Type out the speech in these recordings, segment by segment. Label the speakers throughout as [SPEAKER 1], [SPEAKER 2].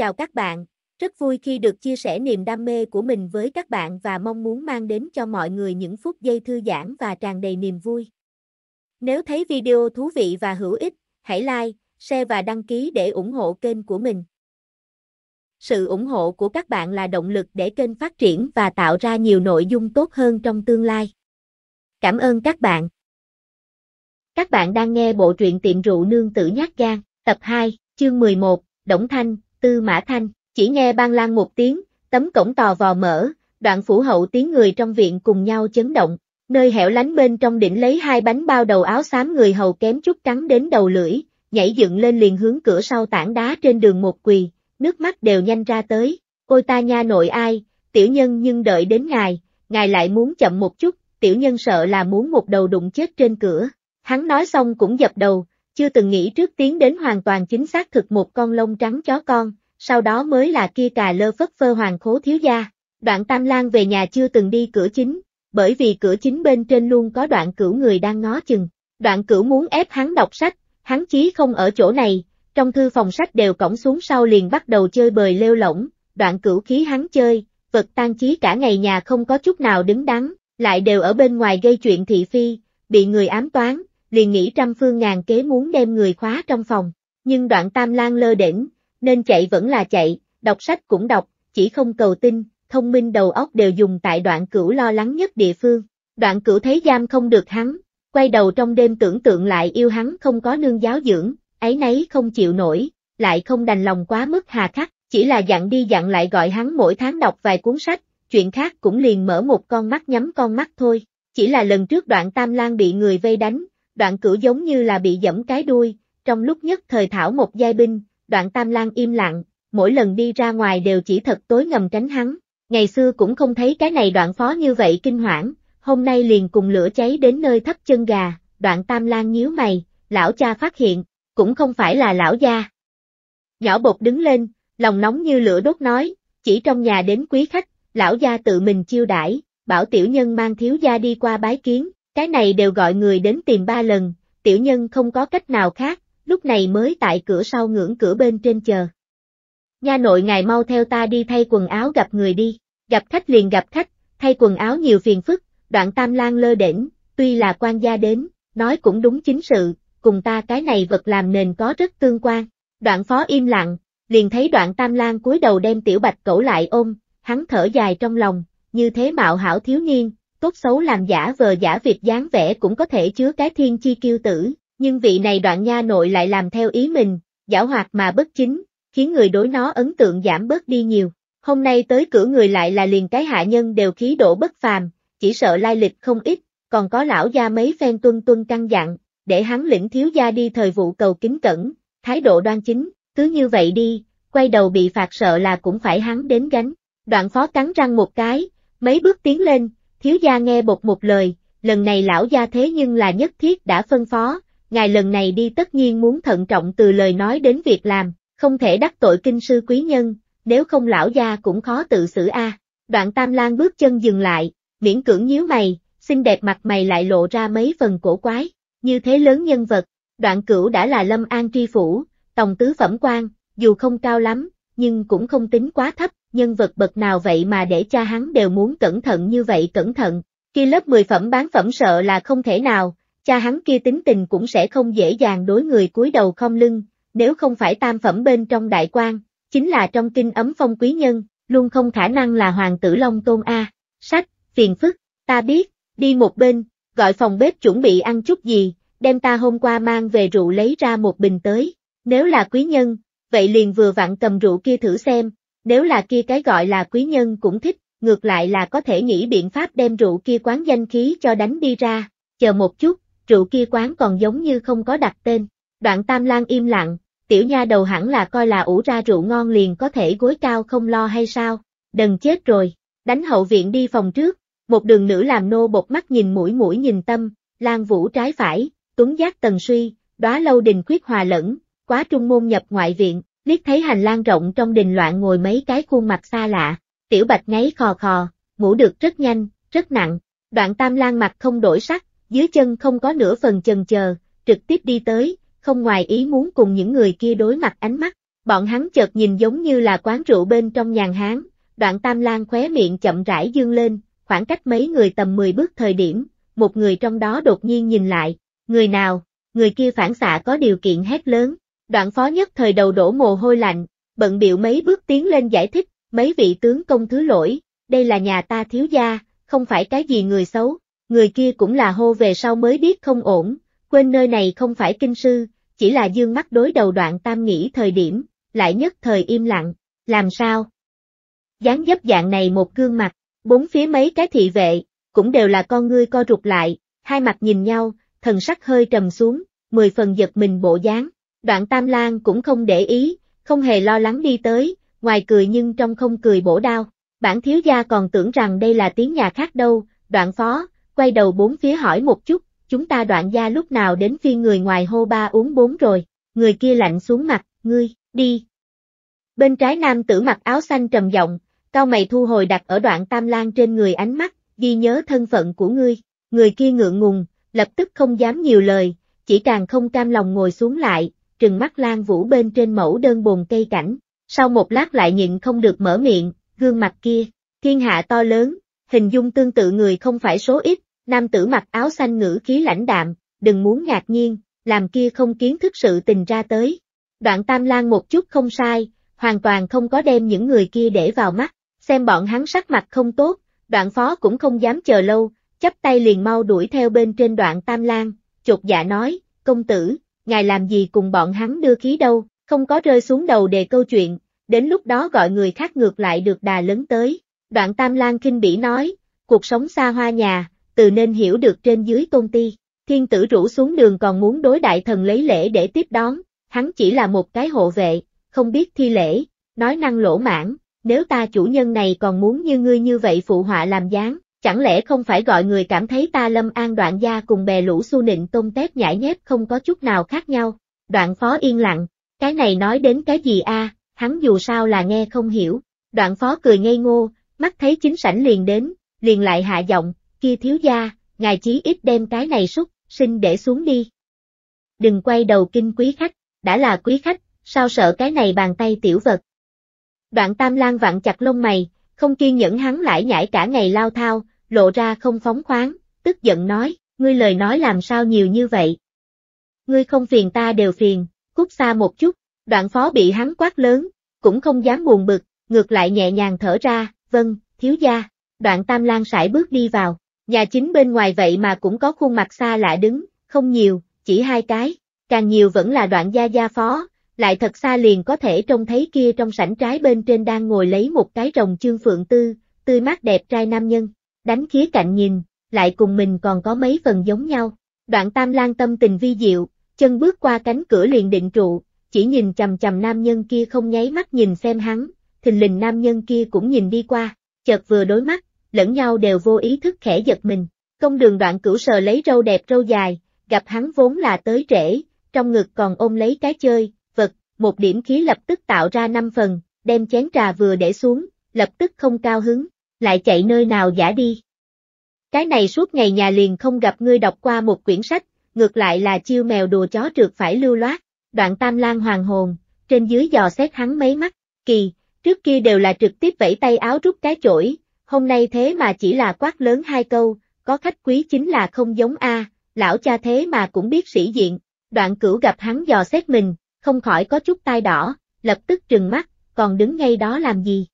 [SPEAKER 1] Chào các bạn, rất vui khi được chia sẻ niềm đam mê của mình với các bạn và mong muốn mang đến cho mọi người những phút giây thư giãn và tràn đầy niềm vui. Nếu thấy video thú vị và hữu ích, hãy like, share và đăng ký để ủng hộ kênh của mình. Sự ủng hộ của các bạn là động lực để kênh phát triển và tạo ra nhiều nội dung tốt hơn trong tương lai. Cảm ơn các bạn. Các bạn đang nghe bộ truyện tiệm rượu nương tử nhát gan, tập 2, chương 11, Đổng Thanh, Tư Mã Thanh, chỉ nghe ban lan một tiếng, tấm cổng tò vò mở, đoạn phủ hậu tiếng người trong viện cùng nhau chấn động, nơi hẻo lánh bên trong đỉnh lấy hai bánh bao đầu áo xám người hầu kém chút trắng đến đầu lưỡi, nhảy dựng lên liền hướng cửa sau tảng đá trên đường một quỳ, nước mắt đều nhanh ra tới, ôi ta nha nội ai, tiểu nhân nhưng đợi đến ngài, ngài lại muốn chậm một chút, tiểu nhân sợ là muốn một đầu đụng chết trên cửa, hắn nói xong cũng dập đầu, chưa từng nghĩ trước tiến đến hoàn toàn chính xác thực một con lông trắng chó con, sau đó mới là kia cà lơ phất phơ hoàng khố thiếu gia. Đoạn Tam Lang về nhà chưa từng đi cửa chính, bởi vì cửa chính bên trên luôn có đoạn cửu người đang ngó chừng. Đoạn cửu muốn ép hắn đọc sách, hắn chí không ở chỗ này, trong thư phòng sách đều cổng xuống sau liền bắt đầu chơi bời lêu lỏng, đoạn cửu khí hắn chơi, vật tan chí cả ngày nhà không có chút nào đứng đắn, lại đều ở bên ngoài gây chuyện thị phi, bị người ám toán, liền nghĩ trăm phương ngàn kế muốn đem người khóa trong phòng, nhưng đoạn tam Lan lơ đỉnh, nên chạy vẫn là chạy, đọc sách cũng đọc, chỉ không cầu tin, thông minh đầu óc đều dùng tại đoạn cửu lo lắng nhất địa phương. Đoạn cửu thấy giam không được hắn, quay đầu trong đêm tưởng tượng lại yêu hắn không có nương giáo dưỡng, ấy nấy không chịu nổi, lại không đành lòng quá mức hà khắc, chỉ là dặn đi dặn lại gọi hắn mỗi tháng đọc vài cuốn sách, chuyện khác cũng liền mở một con mắt nhắm con mắt thôi. Chỉ là lần trước đoạn tam Lan bị người vây đánh, đoạn cửu giống như là bị dẫm cái đuôi, trong lúc nhất thời thảo một giai binh, đoạn tam lang im lặng, mỗi lần đi ra ngoài đều chỉ thật tối ngầm tránh hắn, ngày xưa cũng không thấy cái này đoạn phó như vậy kinh hoảng, hôm nay liền cùng lửa cháy đến nơi thấp chân gà, đoạn tam lang nhíu mày, lão cha phát hiện, cũng không phải là lão gia. Nhỏ bột đứng lên, lòng nóng như lửa đốt nói, chỉ trong nhà đến quý khách, lão gia tự mình chiêu đãi, bảo tiểu nhân mang thiếu gia đi qua bái kiến, cái này đều gọi người đến tìm ba lần, tiểu nhân không có cách nào khác, lúc này mới tại cửa sau ngưỡng cửa bên trên chờ. Nha nội ngài mau theo ta đi thay quần áo gặp người đi, gặp khách liền gặp khách, thay quần áo nhiều phiền phức, đoạn tam lang lơ đỉnh, tuy là quan gia đến, nói cũng đúng chính sự, cùng ta cái này vật làm nền có rất tương quan. Đoạn phó im lặng, liền thấy đoạn tam lang cúi đầu đem tiểu bạch cẩu lại ôm, hắn thở dài trong lòng, như thế mạo hảo thiếu niên, tốt xấu làm giả vờ giả việc dáng vẻ cũng có thể chứa cái thiên chi kiêu tử, nhưng vị này đoạn nha nội lại làm theo ý mình, giả hoạt mà bất chính, khiến người đối nó ấn tượng giảm bớt đi nhiều. Hôm nay tới cửa người lại là liền cái hạ nhân đều khí độ bất phàm, chỉ sợ lai lịch không ít, còn có lão gia mấy phen tuân tuân căng dặn, để hắn lĩnh thiếu gia đi thời vụ cầu kính cẩn, thái độ đoan chính, cứ như vậy đi, quay đầu bị phạt sợ là cũng phải hắn đến gánh. Đoạn phó cắn răng một cái, mấy bước tiến lên, Thiếu gia nghe bột một lời, lần này lão gia thế nhưng là nhất thiết đã phân phó, ngài lần này đi tất nhiên muốn thận trọng từ lời nói đến việc làm, không thể đắc tội kinh sư quý nhân, nếu không lão gia cũng khó tự xử a. Đoạn Tam Lang bước chân dừng lại, miễn cưỡng nhíu mày, xinh đẹp mặt mày lại lộ ra mấy phần cổ quái, như thế lớn nhân vật, đoạn cửu đã là lâm an tri phủ, tổng tứ phẩm quan, dù không cao lắm, nhưng cũng không tính quá thấp, nhân vật bậc nào vậy mà để cha hắn đều muốn cẩn thận như vậy cẩn thận, khi lớp 10 phẩm bán phẩm sợ là không thể nào, cha hắn kia tính tình cũng sẽ không dễ dàng đối người cúi đầu không lưng, nếu không phải tam phẩm bên trong đại quan, chính là trong kinh ấm phong quý nhân, luôn không khả năng là hoàng tử Long Tôn A, sách, phiền phức, ta biết, đi một bên, gọi phòng bếp chuẩn bị ăn chút gì, đem ta hôm qua mang về rượu lấy ra một bình tới, nếu là quý nhân, vậy liền vừa vặn cầm rượu kia thử xem, nếu là kia cái gọi là quý nhân cũng thích, ngược lại là có thể nghĩ biện pháp đem rượu kia quán danh khí cho đánh đi ra, chờ một chút, rượu kia quán còn giống như không có đặt tên. Đoạn Tam Lan im lặng, tiểu nha đầu hẳn là coi là ủ ra rượu ngon liền có thể gối cao không lo hay sao, đần chết rồi, đánh hậu viện đi phòng trước, một đường nữ làm nô bột mắt nhìn mũi mũi nhìn tâm, Lan Vũ trái phải, Tuấn Giác Tần Suy, đóa lâu đình quyết hòa lẫn, quá trung môn nhập ngoại viện, liếc thấy hành lang rộng trong đình loạn ngồi mấy cái khuôn mặt xa lạ, tiểu bạch ngáy khò khò, ngủ được rất nhanh, rất nặng, đoạn tam lang mặt không đổi sắc, dưới chân không có nửa phần chần chờ, trực tiếp đi tới, không ngoài ý muốn cùng những người kia đối mặt ánh mắt, bọn hắn chợt nhìn giống như là quán rượu bên trong nhàn hán, đoạn tam lang khóe miệng chậm rãi dương lên, khoảng cách mấy người tầm 10 bước thời điểm, một người trong đó đột nhiên nhìn lại, người nào, người kia phản xạ có điều kiện hét lớn, Đoạn phó nhất thời đầu đổ mồ hôi lạnh, bận biểu mấy bước tiến lên giải thích, mấy vị tướng công thứ lỗi, đây là nhà ta thiếu gia, không phải cái gì người xấu, người kia cũng là hô về sau mới biết không ổn, quên nơi này không phải kinh sư, chỉ là dương mắt đối đầu đoạn tam nghĩ thời điểm, lại nhất thời im lặng, làm sao? dáng dấp dạng này một gương mặt, bốn phía mấy cái thị vệ, cũng đều là con ngươi co rụt lại, hai mặt nhìn nhau, thần sắc hơi trầm xuống, mười phần giật mình bộ dáng. Đoạn Tam Lang cũng không để ý, không hề lo lắng đi tới, ngoài cười nhưng trong không cười bổ đao. Bản thiếu gia còn tưởng rằng đây là tiếng nhà khác đâu, đoạn phó, quay đầu bốn phía hỏi một chút, chúng ta đoạn gia lúc nào đến phiên người ngoài hô ba uống bốn rồi, người kia lạnh xuống mặt, ngươi, đi. Bên trái nam tử mặc áo xanh trầm giọng, cao mày thu hồi đặt ở đoạn tam lan trên người ánh mắt, ghi nhớ thân phận của ngươi, người kia ngượng ngùng, lập tức không dám nhiều lời, chỉ càng không cam lòng ngồi xuống lại, trừng mắt Lan Vũ bên trên mẫu đơn bồn cây cảnh, sau một lát lại nhịn không được mở miệng, gương mặt kia, thiên hạ to lớn, hình dung tương tự người không phải số ít, nam tử mặc áo xanh ngữ khí lãnh đạm, đừng muốn ngạc nhiên, làm kia không kiến thức sự tình ra tới. Đoạn Tam Lan một chút không sai, hoàn toàn không có đem những người kia để vào mắt, xem bọn hắn sắc mặt không tốt, đoạn phó cũng không dám chờ lâu, chắp tay liền mau đuổi theo bên trên đoạn Tam Lan, chột dạ nói, công tử, ngài làm gì cùng bọn hắn đưa khí đâu, không có rơi xuống đầu đề câu chuyện, đến lúc đó gọi người khác ngược lại được đà lớn tới. Đoạn Tam Lan kinh bỉ nói, cuộc sống xa hoa nhà, từ nên hiểu được trên dưới tôn ti, thiên tử rủ xuống đường còn muốn đối đại thần lấy lễ để tiếp đón, hắn chỉ là một cái hộ vệ, không biết thi lễ, nói năng lỗ mãn, nếu ta chủ nhân này còn muốn như ngươi như vậy phụ họa làm dáng, Chẳng lẽ không phải gọi người cảm thấy ta lâm an đoạn gia cùng bè lũ su nịnh tôm tép nhãi nhép không có chút nào khác nhau? Đoạn phó yên lặng, cái này nói đến cái gì a? hắn dù sao là nghe không hiểu. Đoạn phó cười ngây ngô, mắt thấy chính sảnh liền đến, liền lại hạ giọng, kia thiếu gia, ngài chí ít đem cái này xúc, xin để xuống đi. Đừng quay đầu kinh quý khách, đã là quý khách, sao sợ cái này bàn tay tiểu vật. Đoạn tam Lan vặn chặt lông mày, không kiên nhẫn hắn lại nhảy cả ngày lao thao, lộ ra không phóng khoáng, tức giận nói, ngươi lời nói làm sao nhiều như vậy. Ngươi không phiền ta đều phiền, cút xa một chút, đoạn phó bị hắn quát lớn, cũng không dám buồn bực, ngược lại nhẹ nhàng thở ra, vâng, thiếu gia, đoạn tam lan sải bước đi vào, nhà chính bên ngoài vậy mà cũng có khuôn mặt xa lạ đứng, không nhiều, chỉ hai cái, càng nhiều vẫn là đoạn gia gia phó, lại thật xa liền có thể trông thấy kia trong sảnh trái bên trên đang ngồi lấy một cái rồng chương phượng tư, tươi mát đẹp trai nam nhân, đánh khía cạnh nhìn, lại cùng mình còn có mấy phần giống nhau. Đoạn tam lang tâm tình vi diệu, chân bước qua cánh cửa liền định trụ, chỉ nhìn chầm chầm nam nhân kia không nháy mắt nhìn xem hắn, thình lình nam nhân kia cũng nhìn đi qua, chợt vừa đối mắt, lẫn nhau đều vô ý thức khẽ giật mình. Công đường đoạn cửu sờ lấy râu đẹp râu dài, gặp hắn vốn là tới trễ, trong ngực còn ôm lấy cái chơi, vật, một điểm khí lập tức tạo ra năm phần, đem chén trà vừa để xuống, lập tức không cao hứng, lại chạy nơi nào giả đi. Cái này suốt ngày nhà liền không gặp ngươi đọc qua một quyển sách, ngược lại là chiêu mèo đùa chó trượt phải lưu loát, đoạn tam lan hoàng hồn, trên dưới dò xét hắn mấy mắt, kỳ, trước kia đều là trực tiếp vẫy tay áo rút cái chổi, hôm nay thế mà chỉ là quát lớn hai câu, có khách quý chính là không giống a, lão cha thế mà cũng biết sĩ diện, đoạn cửu gặp hắn dò xét mình, không khỏi có chút tai đỏ, lập tức trừng mắt, còn đứng ngay đó làm gì,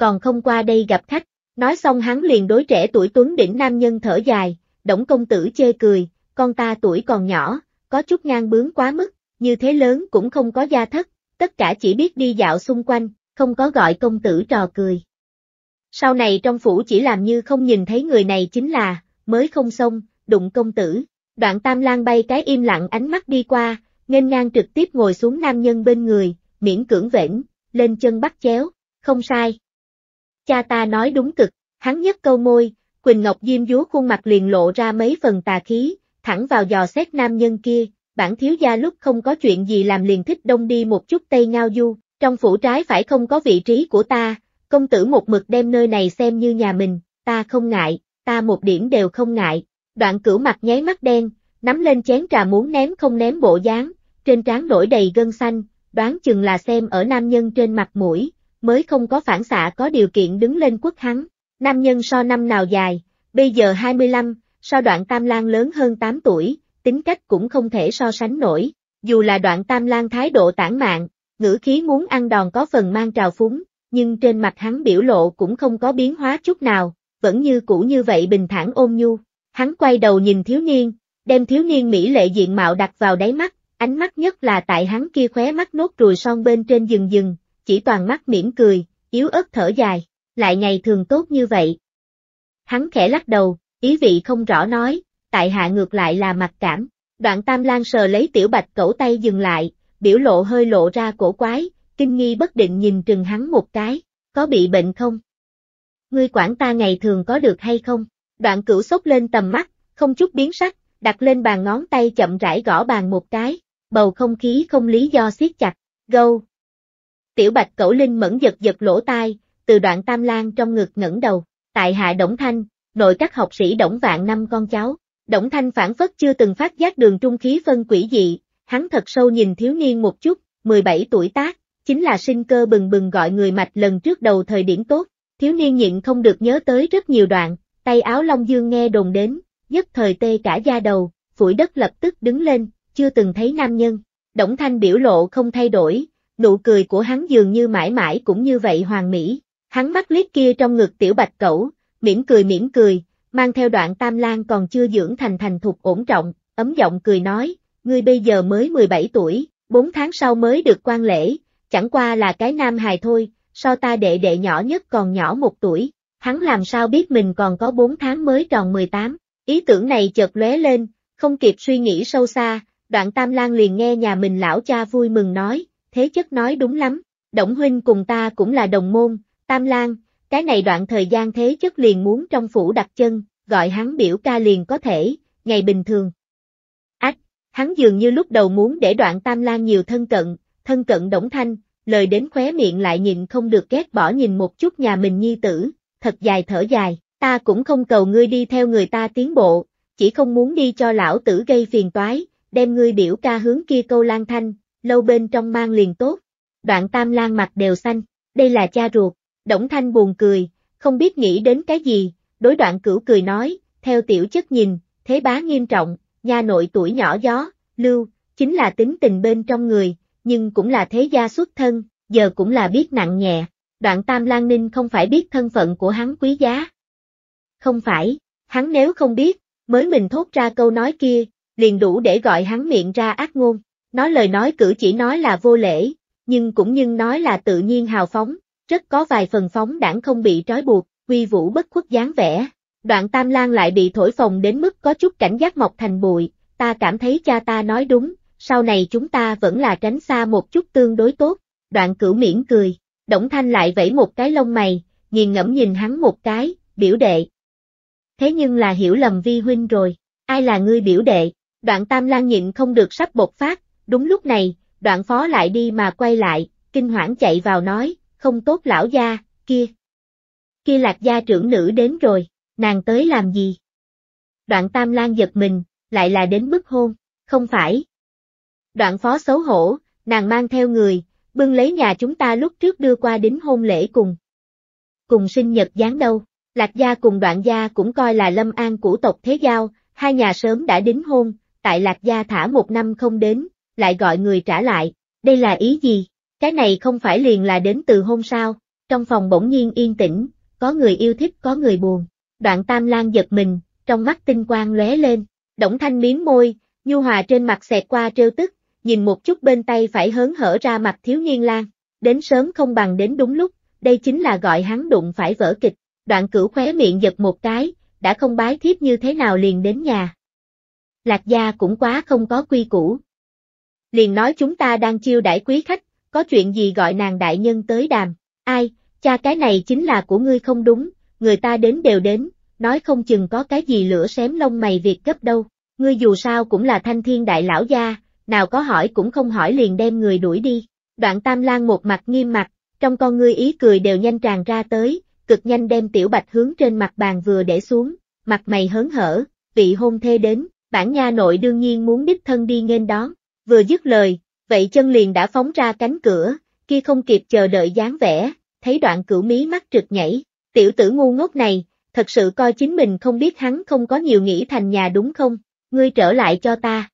[SPEAKER 1] còn không qua đây gặp khách. Nói xong hắn liền đối trẻ tuổi tuấn đỉnh nam nhân thở dài, đổng công tử chê cười, con ta tuổi còn nhỏ, có chút ngang bướng quá mức, như thế lớn cũng không có gia thất, tất cả chỉ biết đi dạo xung quanh, không có gọi công tử trò cười. Sau này trong phủ chỉ làm như không nhìn thấy người này chính là, mới không xong, đụng công tử. Đoạn tam lang bay cái im lặng ánh mắt đi qua, nghênh ngang trực tiếp ngồi xuống nam nhân bên người, miễn cưỡng vễn, lên chân bắt chéo, không sai, cha ta nói đúng cực, hắn nhất câu môi, Quỳnh Ngọc Diêm dúa khuôn mặt liền lộ ra mấy phần tà khí, thẳng vào dò xét nam nhân kia, bản thiếu gia lúc không có chuyện gì làm liền thích đông đi một chút tây ngao du, trong phủ trái phải không có vị trí của ta, công tử một mực đem nơi này xem như nhà mình, ta không ngại, ta một điểm đều không ngại, đoạn cửu mặt nháy mắt đen, nắm lên chén trà muốn ném không ném bộ dáng, trên trán nổi đầy gân xanh, đoán chừng là xem ở nam nhân trên mặt mũi, mới không có phản xạ có điều kiện đứng lên quất hắn. Nam nhân so năm nào dài, bây giờ 25, so đoạn Tam lang lớn hơn 8 tuổi, tính cách cũng không thể so sánh nổi, dù là đoạn Tam lang thái độ tản mạn, ngữ khí muốn ăn đòn có phần mang trào phúng, nhưng trên mặt hắn biểu lộ cũng không có biến hóa chút nào, vẫn như cũ như vậy bình thản ôm nhu. Hắn quay đầu nhìn thiếu niên, đem thiếu niên mỹ lệ diện mạo đặt vào đáy mắt, ánh mắt nhất là tại hắn kia khóe mắt nốt ruồi son bên trên dừng dừng, chỉ toàn mắt mỉm cười, yếu ớt thở dài, lại ngày thường tốt như vậy. Hắn khẽ lắc đầu, ý vị không rõ nói, tại hạ ngược lại là mặt cảm. Đoạn tam lan sờ lấy tiểu bạch cẩu tay dừng lại, biểu lộ hơi lộ ra cổ quái, kinh nghi bất định nhìn trừng hắn một cái, có bị bệnh không? Ngươi quản ta ngày thường có được hay không? Đoạn cửu sốc lên tầm mắt, không chút biến sắc, đặt lên bàn ngón tay chậm rãi gõ bàn một cái, bầu không khí không lý do siết chặt, gâu, tiểu bạch cẩu linh mẫn giật giật lỗ tai, từ đoạn tam lan trong ngực ngẩng đầu, tại hạ Đổng Thanh, nội các học sĩ Đổng Vạn năm con cháu. Đổng Thanh phản phất chưa từng phát giác đường trung khí phân quỷ dị, hắn thật sâu nhìn thiếu niên một chút, 17 tuổi tác, chính là sinh cơ bừng bừng gọi người mạch lần trước đầu thời điểm tốt, thiếu niên nhịn không được nhớ tới rất nhiều đoạn, tay áo Long Dương nghe đồn đến, nhất thời tê cả da đầu, phủi đất lập tức đứng lên, chưa từng thấy nam nhân. Đổng Thanh biểu lộ không thay đổi, nụ cười của hắn dường như mãi mãi cũng như vậy hoàng mỹ, hắn mắt liếc kia trong ngực tiểu bạch cẩu, mỉm cười mỉm cười, mang theo đoạn tam lan còn chưa dưỡng thành thành thục ổn trọng, ấm giọng cười nói, ngươi bây giờ mới 17 tuổi, 4 tháng sau mới được quan lễ, chẳng qua là cái nam hài thôi, so ta đệ đệ nhỏ nhất còn nhỏ một tuổi, hắn làm sao biết mình còn có 4 tháng mới tròn 18, ý tưởng này chợt lóe lên, không kịp suy nghĩ sâu xa, đoạn tam lan liền nghe nhà mình lão cha vui mừng nói, thế chất nói đúng lắm, Đổng Huynh cùng ta cũng là đồng môn, Tam Lan, cái này đoạn thời gian thế chất liền muốn trong phủ đặt chân, gọi hắn biểu ca liền có thể, ngày bình thường. Ách, hắn dường như lúc đầu muốn để đoạn Tam Lan nhiều thân cận, thân cận Đổng Thanh, lời đến khóe miệng lại nhìn không được ghét bỏ nhìn một chút nhà mình nhi tử, thật dài thở dài, ta cũng không cầu ngươi đi theo người ta tiến bộ, chỉ không muốn đi cho lão tử gây phiền toái, đem ngươi biểu ca hướng kia câu lang thanh, lâu bên trong mang liền tốt. Đoạn tam lang mặt đều xanh, đây là cha ruột, Đổng Thanh buồn cười, không biết nghĩ đến cái gì, đối đoạn cửu cười nói, theo tiểu chất nhìn, thế bá nghiêm trọng, nhà nội tuổi nhỏ gió, lưu, chính là tính tình bên trong người, nhưng cũng là thế gia xuất thân, giờ cũng là biết nặng nhẹ, đoạn tam lang ninh không phải biết thân phận của hắn quý giá. Không phải, hắn nếu không biết, mới mình thốt ra câu nói kia, liền đủ để gọi hắn miệng ra ác ngôn. Nói lời nói cử chỉ nói là vô lễ, nhưng cũng nhưng nói là tự nhiên hào phóng, rất có vài phần phóng đảng không bị trói buộc, uy vũ bất khuất dáng vẻ. Đoạn Tam Lang lại bị thổi phồng đến mức có chút cảnh giác mọc thành bụi, ta cảm thấy cha ta nói đúng, sau này chúng ta vẫn là tránh xa một chút tương đối tốt. Đoạn cửu miễn cười, Đổng Thanh lại vẫy một cái lông mày, nghiền ngẫm nhìn hắn một cái, biểu đệ. Thế nhưng là hiểu lầm vi huynh rồi, ai là ngươi biểu đệ, đoạn tam lang nhịn không được sắp bột phát, Đúng lúc này, đoạn phó lại đi mà quay lại, kinh hoảng chạy vào nói, không tốt lão gia, kia. Kia lạc gia trưởng nữ đến rồi, nàng tới làm gì? Đoạn tam lan giật mình, lại là đến bức hôn, không phải. Đoạn phó xấu hổ, nàng mang theo người, bưng lấy nhà chúng ta lúc trước đưa qua đính hôn lễ cùng. Cùng sinh nhật gián đâu, lạc gia cùng đoạn gia cũng coi là lâm an của tộc thế giao, hai nhà sớm đã đính hôn, tại lạc gia thả một năm không đến, lại gọi người trả lại, đây là ý gì? Cái này không phải liền là đến từ hôn sao? Trong phòng bỗng nhiên yên tĩnh, có người yêu thích có người buồn. Đoạn Tam Lan giật mình, trong mắt tinh quang lóe lên, Đổng Thanh miếm môi, nhu hòa trên mặt xẹt qua trêu tức, nhìn một chút bên tay phải hớn hở ra mặt thiếu niên lang, đến sớm không bằng đến đúng lúc, đây chính là gọi hắn đụng phải vỡ kịch, đoạn cửu khóe miệng giật một cái, đã không bái thiếp như thế nào liền đến nhà. Lạc gia cũng quá không có quy củ, liền nói chúng ta đang chiêu đãi quý khách, có chuyện gì gọi nàng đại nhân tới đàm, ai, cha cái này chính là của ngươi không đúng, người ta đến đều đến, nói không chừng có cái gì lửa xém lông mày việc gấp đâu, ngươi dù sao cũng là thanh thiên đại lão gia, nào có hỏi cũng không hỏi liền đem người đuổi đi, đoạn tam Lan một mặt nghiêm mặt, trong con ngươi ý cười đều nhanh tràn ra tới, cực nhanh đem tiểu bạch hướng trên mặt bàn vừa để xuống, mặt mày hớn hở, vị hôn thê đến, bản nha nội đương nhiên muốn đích thân đi nghênh đón, Vừa dứt lời, vậy chân liền đã phóng ra cánh cửa, kia không kịp chờ đợi dáng vẻ, thấy đoạn cửu mí mắt trực nhảy, tiểu tử ngu ngốc này, thật sự coi chính mình không biết hắn không có nhiều nghĩ thành nhà đúng không, ngươi trở lại cho ta.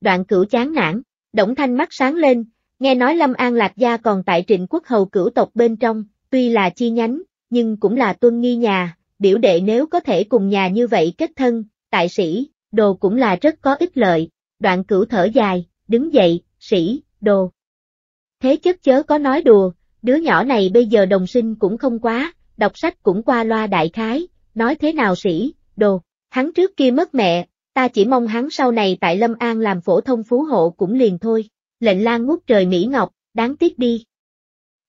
[SPEAKER 1] Đoạn cửu chán nản, động Thanh mắt sáng lên, nghe nói Lâm An Lạc Gia còn tại trịnh quốc hầu cửu tộc bên trong, tuy là chi nhánh, nhưng cũng là tuân nghi nhà, biểu đệ nếu có thể cùng nhà như vậy kết thân, tại sĩ, đồ cũng là rất có ích lợi, đoạn cửu thở dài, đứng dậy, sĩ, đồ. Thế chất chớ có nói đùa, đứa nhỏ này bây giờ đồng sinh cũng không quá, đọc sách cũng qua loa đại khái, nói thế nào sĩ, đồ, hắn trước kia mất mẹ, ta chỉ mong hắn sau này tại Lâm An làm phổ thông phú hộ cũng liền thôi, lệnh lan ngút trời Mỹ Ngọc, đáng tiếc đi.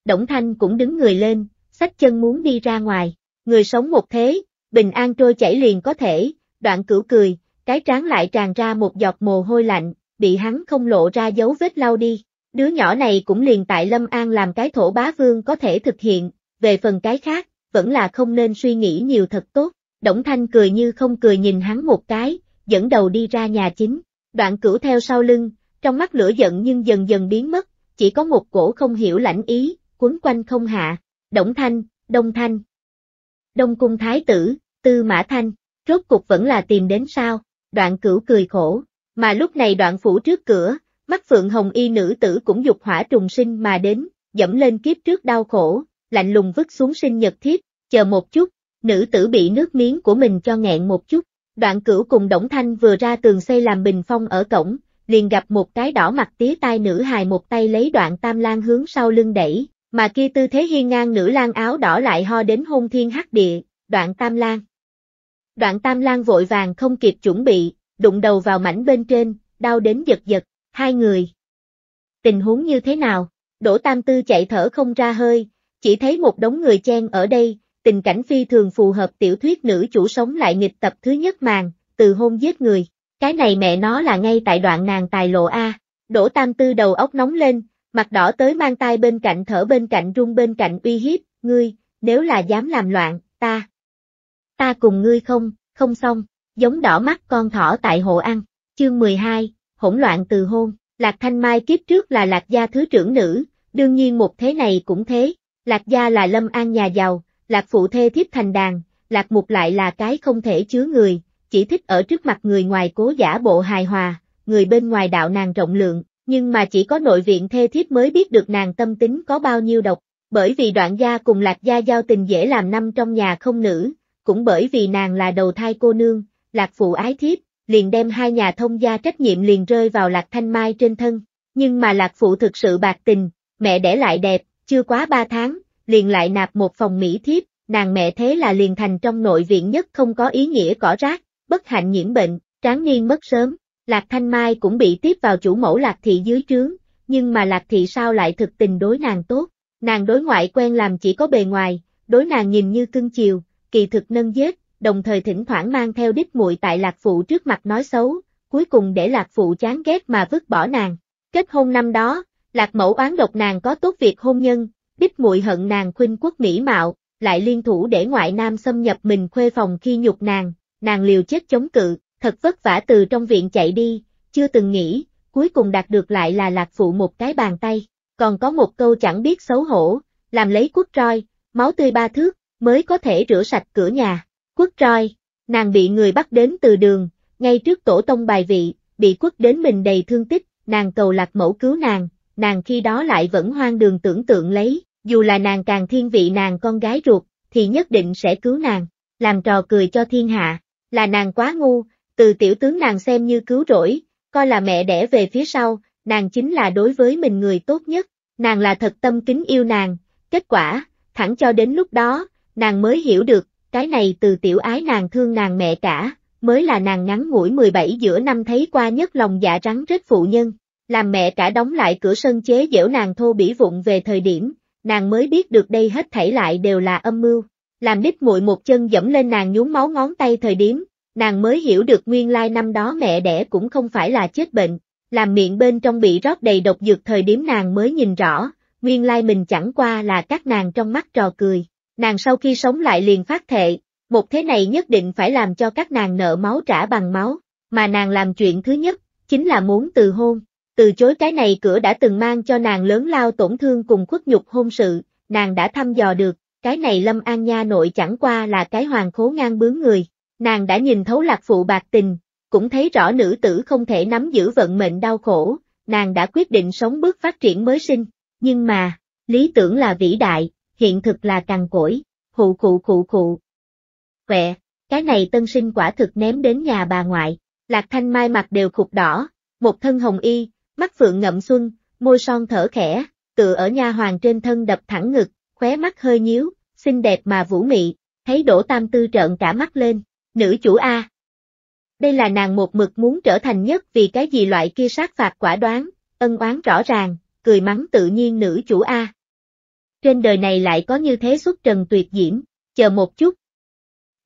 [SPEAKER 1] Đổng Thanh cũng đứng người lên, sách chân muốn đi ra ngoài, người sống một thế, bình an trôi chảy liền có thể, đoạn cửu cười, cái trán lại tràn ra một giọt mồ hôi lạnh, bị hắn không lộ ra dấu vết lau đi. Đứa nhỏ này cũng liền tại Lâm An làm cái thổ bá vương có thể thực hiện, về phần cái khác, vẫn là không nên suy nghĩ nhiều thật tốt. Đổng Thanh cười như không cười nhìn hắn một cái, dẫn đầu đi ra nhà chính, đoạn cửu theo sau lưng, trong mắt lửa giận nhưng dần dần biến mất, chỉ có một cổ không hiểu lãnh ý, quấn quanh không hạ, Đổng Thanh, Đông Thanh. Đông Cung Thái Tử, Tư Mã Thanh, rốt cục vẫn là tìm đến sao đoạn cửu cười khổ, mà lúc này đoạn phủ trước cửa, mắt phượng hồng y nữ tử cũng dục hỏa trùng sinh mà đến, dẫm lên kiếp trước đau khổ, lạnh lùng vứt xuống sinh nhật thiếp, chờ một chút, nữ tử bị nước miếng của mình cho nghẹn một chút, đoạn cửu cùng Đổng Thanh vừa ra tường xây làm bình phong ở cổng, liền gặp một cái đỏ mặt tía tai nữ hài một tay lấy đoạn tam lan hướng sau lưng đẩy, mà kia tư thế hiên ngang nữ lan áo đỏ lại ho đến hôn thiên hắc địa, đoạn tam lan, Đoạn tam Lan vội vàng không kịp chuẩn bị, đụng đầu vào mảnh bên trên, đau đến giật giật, hai người. Tình huống như thế nào? Đỗ Tam Tư chạy thở không ra hơi, chỉ thấy một đống người chen ở đây, tình cảnh phi thường phù hợp tiểu thuyết nữ chủ sống lại nghịch tập thứ nhất màn, từ hôn giết người. Cái này mẹ nó là ngay tại đoạn nàng tài lộ A. Đỗ Tam Tư đầu óc nóng lên, mặt đỏ tới mang tai bên cạnh thở bên cạnh rung bên cạnh uy hiếp, ngươi, nếu là dám làm loạn, ta ta cùng ngươi không, không xong, giống đỏ mắt con thỏ tại hộ ăn. Chương 12, hỗn loạn từ hôn, Lạc Thanh Mai kiếp trước là Lạc gia thứ trưởng nữ, đương nhiên một thế này cũng thế, Lạc gia là lâm an nhà giàu, Lạc phụ thê thiếp thành đàn, Lạc mục lại là cái không thể chứa người, chỉ thích ở trước mặt người ngoài cố giả bộ hài hòa, người bên ngoài đạo nàng rộng lượng, nhưng mà chỉ có nội viện thê thiếp mới biết được nàng tâm tính có bao nhiêu độc, bởi vì đoạn gia cùng Lạc gia giao tình dễ làm năm trong nhà không nữ, cũng bởi vì nàng là đầu thai cô nương, lạc phụ ái thiếp, liền đem hai nhà thông gia trách nhiệm liền rơi vào lạc thanh mai trên thân, nhưng mà lạc phụ thực sự bạc tình, mẹ để lại đẹp, chưa quá ba tháng, liền lại nạp một phòng mỹ thiếp, nàng mẹ thế là liền thành trong nội viện nhất không có ý nghĩa cỏ rác, bất hạnh nhiễm bệnh, tráng niên mất sớm, lạc thanh mai cũng bị tiếp vào chủ mẫu lạc thị dưới trướng, nhưng mà lạc thị sao lại thực tình đối nàng tốt, nàng đối ngoại quen làm chỉ có bề ngoài, đối nàng nhìn như cưng chiều, kỳ thực nâng giết, đồng thời thỉnh thoảng mang theo đích muội tại lạc phụ trước mặt nói xấu, cuối cùng để lạc phụ chán ghét mà vứt bỏ nàng. Kết hôn năm đó, lạc mẫu oán độc nàng có tốt việc hôn nhân, đích muội hận nàng khuynh quốc mỹ mạo, lại liên thủ để ngoại nam xâm nhập mình khuê phòng khi nhục nàng, nàng liều chết chống cự, thật vất vả từ trong viện chạy đi, chưa từng nghĩ, cuối cùng đạt được lại là lạc phụ một cái bàn tay, còn có một câu chẳng biết xấu hổ, làm lấy quốc roi, máu tươi ba thước, mới có thể rửa sạch cửa nhà. Quất roi, nàng bị người bắt đến từ đường, ngay trước tổ tông bài vị, bị quất đến mình đầy thương tích, nàng cầu lạc mẫu cứu nàng, nàng khi đó lại vẫn hoang đường tưởng tượng lấy, dù là nàng càng thiên vị nàng con gái ruột, thì nhất định sẽ cứu nàng, làm trò cười cho thiên hạ, là nàng quá ngu, từ tiểu tướng nàng xem như cứu rỗi, coi là mẹ đẻ về phía sau, nàng chính là đối với mình người tốt nhất, nàng là thật tâm kính yêu nàng, kết quả, thẳng cho đến lúc đó, nàng mới hiểu được, cái này từ tiểu ái nàng thương nàng mẹ cả, mới là nàng ngắn ngủi 17 giữa năm thấy qua nhất lòng dạ rắn rết phụ nhân, làm mẹ cả đóng lại cửa sân chế giễu nàng thô bỉ vụng về thời điểm, nàng mới biết được đây hết thảy lại đều là âm mưu, làm đít muội một chân dẫm lên nàng nhún máu ngón tay thời điểm, nàng mới hiểu được nguyên lai năm đó mẹ đẻ cũng không phải là chết bệnh, làm miệng bên trong bị rót đầy độc dược thời điểm nàng mới nhìn rõ, nguyên lai mình chẳng qua là các nàng trong mắt trò cười. Nàng sau khi sống lại liền phát thệ, một thế này nhất định phải làm cho các nàng nợ máu trả bằng máu, mà nàng làm chuyện thứ nhất, chính là muốn từ hôn. Từ chối cái này cửa đã từng mang cho nàng lớn lao tổn thương cùng khuất nhục hôn sự, nàng đã thăm dò được, cái này Lâm An Nha nội chẳng qua là cái hoàng khố ngang bướng người, nàng đã nhìn thấu lạc phụ bạc tình, cũng thấy rõ nữ tử không thể nắm giữ vận mệnh đau khổ, nàng đã quyết định sống bước phát triển mới sinh, nhưng mà, lý tưởng là vĩ đại, hiện thực là càng cỗi, khụ khụ khụ khụ. Quẹ, cái này tân sinh quả thực ném đến nhà bà ngoại, Lạc Thanh Mai mặt đều khục đỏ, một thân hồng y, mắt phượng ngậm xuân, môi son thở khẽ, tựa ở nhà hoàng trên thân đập thẳng ngực, khóe mắt hơi nhíu, xinh đẹp mà vũ mị, thấy Đỗ Tam Tư trợn cả mắt lên, nữ chủ A. Đây là nàng một mực muốn trở thành nhất vì cái gì loại kia sát phạt quả đoán, ân oán rõ ràng, cười mắng tự nhiên nữ chủ A trên đời này lại có như thế xuất trần tuyệt diễm, chờ một chút.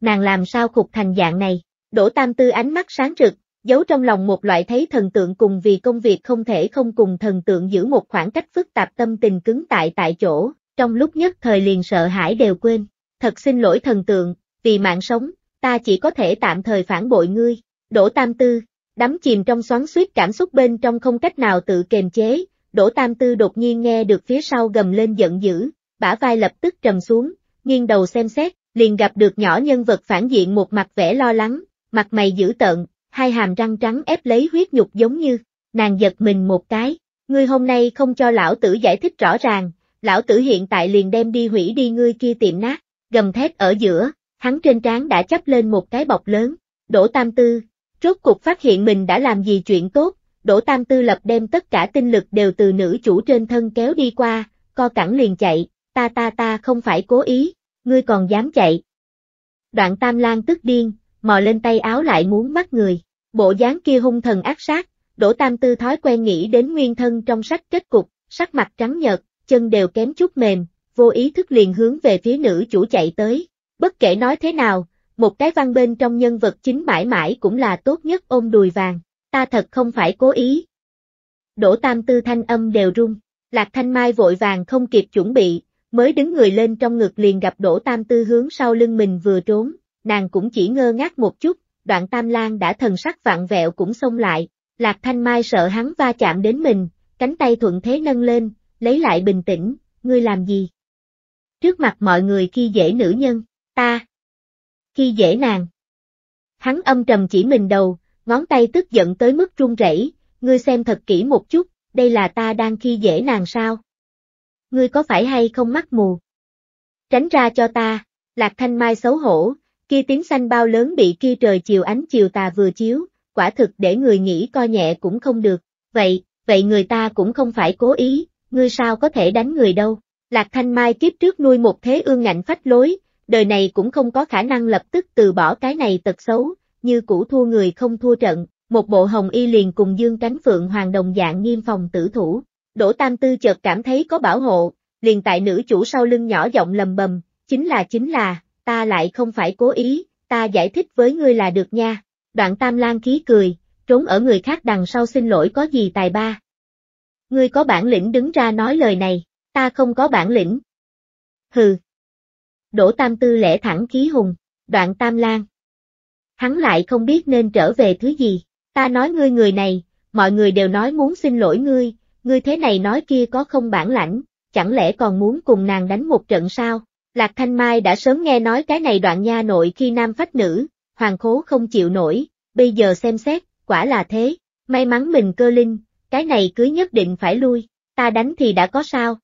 [SPEAKER 1] Nàng làm sao khục thành dạng này, đổ tam tư ánh mắt sáng rực, giấu trong lòng một loại thấy thần tượng cùng vì công việc không thể không cùng thần tượng giữ một khoảng cách phức tạp tâm tình cứng tại tại chỗ, trong lúc nhất thời liền sợ hãi đều quên, thật xin lỗi thần tượng, vì mạng sống, ta chỉ có thể tạm thời phản bội ngươi, đổ tam tư, đắm chìm trong xoắn suýt cảm xúc bên trong không cách nào tự kềm chế, Đỗ Tam Tư đột nhiên nghe được phía sau gầm lên giận dữ, bả vai lập tức trầm xuống, nghiêng đầu xem xét, liền gặp được nhỏ nhân vật phản diện một mặt vẻ lo lắng, mặt mày dữ tợn, hai hàm răng trắng ép lấy huyết nhục giống như, nàng giật mình một cái, ngươi hôm nay không cho lão tử giải thích rõ ràng, lão tử hiện tại liền đem đi hủy đi ngươi kia tiệm nát, gầm thét ở giữa, hắn trên trán đã chấp lên một cái bọc lớn, đổ tam tư, rốt cục phát hiện mình đã làm gì chuyện tốt, Đỗ Tam Tư lập đem tất cả tinh lực đều từ nữ chủ trên thân kéo đi qua, co cẳng liền chạy, ta ta ta không phải cố ý, ngươi còn dám chạy. Đoạn Tam Lan tức điên, mò lên tay áo lại muốn bắt người, bộ dáng kia hung thần ác sát, Đỗ Tam Tư thói quen nghĩ đến nguyên thân trong sách kết cục, sắc mặt trắng nhợt, chân đều kém chút mềm, vô ý thức liền hướng về phía nữ chủ chạy tới, bất kể nói thế nào, một cái văn bên trong nhân vật chính mãi mãi cũng là tốt nhất ôm đùi vàng ta thật không phải cố ý. Đỗ Tam Tư thanh âm đều rung, Lạc Thanh Mai vội vàng không kịp chuẩn bị, mới đứng người lên trong ngực liền gặp Đỗ Tam Tư hướng sau lưng mình vừa trốn, nàng cũng chỉ ngơ ngác một chút, đoạn Tam Lan đã thần sắc vạn vẹo cũng xông lại, Lạc Thanh Mai sợ hắn va chạm đến mình, cánh tay thuận thế nâng lên, lấy lại bình tĩnh, ngươi làm gì? Trước mặt mọi người khi dễ nữ nhân, ta, khi dễ nàng. Hắn âm trầm chỉ mình đầu, ngón tay tức giận tới mức run rẩy, ngươi xem thật kỹ một chút, đây là ta đang khi dễ nàng sao? Ngươi có phải hay không mắt mù? Tránh ra cho ta, Lạc Thanh Mai xấu hổ, kia tiếng xanh bao lớn bị kia trời chiều ánh chiều tà vừa chiếu, quả thực để người nghĩ coi nhẹ cũng không được, vậy, vậy người ta cũng không phải cố ý, ngươi sao có thể đánh người đâu. Lạc Thanh Mai kiếp trước nuôi một thế ương ngạnh phách lối, đời này cũng không có khả năng lập tức từ bỏ cái này tật xấu, như cũ thua người không thua trận, một bộ hồng y liền cùng dương cánh phượng hoàng đồng dạng nghiêm phòng tử thủ. Đỗ Tam Tư chợt cảm thấy có bảo hộ, liền tại nữ chủ sau lưng nhỏ giọng lầm bầm, chính là chính là, ta lại không phải cố ý, ta giải thích với ngươi là được nha. Đoạn Tam Lan khí cười, trốn ở người khác đằng sau xin lỗi có gì tài ba. Ngươi có bản lĩnh đứng ra nói lời này, ta không có bản lĩnh. Hừ. Đỗ Tam Tư lẽ thẳng khí hùng, đoạn Tam Lan, hắn lại không biết nên trở về thứ gì. Ta nói ngươi người này, mọi người đều nói muốn xin lỗi ngươi, ngươi thế này nói kia có không bản lãnh, chẳng lẽ còn muốn cùng nàng đánh một trận sao? Lạc Thanh Mai đã sớm nghe nói cái này đoạn nha nội khi nam phách nữ, hoàng khố không chịu nổi, bây giờ xem xét, quả là thế, may mắn mình cơ linh, cái này cứ nhất định phải lui, ta đánh thì đã có sao.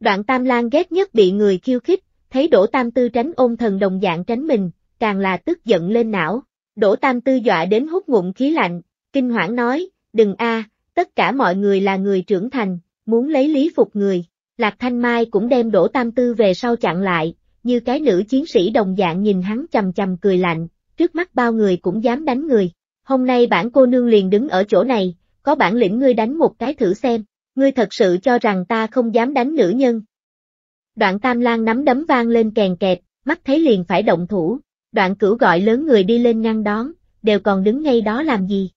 [SPEAKER 1] Đoạn Tam Lan ghét nhất bị người khiêu khích, thấy Đỗ Tam Tư tránh ôn thần đồng dạng tránh mình, càng là tức giận lên não. Đỗ Tam Tư dọa đến hút ngụm khí lạnh, kinh hoảng nói, đừng a, tất cả mọi người là người trưởng thành, muốn lấy lý phục người. Lạc Thanh Mai cũng đem Đỗ Tam Tư về sau chặn lại, như cái nữ chiến sĩ đồng dạng nhìn hắn chầm chầm cười lạnh, trước mắt bao người cũng dám đánh người. Hôm nay bản cô nương liền đứng ở chỗ này, có bản lĩnh ngươi đánh một cái thử xem, ngươi thật sự cho rằng ta không dám đánh nữ nhân. Đoạn Tam Lan nắm đấm vang lên kèn kẹt, mắt thấy liền phải động thủ, đoạn cửu gọi lớn người đi lên ngăn đón, đều còn đứng ngay đó làm gì.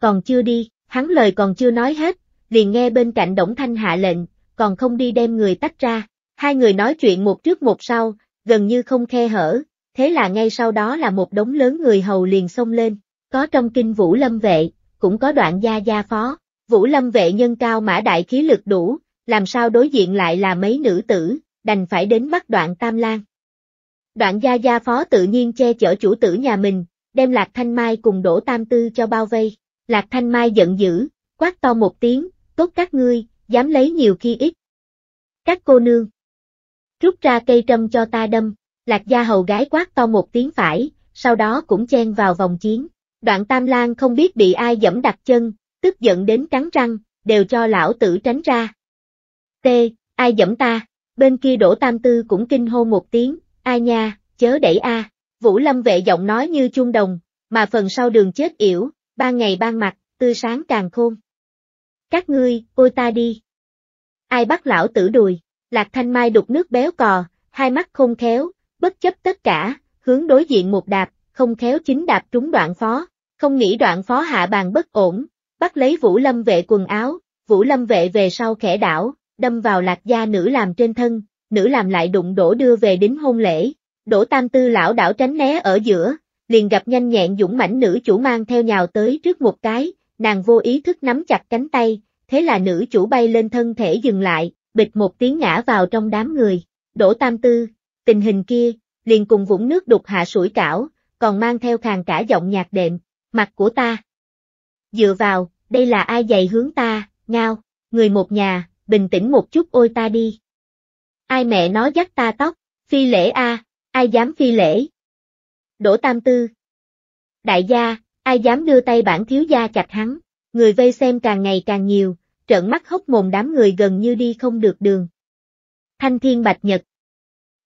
[SPEAKER 1] Còn chưa đi, hắn lời còn chưa nói hết, liền nghe bên cạnh Đổng Thanh hạ lệnh, còn không đi đem người tách ra. Hai người nói chuyện một trước một sau, gần như không khe hở, thế là ngay sau đó là một đống lớn người hầu liền xông lên, có trong kinh Vũ Lâm Vệ, cũng có đoạn gia gia phó, Vũ Lâm Vệ nhân cao mã đại khí lực đủ, làm sao đối diện lại là mấy nữ tử, đành phải đến bắt đoạn Tam Lan, Đoạn gia gia phó tự nhiên che chở chủ tử nhà mình, đem Lạc Thanh Mai cùng đổ tam tư cho bao vây. Lạc Thanh Mai giận dữ, quát to một tiếng, tốt các ngươi, dám lấy nhiều khi ít. Các cô nương, rút ra cây trâm cho ta đâm, Lạc gia hầu gái quát to một tiếng phải, sau đó cũng chen vào vòng chiến. Đoạn Tam Lan không biết bị ai dẫm đặt chân, tức giận đến cắn răng, đều cho lão tử tránh ra. T, ai dẫm ta? Bên kia Đỗ Tam Tư cũng kinh hô một tiếng, Ai nha, chớ đẩy A. Vũ Lâm vệ giọng nói như chuông đồng, mà phần sau đường chết yểu, ban ngày ban mặt, tươi sáng càng khôn. Các ngươi, ôi ta đi. Ai bắt lão tử đùi, Lạc Thanh Mai đục nước béo cò, hai mắt không khéo, bất chấp tất cả, hướng đối diện một đạp, không khéo chính đạp trúng đoạn phó, không nghĩ đoạn phó hạ bàn bất ổn, bắt lấy Vũ Lâm vệ quần áo, Vũ Lâm vệ về sau khẽ đảo, đâm vào lạc gia nữ làm trên thân, nữ làm lại đụng đổ đưa về đính hôn lễ. đổ Tam Tư lão đảo tránh né ở giữa, liền gặp nhanh nhẹn dũng mãnh nữ chủ mang theo nhào tới trước một cái, nàng vô ý thức nắm chặt cánh tay, thế là nữ chủ bay lên thân thể dừng lại, bịch một tiếng ngã vào trong đám người. đổ Tam Tư, tình hình kia, liền cùng vũng nước đục hạ sủi cảo, còn mang theo khàn cả giọng nhạc đệm, mặt của ta. Dựa vào, đây là ai dạy hướng ta, ngao, người một nhà, bình tĩnh một chút ôi ta đi. Ai mẹ nó dắt ta tóc, phi lễ a, ai dám phi lễ. Đỗ Tam Tư. Đại gia, ai dám đưa tay bản thiếu gia chặt hắn, người vây xem càng ngày càng nhiều, trợn mắt hốc mồm đám người gần như đi không được đường. Thanh Thiên Bạch Nhật.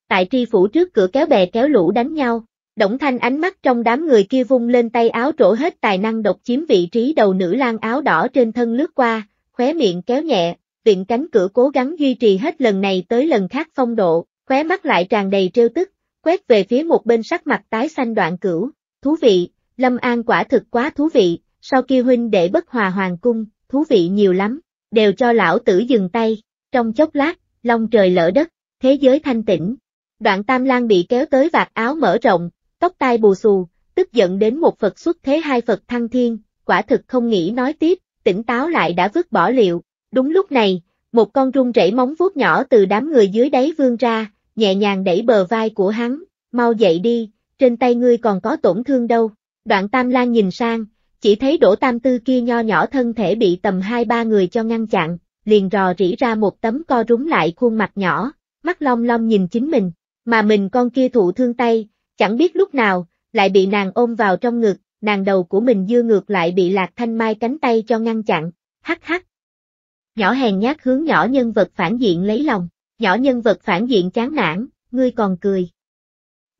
[SPEAKER 1] Tại tri phủ trước cửa kéo bè kéo lũ đánh nhau, Đổng Thanh ánh mắt trong đám người kia vung lên tay áo trổ hết tài năng độc chiếm vị trí đầu nữ lang áo đỏ trên thân lướt qua, khóe miệng kéo nhẹ, viện cánh cửa cố gắng duy trì hết lần này tới lần khác phong độ, khóe mắt lại tràn đầy trêu tức, quét về phía một bên sắc mặt tái xanh đoạn cửu. Thú vị, Lâm An quả thực quá thú vị, sau kia huynh để bất hòa hoàng cung, thú vị nhiều lắm, đều cho lão tử dừng tay, trong chốc lát, long trời lỡ đất, thế giới thanh tĩnh. Đoạn tam Lan bị kéo tới vạt áo mở rộng, tóc tai bù xù, tức giận đến một Phật xuất thế hai Phật thăng thiên, quả thực không nghĩ nói tiếp, tỉnh táo lại đã vứt bỏ liệu, Đúng lúc này, một con run rẩy móng vuốt nhỏ từ đám người dưới đáy vươn ra, nhẹ nhàng đẩy bờ vai của hắn, mau dậy đi, trên tay ngươi còn có tổn thương đâu. Đoạn Tam Lan nhìn sang, chỉ thấy đổ tam tư kia nho nhỏ thân thể bị tầm hai ba người cho ngăn chặn, liền rò rỉ ra một tấm co rúm lại khuôn mặt nhỏ, mắt long long nhìn chính mình, mà mình con kia thụ thương tay, chẳng biết lúc nào, lại bị nàng ôm vào trong ngực, nàng đầu của mình dưa ngược lại bị lạc thanh mai cánh tay cho ngăn chặn, hắc hắc, nhỏ hèn nhát hướng nhỏ nhân vật phản diện lấy lòng, nhỏ nhân vật phản diện chán nản, ngươi còn cười.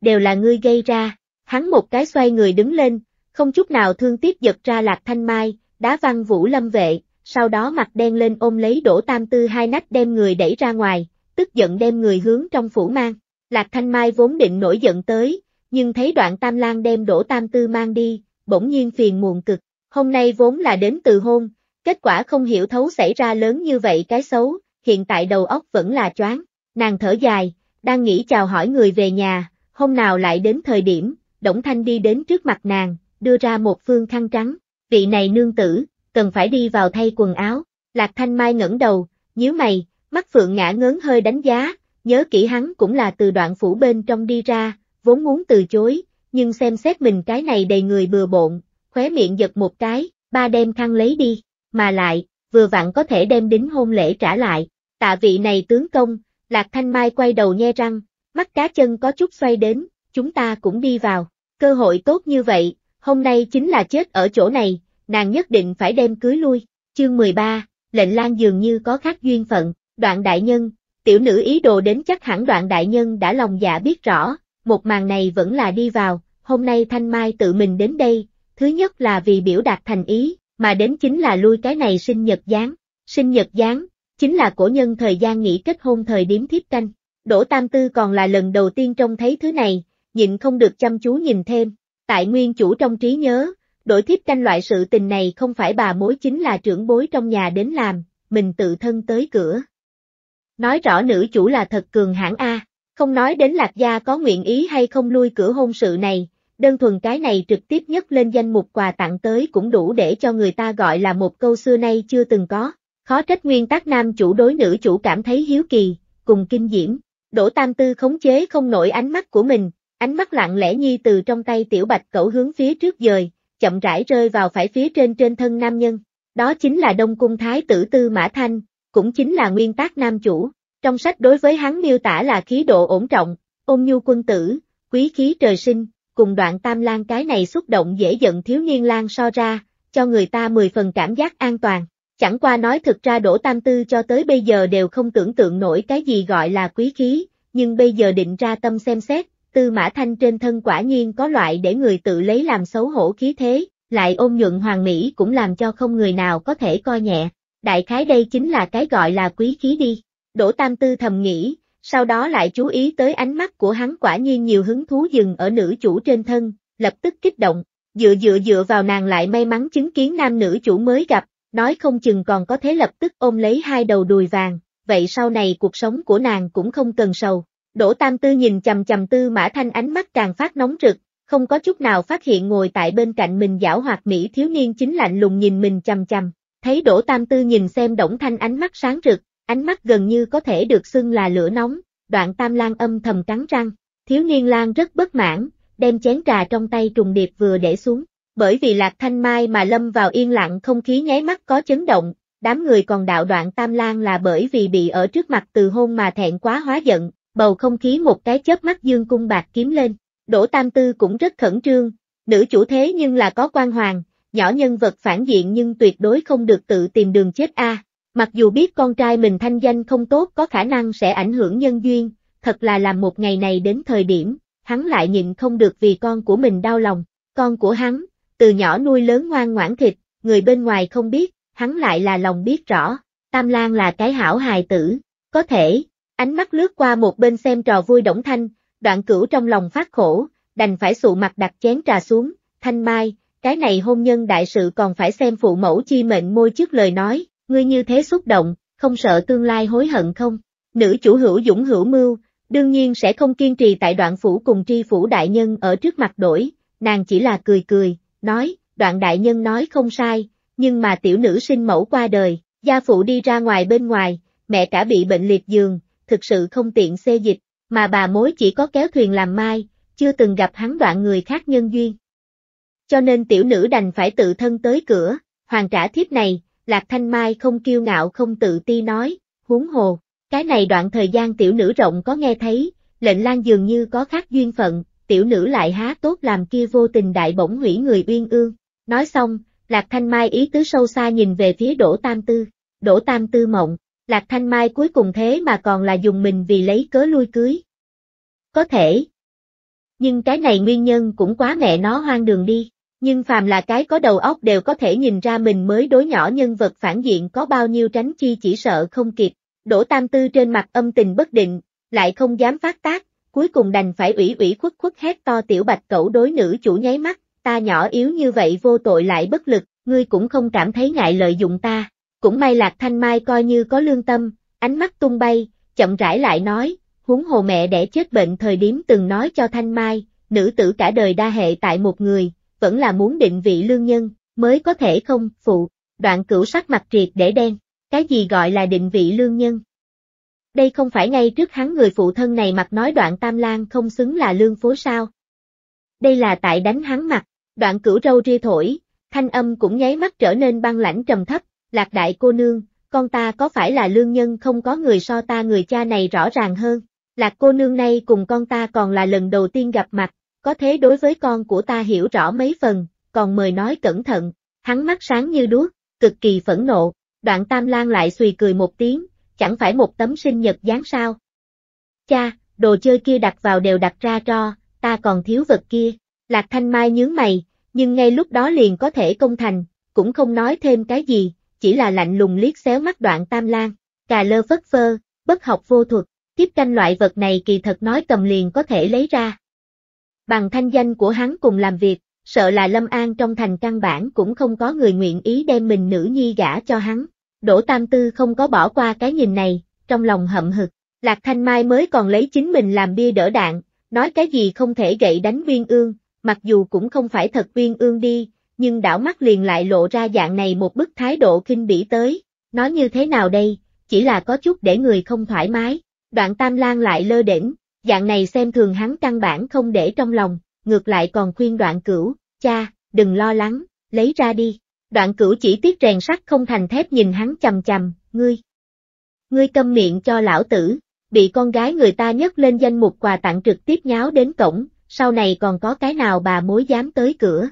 [SPEAKER 1] Đều là ngươi gây ra, hắn một cái xoay người đứng lên, không chút nào thương tiếc giật ra lạc thanh mai, đá văn vũ lâm vệ, sau đó mặt đen lên ôm lấy đổ tam tư hai nách đem người đẩy ra ngoài, tức giận đem người hướng trong phủ mang. Lạc thanh mai vốn định nổi giận tới, nhưng thấy đoạn tam lang đem đổ tam tư mang đi, bỗng nhiên phiền muộn cực, hôm nay vốn là đến từ hôn, Kết quả không hiểu thấu xảy ra lớn như vậy cái xấu, hiện tại đầu óc vẫn là choáng. Nàng thở dài, đang nghĩ chào hỏi người về nhà, hôm nào lại đến thời điểm, Đổng Thanh đi đến trước mặt nàng, đưa ra một phương khăn trắng, vị này nương tử, cần phải đi vào thay quần áo. Lạc Thanh Mai ngẩng đầu, nhíu mày, mắt phượng ngã ngớn hơi đánh giá, nhớ kỹ hắn cũng là từ đoạn phủ bên trong đi ra, vốn muốn từ chối, nhưng xem xét mình cái này đầy người bừa bộn, khóe miệng giật một cái, ba đem khăn lấy đi, mà lại, vừa vặn có thể đem đính hôn lễ trả lại. Tạ vị này tướng công, Lạc Thanh Mai quay đầu nghe răng, mắt cá chân có chút xoay đến, chúng ta cũng đi vào. Cơ hội tốt như vậy, hôm nay chính là chết ở chỗ này, nàng nhất định phải đem cưới lui. Chương 13, lệnh lan dường như có khác duyên phận, đoạn đại nhân, tiểu nữ ý đồ đến chắc hẳn đoạn đại nhân đã lòng dạ biết rõ, một màn này vẫn là đi vào, hôm nay Thanh Mai tự mình đến đây, thứ nhất là vì biểu đạt thành ý, mà đến chính là lui cái này sinh nhật gián. Sinh nhật gián, chính là cổ nhân thời gian nghỉ kết hôn thời điểm thiếp canh. Đỗ Tam Tư còn là lần đầu tiên trông thấy thứ này, nhịn không được chăm chú nhìn thêm. Tại nguyên chủ trong trí nhớ, đổi thiếp canh loại sự tình này không phải bà mối chính là trưởng bối trong nhà đến làm, mình tự thân tới cửa. Nói rõ nữ chủ là thật cường hãn A, không nói đến lạc gia có nguyện ý hay không lui cửa hôn sự này, đơn thuần cái này trực tiếp nhất lên danh mục quà tặng tới cũng đủ để cho người ta gọi là một câu xưa nay chưa từng có. Khó trách nguyên tắc nam chủ đối nữ chủ cảm thấy hiếu kỳ, cùng kinh diễm. đổ Tam Tư khống chế không nổi ánh mắt của mình, ánh mắt lặng lẽ nhi từ trong tay tiểu bạch cẩu hướng phía trước dời, chậm rãi rơi vào phải phía trên trên thân nam nhân. Đó chính là Đông Cung Thái tử Tư Mã Thanh, cũng chính là nguyên tắc nam chủ. Trong sách đối với hắn miêu tả là khí độ ổn trọng, ôm nhu quân tử, quý khí trời sinh, cùng đoạn tam lan cái này xúc động dễ giận thiếu niên lan so ra, cho người ta 10 phần cảm giác an toàn. Chẳng qua nói thực ra Đỗ Tam Tư cho tới bây giờ đều không tưởng tượng nổi cái gì gọi là quý khí, nhưng bây giờ định ra tâm xem xét, Tư Mã Thanh trên thân quả nhiên có loại để người tự lấy làm xấu hổ khí thế, lại ôn nhuận hoàng mỹ cũng làm cho không người nào có thể coi nhẹ. Đại khái đây chính là cái gọi là quý khí đi. Đỗ Tam Tư thầm nghĩ, sau đó lại chú ý tới ánh mắt của hắn quả nhiên nhiều hứng thú dừng ở nữ chủ trên thân, lập tức kích động, dựa dựa dựa vào nàng lại may mắn chứng kiến nam nữ chủ mới gặp, nói không chừng còn có thế lập tức ôm lấy hai đầu đùi vàng, vậy sau này cuộc sống của nàng cũng không cần sầu. Đỗ Tam Tư nhìn chầm chầm tư mã thanh ánh mắt càng phát nóng rực, không có chút nào phát hiện ngồi tại bên cạnh mình giảo hoạt Mỹ thiếu niên chính lạnh lùng nhìn mình chầm chầm, thấy Đỗ Tam Tư nhìn xem Đổng Thanh ánh mắt sáng rực, Ánh mắt gần như có thể được xưng là lửa nóng, đoạn tam lan âm thầm cắn răng, thiếu niên lan rất bất mãn, đem chén trà trong tay trùng điệp vừa để xuống, bởi vì lạc thanh mai mà lâm vào yên lặng không khí nháy mắt có chấn động, đám người còn đạo đoạn tam lan là bởi vì bị ở trước mặt từ hôn mà thẹn quá hóa giận, bầu không khí một cái chớp mắt dương cung bạc kiếm lên, đỗ tam tư cũng rất khẩn trương, nữ chủ thế nhưng là có quan hoàng, nhỏ nhân vật phản diện nhưng tuyệt đối không được tự tìm đường chết a. À. Mặc dù biết con trai mình thanh danh không tốt có khả năng sẽ ảnh hưởng nhân duyên, thật là làm một ngày này đến thời điểm, hắn lại nhịn không được vì con của mình đau lòng, con của hắn, từ nhỏ nuôi lớn ngoan ngoãn thịt, người bên ngoài không biết, hắn lại là lòng biết rõ, Tam Lan là cái hảo hài tử, có thể, ánh mắt lướt qua một bên xem trò vui Đổng Thanh, đoạn cửu trong lòng phát khổ, đành phải sụ mặt đặt chén trà xuống, Thanh Mai, cái này hôn nhân đại sự còn phải xem phụ mẫu chi mệnh môi trước lời nói, ngươi như thế xúc động, không sợ tương lai hối hận không? Nữ chủ hữu dũng hữu mưu, đương nhiên sẽ không kiên trì tại đoạn phủ cùng tri phủ đại nhân ở trước mặt đổi, nàng chỉ là cười cười, nói, đoạn đại nhân nói không sai, nhưng mà tiểu nữ sinh mẫu qua đời, gia phụ đi ra ngoài bên ngoài, mẹ cả bị bệnh liệt giường, thực sự không tiện xê dịch, mà bà mối chỉ có kéo thuyền làm mai, chưa từng gặp hắn đoạn người khác nhân duyên. Cho nên tiểu nữ đành phải tự thân tới cửa, hoàn trả thiếp này, Lạc Thanh Mai không kiêu ngạo không tự ti nói, huống hồ, cái này đoạn thời gian tiểu nữ rộng có nghe thấy, lệnh lan dường như có khác duyên phận, tiểu nữ lại há tốt làm kia vô tình đại bổng hủy người uyên ương. Nói xong, Lạc Thanh Mai ý tứ sâu xa nhìn về phía Đỗ Tam Tư, Đỗ Tam Tư mộng, Lạc Thanh Mai cuối cùng thế mà còn là dùng mình vì lấy cớ lui cưới. Có thể. Nhưng cái này nguyên nhân cũng quá mẹ nó hoang đường đi nhưng phàm là cái có đầu óc đều có thể nhìn ra mình mới đối nhỏ nhân vật phản diện có bao nhiêu tránh chi chỉ sợ không kịp. Đỗ Tam Tư trên mặt âm tình bất định, lại không dám phát tác, cuối cùng đành phải ủy ủy khuất khuất hét to tiểu bạch cẩu đối nữ chủ nháy mắt, ta nhỏ yếu như vậy vô tội lại bất lực, ngươi cũng không cảm thấy ngại lợi dụng ta. Cũng may Lạc Thanh Mai coi như có lương tâm, ánh mắt tung bay, chậm rãi lại nói, huống hồ mẹ đẻ chết bệnh thời điểm từng nói cho Thanh Mai, nữ tử cả đời đa hệ tại một người, vẫn là muốn định vị lương nhân, mới có thể không, phụ, đoạn cửu sắc mặt triệt để đen, cái gì gọi là định vị lương nhân. Đây không phải ngay trước hắn người phụ thân này mặt nói đoạn tam lang không xứng là lương phố sao. Đây là tại đánh hắn mặt, đoạn cửu râu ria thổi, thanh âm cũng nháy mắt trở nên băng lãnh trầm thấp, lạc đại cô nương, con ta có phải là lương nhân không có người so ta người cha này rõ ràng hơn. Lạc cô nương này cùng con ta còn là lần đầu tiên gặp mặt, có thế đối với con của ta hiểu rõ mấy phần, còn mời nói cẩn thận, hắn mắt sáng như đuốc, cực kỳ phẫn nộ, đoạn tam lang lại xùy cười một tiếng, chẳng phải một tấm sinh nhật dáng sao. Cha, đồ chơi kia đặt vào đều đặt ra cho, ta còn thiếu vật kia, lạc thanh mai nhướng mày, nhưng ngay lúc đó liền có thể công thành, cũng không nói thêm cái gì, chỉ là lạnh lùng liếc xéo mắt đoạn tam lang, cà lơ phất phơ, bất học vô thuật, tiếp canh loại vật này kỳ thật nói cầm liền có thể lấy ra, Bằng thanh danh của hắn cùng làm việc, sợ là Lâm An trong thành căn bản cũng không có người nguyện ý đem mình nữ nhi gả cho hắn. Đỗ Tam Tư không có bỏ qua cái nhìn này, trong lòng hậm hực. Lạc Thanh Mai mới còn lấy chính mình làm bia đỡ đạn, nói cái gì không thể gậy đánh viên ương, mặc dù cũng không phải thật viên ương đi, nhưng đảo mắt liền lại lộ ra dạng này một bức thái độ kinh bỉ tới. Nói như thế nào đây, chỉ là có chút để người không thoải mái. Đoạn Tam Lan lại lơ đỉnh, Dạng này xem thường hắn căn bản không để trong lòng, ngược lại còn khuyên đoạn cửu, cha, đừng lo lắng, lấy ra đi. Đoạn cửu chỉ tiếc rèn sắt không thành thép nhìn hắn chầm chầm, ngươi. Ngươi câm miệng cho lão tử, bị con gái người ta nhấc lên danh mục quà tặng trực tiếp nháo đến cổng, sau này còn có cái nào bà mối dám tới cửa.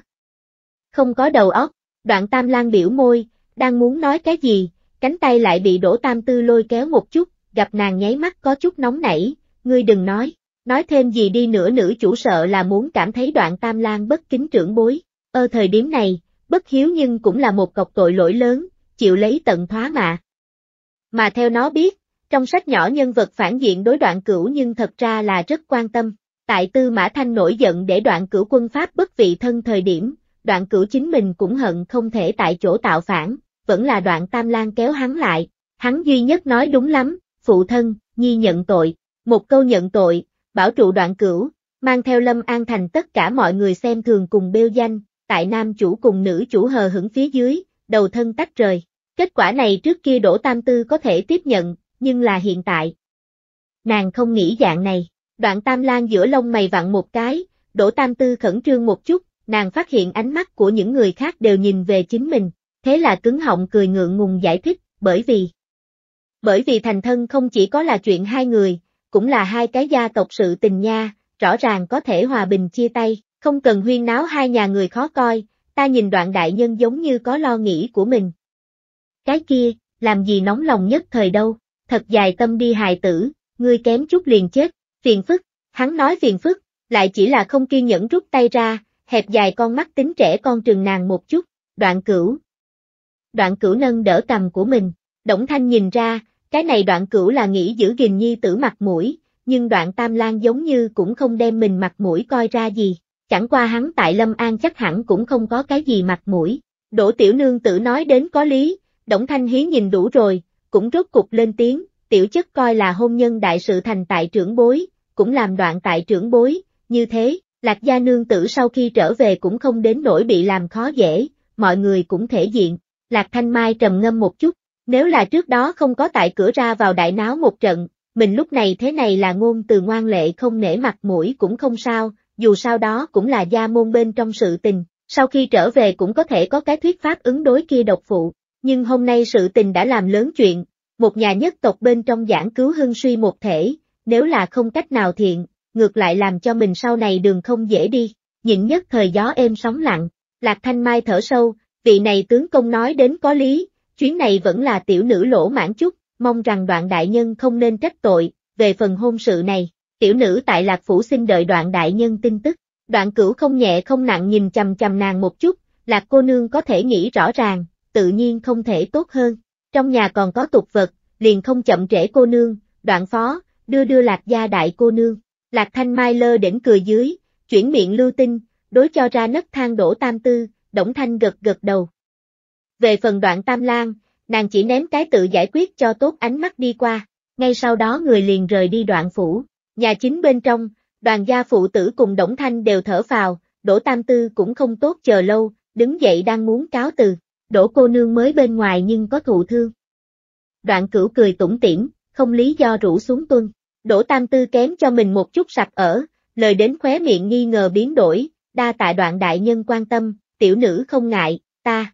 [SPEAKER 1] Không có đầu óc, đoạn tam lan biểu môi, đang muốn nói cái gì, cánh tay lại bị đổ tam tư lôi kéo một chút, gặp nàng nháy mắt có chút nóng nảy, ngươi đừng nói, nói thêm gì đi nữa nữ chủ sợ là muốn cảm thấy đoạn tam Lan bất kính trưởng bối, ở ờ, thời điểm này, bất hiếu nhưng cũng là một cọc tội lỗi lớn, chịu lấy tận thoá mà. Mà theo nó biết, trong sách nhỏ nhân vật phản diện đối đoạn cửu nhưng thật ra là rất quan tâm, tại tư mã thanh nổi giận để đoạn cửu quân Pháp bất vị thân thời điểm, đoạn cửu chính mình cũng hận không thể tại chỗ tạo phản, vẫn là đoạn tam Lan kéo hắn lại, hắn duy nhất nói đúng lắm, phụ thân, nhi nhận tội, một câu nhận tội, bảo trụ đoạn cửu, mang theo Lâm An Thành tất cả mọi người xem thường cùng bêu danh, tại nam chủ cùng nữ chủ hờ hững phía dưới, đầu thân tách rời. Kết quả này trước kia Đỗ Tam Tư có thể tiếp nhận, nhưng là hiện tại. Nàng không nghĩ dạng này, đoạn Tam Lan giữa lông mày vặn một cái, Đỗ Tam Tư khẩn trương một chút, nàng phát hiện ánh mắt của những người khác đều nhìn về chính mình, thế là cứng họng cười ngượng ngùng giải thích, bởi vì... Bởi vì thành thân không chỉ có là chuyện hai người, cũng là hai cái gia tộc sự tình nha, rõ ràng có thể hòa bình chia tay, không cần huyên náo hai nhà người khó coi, ta nhìn đoạn đại nhân giống như có lo nghĩ của mình. Cái kia, làm gì nóng lòng nhất thời đâu, thật dài tâm đi hài tử, ngươi kém chút liền chết, phiền phức, hắn nói phiền phức, lại chỉ là không kiên nhẫn rút tay ra, hẹp dài con mắt tính trẻ con trừng nàng một chút, đoạn cửu. Đoạn cửu nâng đỡ cầm của mình, Đổng Thanh nhìn ra, cái này đoạn cửu là nghĩ giữ gìn nhi tử mặt mũi, nhưng đoạn tam lang giống như cũng không đem mình mặt mũi coi ra gì, chẳng qua hắn tại Lâm An chắc hẳn cũng không có cái gì mặt mũi. Đỗ tiểu nương tử nói đến có lý, Đổng Thanh Hiến nhìn đủ rồi, cũng rốt cục lên tiếng, tiểu chất coi là hôn nhân đại sự thành tại trưởng bối, cũng làm đoạn tại trưởng bối, như thế, Lạc gia nương tử sau khi trở về cũng không đến nỗi bị làm khó dễ, mọi người cũng thể diện. Lạc Thanh Mai trầm ngâm một chút, nếu là trước đó không có tại cửa ra vào đại náo một trận, mình lúc này thế này là ngôn từ ngoan lệ không nể mặt mũi cũng không sao, dù sao đó cũng là gia môn bên trong sự tình, sau khi trở về cũng có thể có cái thuyết pháp ứng đối kia độc phụ, nhưng hôm nay sự tình đã làm lớn chuyện, một nhà nhất tộc bên trong giảng cứu hưng suy một thể, nếu là không cách nào thiện, ngược lại làm cho mình sau này đường không dễ đi, nhịn nhất thời gió êm sóng lặng, Lạc Thanh Mai thở sâu, vị này tướng công nói đến có lý, chuyến này vẫn là tiểu nữ lỗ mãn chút, mong rằng đoạn đại nhân không nên trách tội, về phần hôn sự này, tiểu nữ tại lạc phủ xin đợi đoạn đại nhân tin tức, đoạn cửu không nhẹ không nặng nhìn chầm chầm nàng một chút, lạc cô nương có thể nghĩ rõ ràng, tự nhiên không thể tốt hơn, trong nhà còn có tục vật, liền không chậm trễ cô nương, đoạn phó, đưa đưa lạc gia đại cô nương, lạc thanh mai lơ đỉnh cười dưới, chuyển miệng lưu tin đối cho ra nấc thang đổ tam tư, Đổng Thanh gật gật đầu, về phần đoạn Tam Lan, nàng chỉ ném cái tự giải quyết cho tốt ánh mắt đi qua, ngay sau đó người liền rời đi đoạn phủ. Nhà chính bên trong, đoàn gia phụ tử cùng Đổng Thanh đều thở vào. Đỗ Tam Tư cũng không tốt chờ lâu, đứng dậy đang muốn cáo từ, Đỗ cô nương mới bên ngoài nhưng có thụ thương. Đoạn cửu cười tủm tỉm, không lý do rủ xuống tuân, Đỗ Tam Tư kém cho mình một chút sạch ở, lời đến khóe miệng nghi ngờ biến đổi, đa tại đoạn đại nhân quan tâm, tiểu nữ không ngại, ta.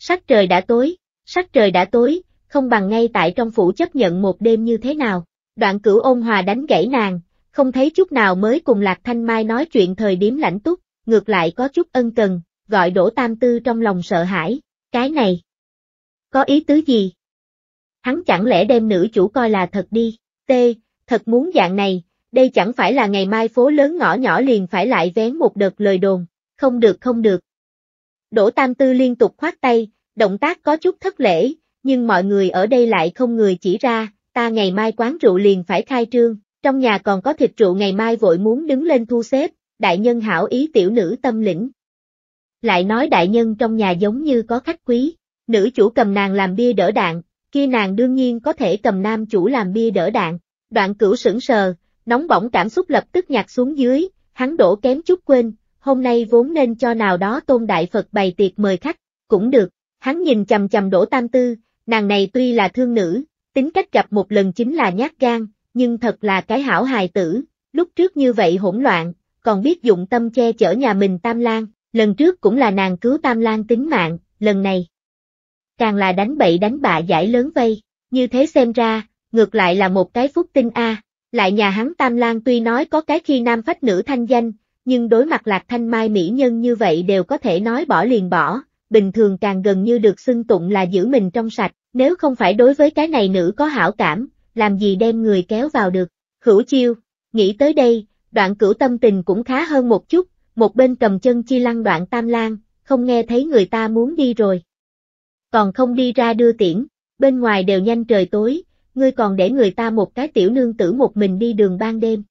[SPEAKER 1] Sắc trời đã tối, sắc trời đã tối, không bằng ngay tại trong phủ chấp nhận một đêm như thế nào. Đoạn cửu ôn hòa đánh gãy nàng, không thấy chút nào mới cùng Lạc Thanh Mai nói chuyện thời điểm lãnh túc, ngược lại có chút ân cần, gọi đổ tam tư trong lòng sợ hãi, cái này. Có ý tứ gì? Hắn chẳng lẽ đem nữ chủ coi là thật đi, tê, thật muốn dạng này, đây chẳng phải là ngày mai phố lớn ngõ nhỏ liền phải lại vén một đợt lời đồn, không được không được. Đỗ Tam Tư liên tục khoát tay, động tác có chút thất lễ, nhưng mọi người ở đây lại không người chỉ ra, ta ngày mai quán rượu liền phải khai trương, trong nhà còn có thịt rượu ngày mai vội muốn đứng lên thu xếp, đại nhân hảo ý tiểu nữ tâm lĩnh. Lại nói đại nhân trong nhà giống như có khách quý, nữ chủ cầm nàng làm bia đỡ đạn, kia nàng đương nhiên có thể cầm nam chủ làm bia đỡ đạn, đoạn cửu sững sờ, nóng bỏng cảm xúc lập tức nhạt xuống dưới, hắn đổ kém chút quên, hôm nay vốn nên cho nào đó tôn đại Phật bày tiệc mời khách, cũng được, hắn nhìn chầm chầm đổ tam tư, nàng này tuy là thương nữ, tính cách gặp một lần chính là nhát gan, nhưng thật là cái hảo hài tử, lúc trước như vậy hỗn loạn, còn biết dụng tâm che chở nhà mình Tam Lan, lần trước cũng là nàng cứu Tam Lan tính mạng, lần này. Càng là đánh bậy đánh bạ giải lớn vây, như thế xem ra, ngược lại là một cái phúc tinh A, lại nhà hắn Tam Lan tuy nói có cái khi nam phách nữ thanh danh, nhưng đối mặt Lạc Thanh Mai mỹ nhân như vậy đều có thể nói bỏ liền bỏ, bình thường càng gần như được xưng tụng là giữ mình trong sạch, nếu không phải đối với cái này nữ có hảo cảm, làm gì đem người kéo vào được, hữu chiêu, nghĩ tới đây, đoạn cửu tâm tình cũng khá hơn một chút, một bên cầm chân chi lăng đoạn tam lang, không nghe thấy người ta muốn đi rồi. Còn không đi ra đưa tiễn, bên ngoài đều nhanh trời tối, ngươi còn để người ta một cái tiểu nương tử một mình đi đường ban đêm.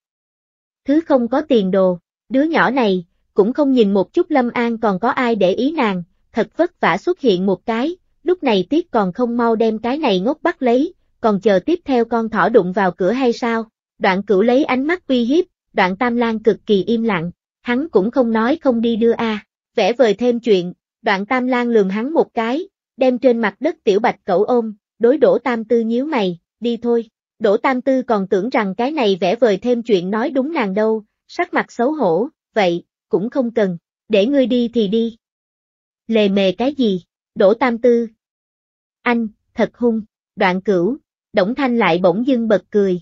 [SPEAKER 1] Thứ không có tiền đồ. Đứa nhỏ này, cũng không nhìn một chút Lâm An còn có ai để ý nàng, thật vất vả xuất hiện một cái, lúc này tiếc còn không mau đem cái này ngốc bắt lấy, còn chờ tiếp theo con thỏ đụng vào cửa hay sao? Đoạn cửu lấy ánh mắt uy hiếp, đoạn tam lang cực kỳ im lặng, hắn cũng không nói không đi đưa a vẽ vời thêm chuyện, đoạn tam lang lườm hắn một cái, đem trên mặt đất tiểu bạch cẩu ôm, đối đổ tam tư nhíu mày, đi thôi. Đỗ Tam Tư còn tưởng rằng cái này vẽ vời thêm chuyện nói đúng nàng đâu, sắc mặt xấu hổ, vậy, cũng không cần, để ngươi đi thì đi. Lề mề cái gì, đổ tam tư. Anh, thật hung, đoạn cửu, Đổng Thanh lại bỗng dưng bật cười.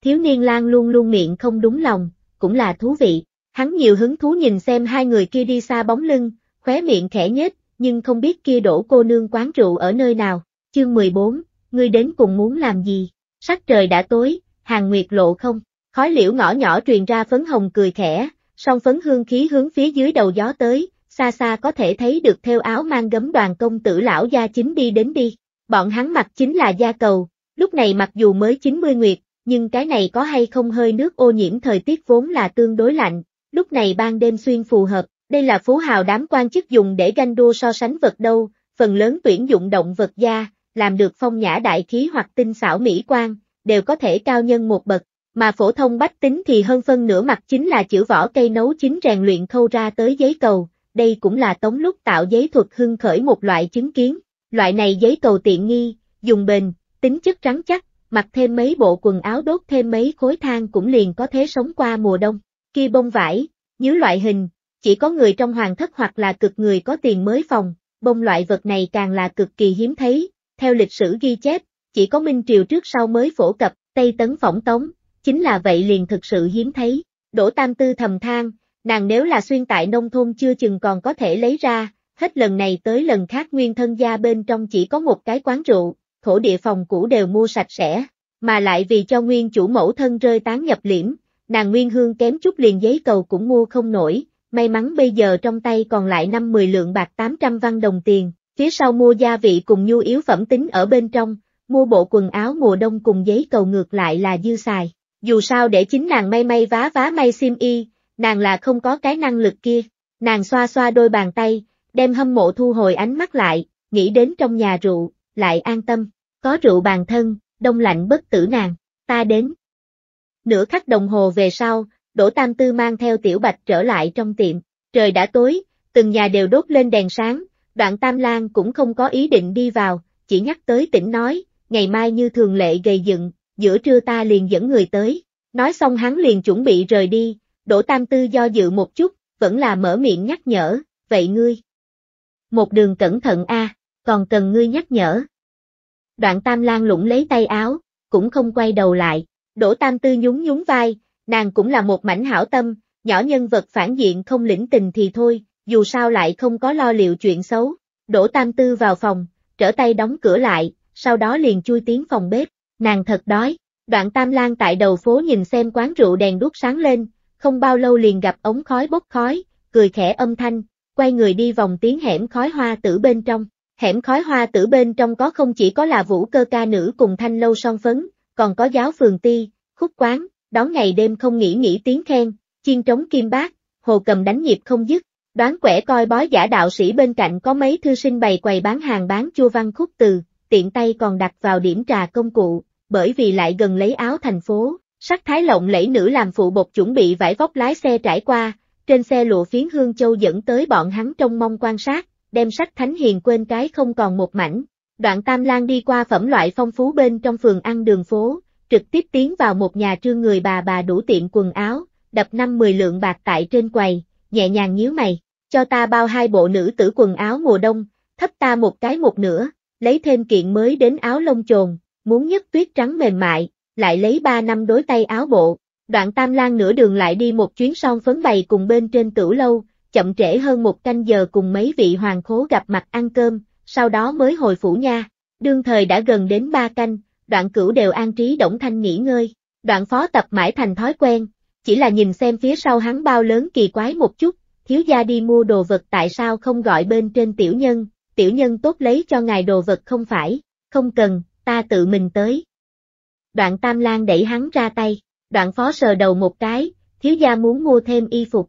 [SPEAKER 1] Thiếu niên lang luôn luôn miệng không đúng lòng, cũng là thú vị, hắn nhiều hứng thú nhìn xem hai người kia đi xa bóng lưng, khóe miệng khẽ nhếch, nhưng không biết kia đổ cô nương quán rượu ở nơi nào, chương 14, ngươi đến cùng muốn làm gì, sắc trời đã tối, hàng nguyệt lộ không, Khói liễu ngõ nhỏ truyền ra phấn hồng cười khẽ, song phấn hương khí hướng phía dưới đầu gió tới, xa xa có thể thấy được theo áo mang gấm đoàn công tử lão gia chính đi đến đi. Bọn hắn mặc chính là gia cầu, lúc này mặc dù mới 90 nguyệt, nhưng cái này có hay không hơi nước ô nhiễm thời tiết vốn là tương đối lạnh, lúc này ban đêm xuyên phù hợp, đây là phú hào đám quan chức dùng để ganh đua so sánh vật đâu, phần lớn tuyển dụng động vật da, làm được phong nhã đại khí hoặc tinh xảo mỹ quan, đều có thể cao nhân một bậc, mà phổ thông bách tính thì hơn phân nửa mặt chính là chữ vỏ cây nấu chính rèn luyện khâu ra tới giấy cầu, đây cũng là tống lúc tạo giấy thuật hưng khởi một loại chứng kiến, loại này giấy cầu tiện nghi, dùng bền, tính chất rắn chắc, mặc thêm mấy bộ quần áo đốt thêm mấy khối than cũng liền có thế sống qua mùa đông, kia bông vải, nhớ loại hình, chỉ có người trong hoàng thất hoặc là cực người có tiền mới phòng, bông loại vật này càng là cực kỳ hiếm thấy, theo lịch sử ghi chép, chỉ có Minh Triều trước sau mới phổ cập, Tây Tấn phỏng tống, chính là vậy liền thực sự hiếm thấy. Đỗ Tam Tư thầm than, nàng nếu là xuyên tại nông thôn chưa chừng còn có thể lấy ra, hết lần này tới lần khác nguyên thân gia bên trong chỉ có một cái quán rượu, thổ địa phòng cũ đều mua sạch sẽ, mà lại vì cho nguyên chủ mẫu thân rơi tán nhập liễm, nàng nguyên hương kém chút liền giấy cầu cũng mua không nổi, may mắn bây giờ trong tay còn lại năm mười lượng bạc 800 văn đồng tiền, phía sau mua gia vị cùng nhu yếu phẩm tính ở bên trong, mua bộ quần áo mùa đông cùng giấy cầu ngược lại là dư xài dù sao để chính nàng may may vá vá may sim y, nàng là không có cái năng lực kia. Nàng xoa xoa đôi bàn tay, đem hâm mộ thu hồi ánh mắt lại, nghĩ đến trong nhà rượu, lại an tâm, có rượu bàn thân, đông lạnh bất tử nàng, ta đến. Nửa khắc đồng hồ về sau, Đỗ Tam Tư mang theo Tiểu Bạch trở lại trong tiệm, trời đã tối, từng nhà đều đốt lên đèn sáng, đoạn Tam Lan cũng không có ý định đi vào, chỉ nhắc tới tỉnh nói, ngày mai như thường lệ gầy dựng, giữa trưa ta liền dẫn người tới. Nói xong hắn liền chuẩn bị rời đi, Đỗ Tam Tư do dự một chút, vẫn là mở miệng nhắc nhở, vậy ngươi. Một đường cẩn thận a, còn cần ngươi nhắc nhở. Đoạn Tam Lan lũng lấy tay áo, cũng không quay đầu lại, Đỗ Tam Tư nhún nhún vai, nàng cũng là một mảnh hảo tâm, nhỏ nhân vật phản diện không lĩnh tình thì thôi, dù sao lại không có lo liệu chuyện xấu. Đỗ Tam Tư vào phòng, trở tay đóng cửa lại, sau đó liền chui tiến phòng bếp nàng thật đói. Đoạn Tam Lang tại đầu phố nhìn xem quán rượu đèn đuốc sáng lên, không bao lâu liền gặp ống khói bốc khói, cười khẽ âm thanh, quay người đi vòng tiếng hẻm khói hoa tử bên trong. Hẻm khói hoa tử bên trong có không chỉ có là vũ cơ ca nữ cùng thanh lâu son phấn, còn có giáo phường ti, khúc quán, đón ngày đêm không nghỉ nghỉ tiếng khen, chiên trống kim bát, hồ cầm đánh nhịp không dứt, đoán quẻ coi bói giả đạo sĩ bên cạnh có mấy thư sinh bày quầy bán hàng bán chua văn khúc từ, tiện tay còn đặt vào điểm trà công cụ, bởi vì lại gần lấy áo thành phố, sắc thái lộng lẫy nữ làm phụ bột chuẩn bị vải vóc lái xe trải qua, trên xe lụa phiến Hương Châu dẫn tới bọn hắn trong mong quan sát, đem sách thánh hiền quên cái không còn một mảnh. Đoạn Tam Lan đi qua phẩm loại phong phú bên trong phường ăn đường phố, trực tiếp tiến vào một nhà trương người bà bà đủ tiệm quần áo, đập năm mười lượng bạc tại trên quầy, nhẹ nhàng nhíu mày, cho ta bao hai bộ nữ tử quần áo mùa đông, thấp ta một cái một nửa, lấy thêm kiện mới đến áo lông chồn, muốn nhấc tuyết trắng mềm mại, lại lấy ba năm đối tay áo bộ, đoạn tam lang nửa đường lại đi một chuyến son phấn bày cùng bên trên tử lâu, chậm trễ hơn một canh giờ cùng mấy vị hoàng khố gặp mặt ăn cơm, sau đó mới hồi phủ nha, đương thời đã gần đến ba canh, đoạn cửu đều an trí động thanh nghỉ ngơi, đoạn phó tập mãi thành thói quen, chỉ là nhìn xem phía sau hắn bao lớn kỳ quái một chút, thiếu gia đi mua đồ vật tại sao không gọi bên trên tiểu nhân, tiểu nhân tốt lấy cho ngài đồ vật không phải, không cần, ta tự mình tới. Đoạn Tam Lan đẩy hắn ra tay, đoạn phó sờ đầu một cái, thiếu gia muốn mua thêm y phục.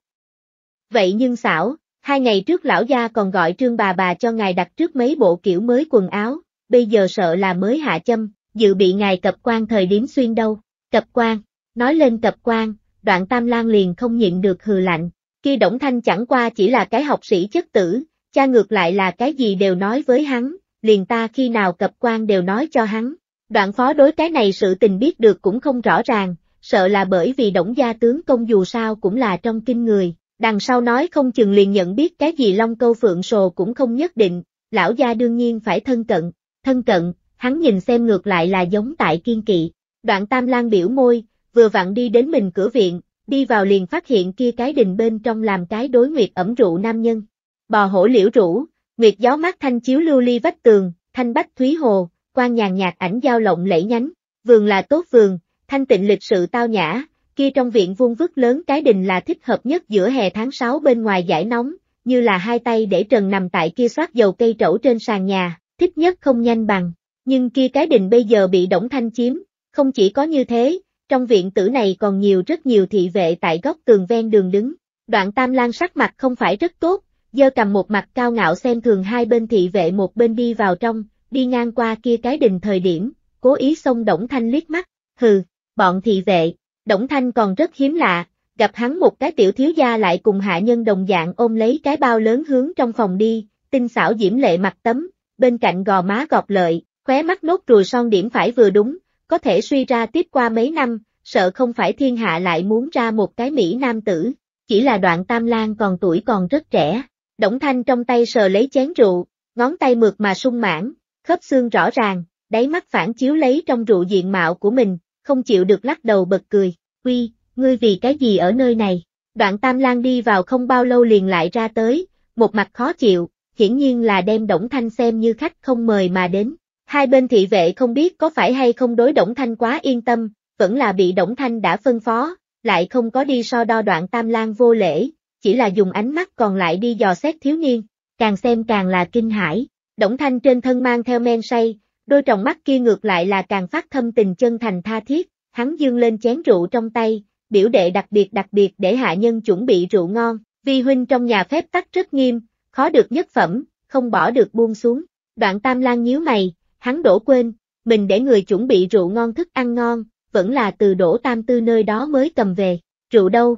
[SPEAKER 1] Vậy nhưng xảo, hai ngày trước lão gia còn gọi trương bà bà cho ngài đặt trước mấy bộ kiểu mới quần áo, bây giờ sợ là mới hạ châm, dự bị ngài cập quan thời điểm xuyên đâu, cập quan, nói lên cập quan, đoạn Tam Lan liền không nhịn được hừ lạnh, kia Đổng Thanh chẳng qua chỉ là cái học sĩ chất tử, cha ngược lại là cái gì đều nói với hắn, liền ta khi nào cập quan đều nói cho hắn. Đoạn phó đối cái này sự tình biết được cũng không rõ ràng, sợ là bởi vì Đổng gia tướng công dù sao cũng là trong kinh người, đằng sau nói không chừng liền nhận biết cái gì long câu phượng sồ cũng không nhất định, lão gia đương nhiên phải thân cận, thân cận, hắn nhìn xem ngược lại là giống tại kiên kỵ. Đoạn tam lang biểu môi, vừa vặn đi đến mình cửa viện, đi vào liền phát hiện kia cái đình bên trong làm cái đối nguyệt ẩm rượu nam nhân. Bò hổ liễu rũ, Nguyệt gió mát thanh chiếu lưu ly vách tường, thanh bách thúy hồ, quan nhàn nhạt ảnh giao lộng lẫy nhánh, vườn là tốt vườn, thanh tịnh lịch sự tao nhã, kia trong viện vuông vức lớn cái đình là thích hợp nhất giữa hè tháng 6 bên ngoài giải nóng, như là hai tay để trần nằm tại kia soát dầu cây trẩu trên sàn nhà, thích nhất không nhanh bằng, nhưng kia cái đình bây giờ bị Đổng Thanh chiếm, không chỉ có như thế, trong viện tử này còn nhiều rất nhiều thị vệ tại góc tường ven đường đứng, đoạn tam lan sắc mặt không phải rất tốt, dơ cầm một mặt cao ngạo xem thường hai bên thị vệ một bên đi vào trong, đi ngang qua kia cái đình thời điểm, cố ý xông Đổng Thanh liếc mắt, hừ, bọn thị vệ, Đổng Thanh còn rất hiếm lạ, gặp hắn một cái tiểu thiếu gia lại cùng hạ nhân đồng dạng ôm lấy cái bao lớn hướng trong phòng đi, tinh xảo diễm lệ mặt tấm, bên cạnh gò má gọt lợi, khóe mắt nốt ruồi son điểm phải vừa đúng, có thể suy ra tiếp qua mấy năm, sợ không phải thiên hạ lại muốn ra một cái Mỹ nam tử, chỉ là đoạn tam lang còn tuổi còn rất trẻ, Đổng Thanh trong tay sờ lấy chén rượu, ngón tay mượt mà sung mãn, khớp xương rõ ràng, đáy mắt phản chiếu lấy trong rượu diện mạo của mình, không chịu được lắc đầu bật cười, Quy, ngươi vì cái gì ở nơi này. Đoạn Tam Lan đi vào không bao lâu liền lại ra tới, một mặt khó chịu, hiển nhiên là đem Đổng Thanh xem như khách không mời mà đến. Hai bên thị vệ không biết có phải hay không đối Đổng Thanh quá yên tâm, vẫn là bị Đổng Thanh đã phân phó, lại không có đi so đo đoạn Tam Lan vô lễ, chỉ là dùng ánh mắt còn lại đi dò xét thiếu niên, càng xem càng là kinh hãi. Đổng Thanh trên thân mang theo men say, đôi tròng mắt kia ngược lại là càng phát thâm tình chân thành tha thiết, hắn dương lên chén rượu trong tay, biểu đệ đặc biệt đặc biệt để hạ nhân chuẩn bị rượu ngon, vi huynh trong nhà phép tắc rất nghiêm, khó được nhất phẩm, không bỏ được buông xuống. Đoạn Tam Lan nhíu mày, hắn đổ quên, mình để người chuẩn bị rượu ngon thức ăn ngon, vẫn là từ đổ tam tư nơi đó mới cầm về, rượu đâu,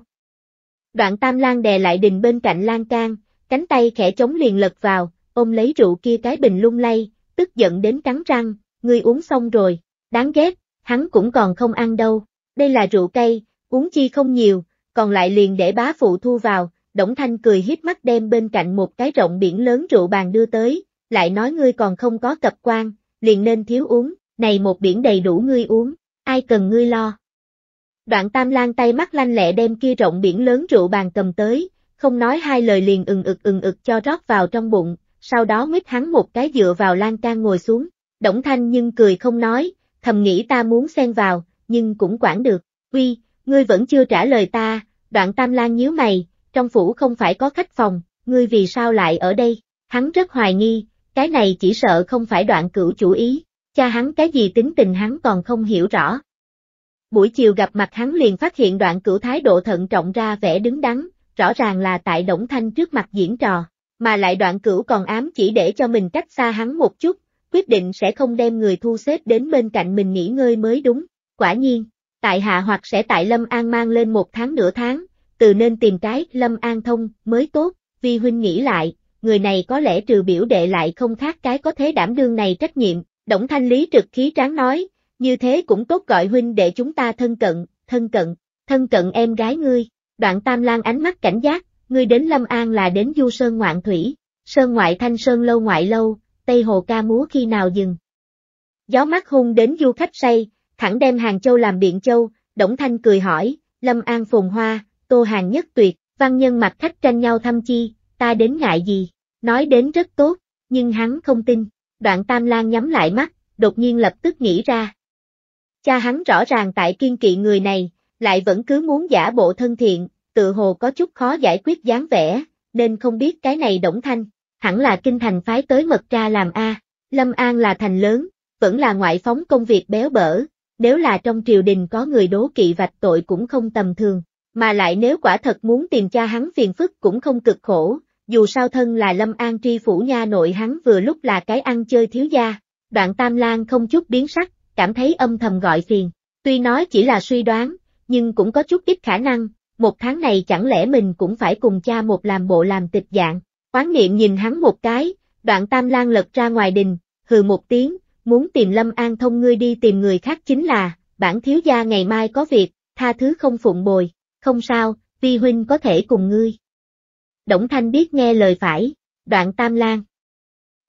[SPEAKER 1] Đoạn tam Lan đè lại đình bên cạnh lan can, cánh tay khẽ chống liền lật vào, ôm lấy rượu kia cái bình lung lay, tức giận đến cắn răng, ngươi uống xong rồi, đáng ghét, hắn cũng còn không ăn đâu, đây là rượu cây, uống chi không nhiều, còn lại liền để bá phụ thu vào, Đổng Thanh cười hiếp mắt đem bên cạnh một cái rộng biển lớn rượu bàn đưa tới, lại nói ngươi còn không có cập quan, liền nên thiếu uống, này một biển đầy đủ ngươi uống, ai cần ngươi lo, đoạn tam Lan tay mắt lanh lẹ đem kia rộng biển lớn rượu bàn cầm tới, không nói hai lời liền ừng ực ừng ực cho rót vào trong bụng, sau đó mít hắn một cái dựa vào lan can ngồi xuống, Đổng Thanh nhưng cười không nói, thầm nghĩ ta muốn xen vào, nhưng cũng quản được, uy, ngươi vẫn chưa trả lời ta, đoạn tam Lan nhíu mày, trong phủ không phải có khách phòng, ngươi vì sao lại ở đây, hắn rất hoài nghi, cái này chỉ sợ không phải đoạn cửu chủ ý, cha hắn cái gì tính tình hắn còn không hiểu rõ, buổi chiều gặp mặt hắn liền phát hiện đoạn cửu thái độ thận trọng ra vẻ đứng đắn, rõ ràng là tại Đổng Thanh trước mặt diễn trò, mà lại đoạn cửu còn ám chỉ để cho mình cách xa hắn một chút, quyết định sẽ không đem người thu xếp đến bên cạnh mình nghỉ ngơi mới đúng, quả nhiên, tại hạ hoặc sẽ tại Lâm An mang lên một tháng nửa tháng, từ nên tìm cái Lâm An thông mới tốt, vi huynh nghĩ lại, người này có lẽ trừ biểu đệ lại không khác cái có thế đảm đương này trách nhiệm, Đổng Thanh Lý trực khí tráng nói, như thế cũng tốt gọi huynh để chúng ta thân cận, thân cận, thân cận em gái ngươi. Đoạn Tam Lan ánh mắt cảnh giác, ngươi đến Lâm An là đến du sơn ngoạn thủy, sơn ngoại thanh sơn lâu ngoại lâu, Tây Hồ ca múa khi nào dừng. Gió mắt hung đến du khách say, thẳng đem Hàng Châu làm biện châu, Đổng Thanh cười hỏi, Lâm An phồn hoa, tô hàng nhất tuyệt, văn nhân mặt khách tranh nhau thăm chi, ta đến ngại gì, nói đến rất tốt, nhưng hắn không tin, đoạn Tam Lan nhắm lại mắt, đột nhiên lập tức nghĩ ra, Cha hắn rõ ràng tại kiên kỵ người này, lại vẫn cứ muốn giả bộ thân thiện, tự hồ có chút khó giải quyết dáng vẻ, nên không biết cái này Đổng Thanh, hẳn là kinh thành phái tới mật tra làm A. Lâm An là thành lớn, vẫn là ngoại phóng công việc béo bở, nếu là trong triều đình có người đố kỵ vạch tội cũng không tầm thường, mà lại nếu quả thật muốn tìm cha hắn phiền phức cũng không cực khổ, dù sao thân là Lâm An tri phủ nha nội hắn vừa lúc là cái ăn chơi thiếu gia. Đoạn Tam Lan không chút biến sắc, cảm thấy âm thầm gọi phiền. Tuy nói chỉ là suy đoán, nhưng cũng có chút ít khả năng, một tháng này chẳng lẽ mình cũng phải cùng cha một làm bộ làm tịch dạng. Quán niệm nhìn hắn một cái, đoạn tam lan lật ra ngoài đình, hừ một tiếng, muốn tìm Lâm An thông ngươi đi tìm người khác chính là, bản thiếu gia ngày mai có việc, tha thứ không phụng bồi, không sao, vi huynh có thể cùng ngươi. Đổng Thanh biết nghe lời phải, đoạn tam lan.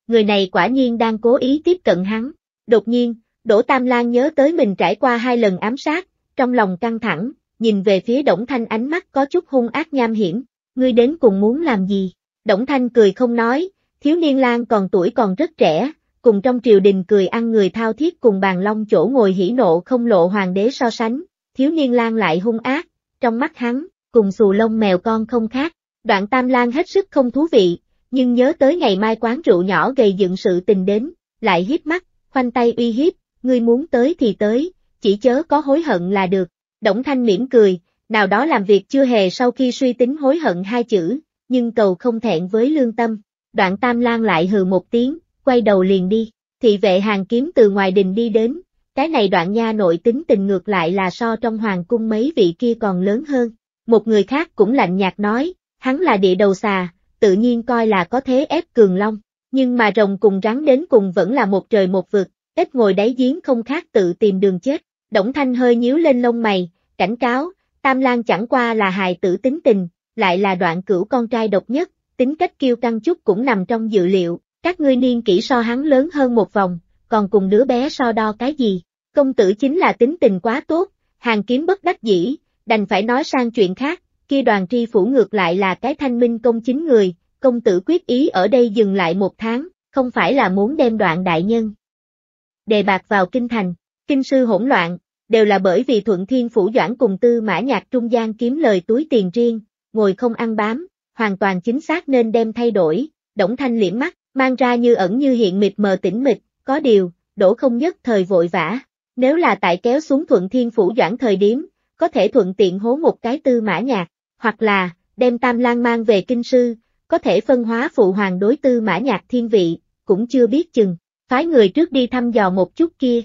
[SPEAKER 1] Người này quả nhiên đang cố ý tiếp cận hắn, đột nhiên, Đỗ Tam Lan nhớ tới mình trải qua hai lần ám sát, trong lòng căng thẳng, nhìn về phía Đổng Thanh ánh mắt có chút hung ác nham hiểm, ngươi đến cùng muốn làm gì? Đổng Thanh cười không nói, thiếu niên Lan còn tuổi còn rất trẻ, cùng trong triều đình cười ăn người thao thiết cùng bàn long chỗ ngồi hỉ nộ không lộ hoàng đế so sánh, thiếu niên Lan lại hung ác, trong mắt hắn, cùng xù lông mèo con không khác, đoạn Tam Lan hết sức không thú vị, nhưng nhớ tới ngày mai quán rượu nhỏ gây dựng sự tình đến, lại hiếp mắt, khoanh tay uy hiếp, ngươi muốn tới thì tới, chỉ chớ có hối hận là được. Đổng Thanh mỉm cười, nào đó làm việc chưa hề sau khi suy tính hối hận hai chữ, nhưng cầu không thẹn với lương tâm. Đoạn Tam Lan lại hừ một tiếng, quay đầu liền đi, thị vệ hàng kiếm từ ngoài đình đi đến, cái này đoạn nha nội tính tình ngược lại là so trong hoàng cung mấy vị kia còn lớn hơn. Một người khác cũng lạnh nhạt nói, hắn là địa đầu xà, tự nhiên coi là có thế ép cường long, nhưng mà rồng cùng rắn đến cùng vẫn là một trời một vực, ít ngồi đáy giếng không khác tự tìm đường chết. Đổng Thanh hơi nhíu lên lông mày, cảnh cáo, Tam Lan chẳng qua là hài tử tính tình, lại là đoạn cửu con trai độc nhất, tính cách kiêu căng chút cũng nằm trong dự liệu, các ngươi niên kỹ so hắn lớn hơn một vòng, còn cùng đứa bé so đo cái gì. Công tử chính là tính tình quá tốt, hàng kiếm bất đắc dĩ, đành phải nói sang chuyện khác, kia đoàn tri phủ ngược lại là cái thanh minh công chính người, công tử quyết ý ở đây dừng lại một tháng, không phải là muốn đem đoạn đại nhân, đề bạc vào kinh thành, kinh sư hỗn loạn, đều là bởi vì Thuận Thiên Phủ Doãn cùng Tư Mã Nhạc trung gian kiếm lời túi tiền riêng, ngồi không ăn bám, hoàn toàn chính xác nên đem thay đổi, Đổng Thanh liễm mắt, mang ra như ẩn như hiện mịt mờ tĩnh mịch, có điều, đổ không nhất thời vội vã, nếu là tại kéo xuống Thuận Thiên Phủ Doãn thời điểm, có thể thuận tiện hố một cái Tư Mã Nhạc, hoặc là, đem Tam Lan mang về kinh sư, có thể phân hóa phụ hoàng đối Tư Mã Nhạc thiên vị, cũng chưa biết chừng phái người trước đi thăm dò một chút kia.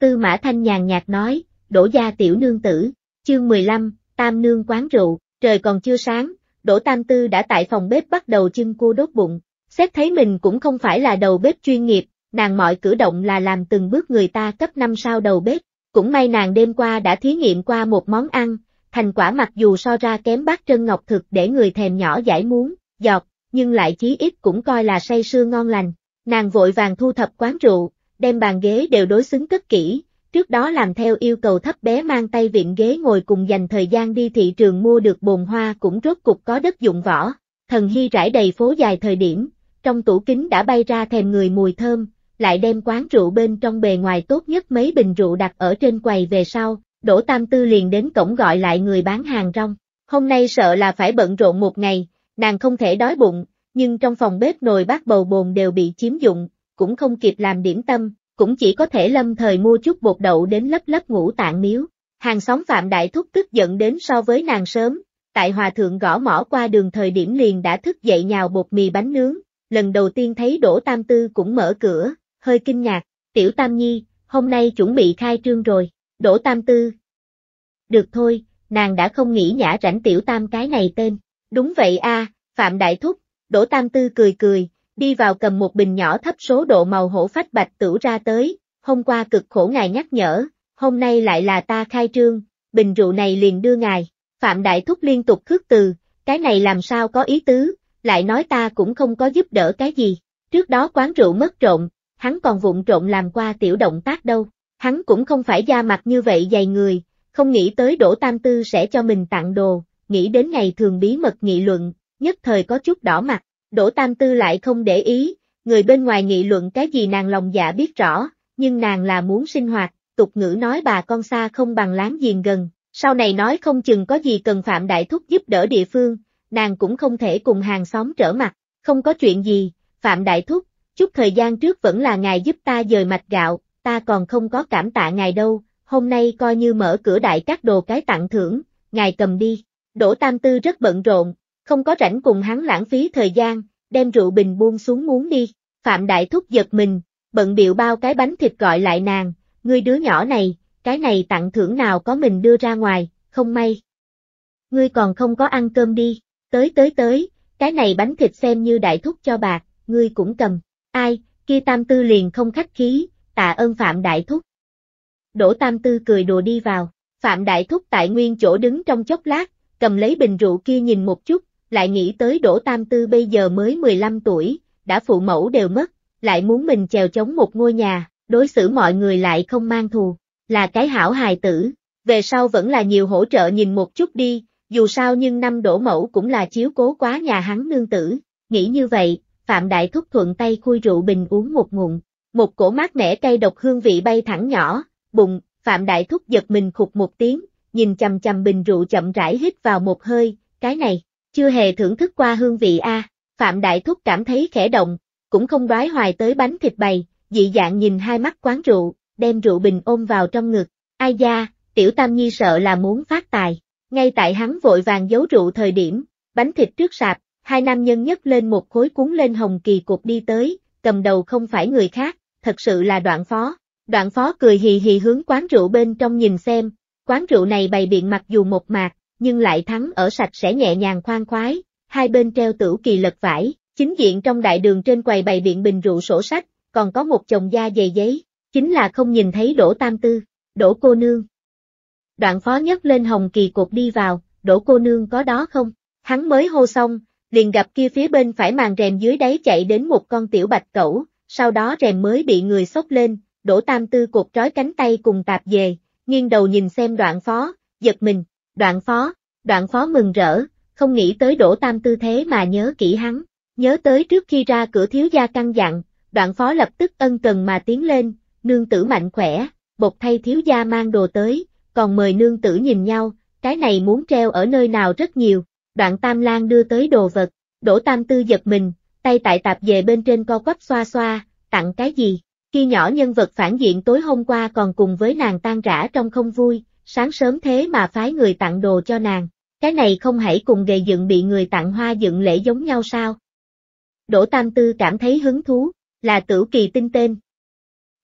[SPEAKER 1] Tư Mã Thanh nhàn nhạt nói, đổ gia tiểu nương tử, chương 15, tam nương quán rượu, trời còn chưa sáng, đổ tam tư đã tại phòng bếp bắt đầu chưng cua đốt bụng, xét thấy mình cũng không phải là đầu bếp chuyên nghiệp, nàng mọi cử động là làm từng bước người ta cấp năm sao đầu bếp, cũng may nàng đêm qua đã thí nghiệm qua một món ăn, thành quả mặc dù so ra kém bát trân ngọc thực để người thèm nhỏ giải muốn, giọt, nhưng lại chí ít cũng coi là say sưa ngon lành. Nàng vội vàng thu thập quán rượu, đem bàn ghế đều đối xứng cất kỹ, trước đó làm theo yêu cầu thấp bé mang tay viện ghế ngồi cùng dành thời gian đi thị trường mua được bồn hoa cũng rốt cục có đất dụng võ. Thần Hy rải đầy phố dài thời điểm, trong tủ kính đã bay ra thèm người mùi thơm, lại đem quán rượu bên trong bề ngoài tốt nhất mấy bình rượu đặt ở trên quầy về sau, đổ Tam Tư liền đến cổng gọi lại người bán hàng rong. Hôm nay sợ là phải bận rộn một ngày, nàng không thể đói bụng, nhưng trong phòng bếp nồi bát bầu bồn đều bị chiếm dụng, cũng không kịp làm điểm tâm, cũng chỉ có thể lâm thời mua chút bột đậu đến lấp lấp ngủ tạng miếu. Hàng xóm Phạm Đại Thúc tức giận đến so với nàng sớm, tại hòa thượng gõ mỏ qua đường thời điểm liền đã thức dậy nhào bột mì bánh nướng, lần đầu tiên thấy Đỗ Tam Tư cũng mở cửa, hơi kinh ngạc, tiểu Tam Nhi, hôm nay chuẩn bị khai trương rồi, Đỗ Tam Tư. Được thôi, nàng đã không nghĩ nhã rảnh tiểu Tam cái này tên, đúng vậy a Phạm Đại Thúc, Đỗ Tam Tư cười cười, đi vào cầm một bình nhỏ thấp số độ màu hổ phách bạch tửu ra tới, hôm qua cực khổ ngài nhắc nhở, hôm nay lại là ta khai trương, bình rượu này liền đưa ngài, Phạm Đại Thúc liên tục khước từ, cái này làm sao có ý tứ, lại nói ta cũng không có giúp đỡ cái gì, trước đó quán rượu mất trộn, hắn còn vụng trộn làm qua tiểu động tác đâu, hắn cũng không phải da mặt như vậy dày người, không nghĩ tới Đỗ Tam Tư sẽ cho mình tặng đồ, nghĩ đến ngày thường bí mật nghị luận, nhất thời có chút đỏ mặt, Đỗ Tam Tư lại không để ý, người bên ngoài nghị luận cái gì nàng lòng dạ biết rõ, nhưng nàng là muốn sinh hoạt, tục ngữ nói bà con xa không bằng láng giềng gần, sau này nói không chừng có gì cần Phạm Đại Thúc giúp đỡ địa phương, nàng cũng không thể cùng hàng xóm trở mặt, không có chuyện gì, Phạm Đại Thúc, chút thời gian trước vẫn là ngài giúp ta dời mạch gạo, ta còn không có cảm tạ ngài đâu, hôm nay coi như mở cửa đại các đồ cái tặng thưởng, ngài cầm đi. Đỗ Tam Tư rất bận rộn, không có rảnh cùng hắn lãng phí thời gian, đem rượu bình buông xuống muốn đi. Phạm Đại Thúc giật mình, bận biệu bao cái bánh thịt gọi lại nàng, ngươi đứa nhỏ này, cái này tặng thưởng nào có mình đưa ra ngoài, không may. Ngươi còn không có ăn cơm đi, tới tới tới, cái này bánh thịt xem như đại thúc cho bạc, ngươi cũng cầm, ai, kia tam tư liền không khách khí, tạ ơn Phạm Đại Thúc. Đỗ tam tư cười đùa đi vào, Phạm Đại Thúc tại nguyên chỗ đứng trong chốc lát, cầm lấy bình rượu kia nhìn một chút, lại nghĩ tới Đỗ Tam Tư bây giờ mới 15 tuổi, đã phụ mẫu đều mất, lại muốn mình chèo chống một ngôi nhà, đối xử mọi người lại không mang thù, là cái hảo hài tử, về sau vẫn là nhiều hỗ trợ nhìn một chút đi, dù sao nhưng năm Đỗ Mẫu cũng là chiếu cố quá nhà hắn nương tử, nghĩ như vậy, Phạm Đại Thúc thuận tay khui rượu bình uống một ngụm, một cổ mát mẻ cây độc hương vị bay thẳng nhỏ, bụng Phạm Đại Thúc giật mình khục một tiếng, nhìn chầm chầm bình rượu chậm rãi hít vào một hơi, cái này chưa hề thưởng thức qua hương vị a Phạm Đại Thúc cảm thấy khẽ động, cũng không đoái hoài tới bánh thịt bày, dị dạng nhìn hai mắt quán rượu, đem rượu bình ôm vào trong ngực, ai da, tiểu tam nhi sợ là muốn phát tài. Ngay tại hắn vội vàng giấu rượu thời điểm, bánh thịt trước sạp, hai nam nhân nhấc lên một khối cuốn lên hồng kỳ cục đi tới, cầm đầu không phải người khác, thật sự là đoạn phó. Đoạn phó cười hì hì hướng quán rượu bên trong nhìn xem, quán rượu này bày biện mặc dù một mạc, nhưng lại thắng ở sạch sẽ nhẹ nhàng khoan khoái, hai bên treo tửu kỳ lật vải, chính diện trong đại đường trên quầy bày biện bình rượu sổ sách, còn có một chồng da dày giấy, chính là không nhìn thấy đổ tam tư, đổ cô nương. Đoạn phó nhất lên hồng kỳ cột đi vào, đổ cô nương có đó không? Hắn mới hô xong, liền gặp kia phía bên phải màn rèm dưới đáy chạy đến một con tiểu bạch cẩu, sau đó rèm mới bị người xốc lên, đổ tam tư cột trói cánh tay cùng tạp về, nghiêng đầu nhìn xem đoạn phó, giật mình, Đoạn phó, đoạn phó mừng rỡ, không nghĩ tới đổ tam tư thế mà nhớ kỹ hắn, nhớ tới trước khi ra cửa thiếu gia căn dặn, đoạn phó lập tức ân cần mà tiến lên, nương tử mạnh khỏe, bột thay thiếu gia mang đồ tới, còn mời nương tử nhìn nhau, cái này muốn treo ở nơi nào rất nhiều, đoạn tam lang đưa tới đồ vật, đổ tam tư giật mình, tay tại tạp về bên trên co quắp xoa xoa, tặng cái gì, khi nhỏ nhân vật phản diện tối hôm qua còn cùng với nàng tan rã trong không vui, sáng sớm thế mà phái người tặng đồ cho nàng, cái này không hãy cùng gầy dựng bị người tặng hoa dựng lễ giống nhau sao? Đỗ Tam Tư cảm thấy hứng thú, là tử kỳ tinh tên.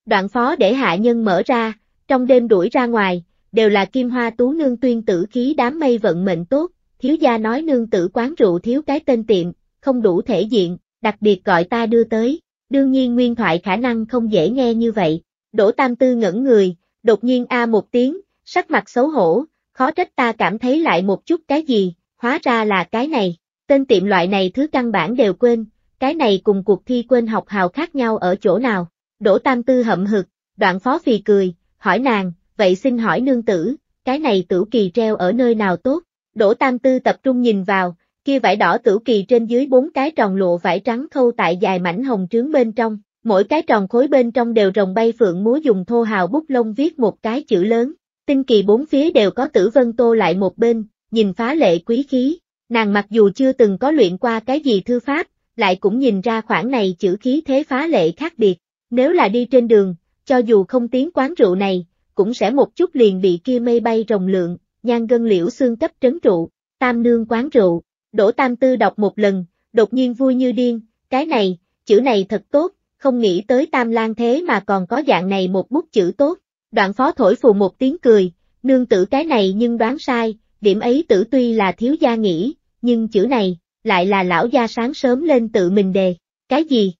[SPEAKER 1] Đoạn phó để hạ nhân mở ra, trong đêm đuổi ra ngoài, đều là kim hoa tú nương tuyên tử khí đám mây vận mệnh tốt, thiếu gia nói nương tử quán rượu thiếu cái tên tiệm, không đủ thể diện, đặc biệt gọi ta đưa tới, đương nhiên nguyên thoại khả năng không dễ nghe như vậy. Đỗ Tam Tư ngẩn người, đột nhiên a một tiếng, sắc mặt xấu hổ, khó trách ta cảm thấy lại một chút cái gì, hóa ra là cái này, tên tiệm loại này thứ căn bản đều quên, cái này cùng cuộc thi quên học hào khác nhau ở chỗ nào, đỗ tam tư hậm hực, đoạn phó phì cười, hỏi nàng, vậy xin hỏi nương tử, cái này tử kỳ treo ở nơi nào tốt, đỗ tam tư tập trung nhìn vào, kia vải đỏ tử kỳ trên dưới bốn cái tròn lụa vải trắng khâu tại dài mảnh hồng trướng bên trong, mỗi cái tròn khối bên trong đều rồng bay phượng múa dùng thô hào bút lông viết một cái chữ lớn, Tinh kỳ bốn phía đều có tử vân tô lại một bên, nhìn phá lệ quý khí, nàng mặc dù chưa từng có luyện qua cái gì thư pháp, lại cũng nhìn ra khoảng này chữ khí thế phá lệ khác biệt, nếu là đi trên đường, cho dù không tiến quán rượu này, cũng sẽ một chút liền bị kia mây bay rồng lượng, nhan gân liễu xương cấp trấn trụ, tam nương quán rượu, đổ tam tư đọc một lần, đột nhiên vui như điên, cái này, chữ này thật tốt, không nghĩ tới tam Lang thế mà còn có dạng này một bút chữ tốt, Đoạn phó thổi phù một tiếng cười, nương tử cái này nhưng đoán sai, điểm ấy tử tuy là thiếu gia nghĩ, nhưng chữ này, lại là lão gia sáng sớm lên tự mình đề, cái gì?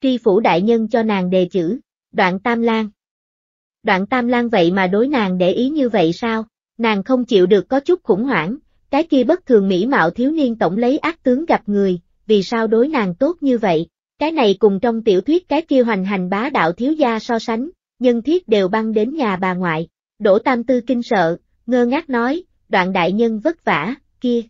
[SPEAKER 1] Tri phủ đại nhân cho nàng đề chữ, đoạn tam lang. Đoạn tam lang vậy mà đối nàng để ý như vậy sao, nàng không chịu được có chút khủng hoảng, cái kia bất thường mỹ mạo thiếu niên tổng lấy ác tướng gặp người, vì sao đối nàng tốt như vậy, cái này cùng trong tiểu thuyết cái kia hoành hành bá đạo thiếu gia so sánh, nhân thiết đều băng đến nhà bà ngoại. Đỗ Tam Tư kinh sợ, ngơ ngác nói, đoạn đại nhân vất vả, kia.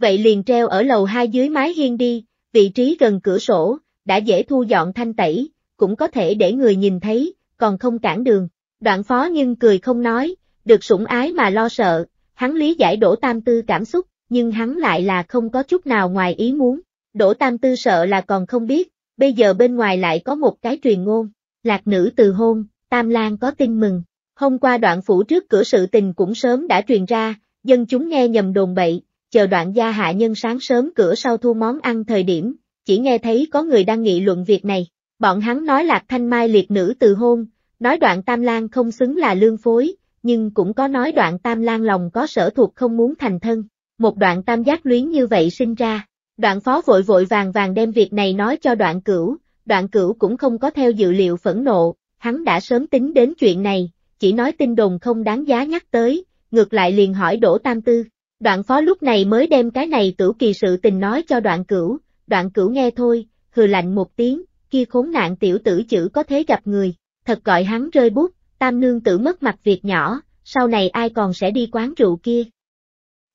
[SPEAKER 1] Vậy liền treo ở lầu hai dưới mái hiên đi, vị trí gần cửa sổ, đã dễ thu dọn thanh tẩy, cũng có thể để người nhìn thấy, còn không cản đường. Đoạn phó nhưng cười không nói, được sủng ái mà lo sợ, hắn lý giải Đỗ Tam Tư cảm xúc, nhưng hắn lại là không có chút nào ngoài ý muốn. Đỗ Tam Tư sợ là còn không biết, bây giờ bên ngoài lại có một cái truyền ngôn, lạc nữ từ hôn, Tam Lan có tin mừng. Hôm qua đoạn phủ trước cửa sự tình cũng sớm đã truyền ra, dân chúng nghe nhầm đồn bậy, chờ đoạn gia hạ nhân sáng sớm cửa sau thu món ăn thời điểm, chỉ nghe thấy có người đang nghị luận việc này. Bọn hắn nói lạc thanh mai liệt nữ từ hôn, nói đoạn Tam Lan không xứng là lương phối, nhưng cũng có nói đoạn Tam Lan lòng có sở thuộc không muốn thành thân. Một đoạn tam giác luyến như vậy sinh ra. Đoạn phó vội vội vàng vàng đem việc này nói cho đoạn cửu, đoạn cửu cũng không có theo dự liệu phẫn nộ, hắn đã sớm tính đến chuyện này, chỉ nói tin đồn không đáng giá nhắc tới, ngược lại liền hỏi Đỗ Tam Tư. Đoạn phó lúc này mới đem cái này cửu kỳ sự tình nói cho đoạn cửu, đoạn cửu nghe thôi, hừ lạnh một tiếng, kia khốn nạn tiểu tử chữ có thế gặp người, thật gọi hắn rơi bút, tam nương tử mất mặt việc nhỏ, sau này ai còn sẽ đi quán rượu kia.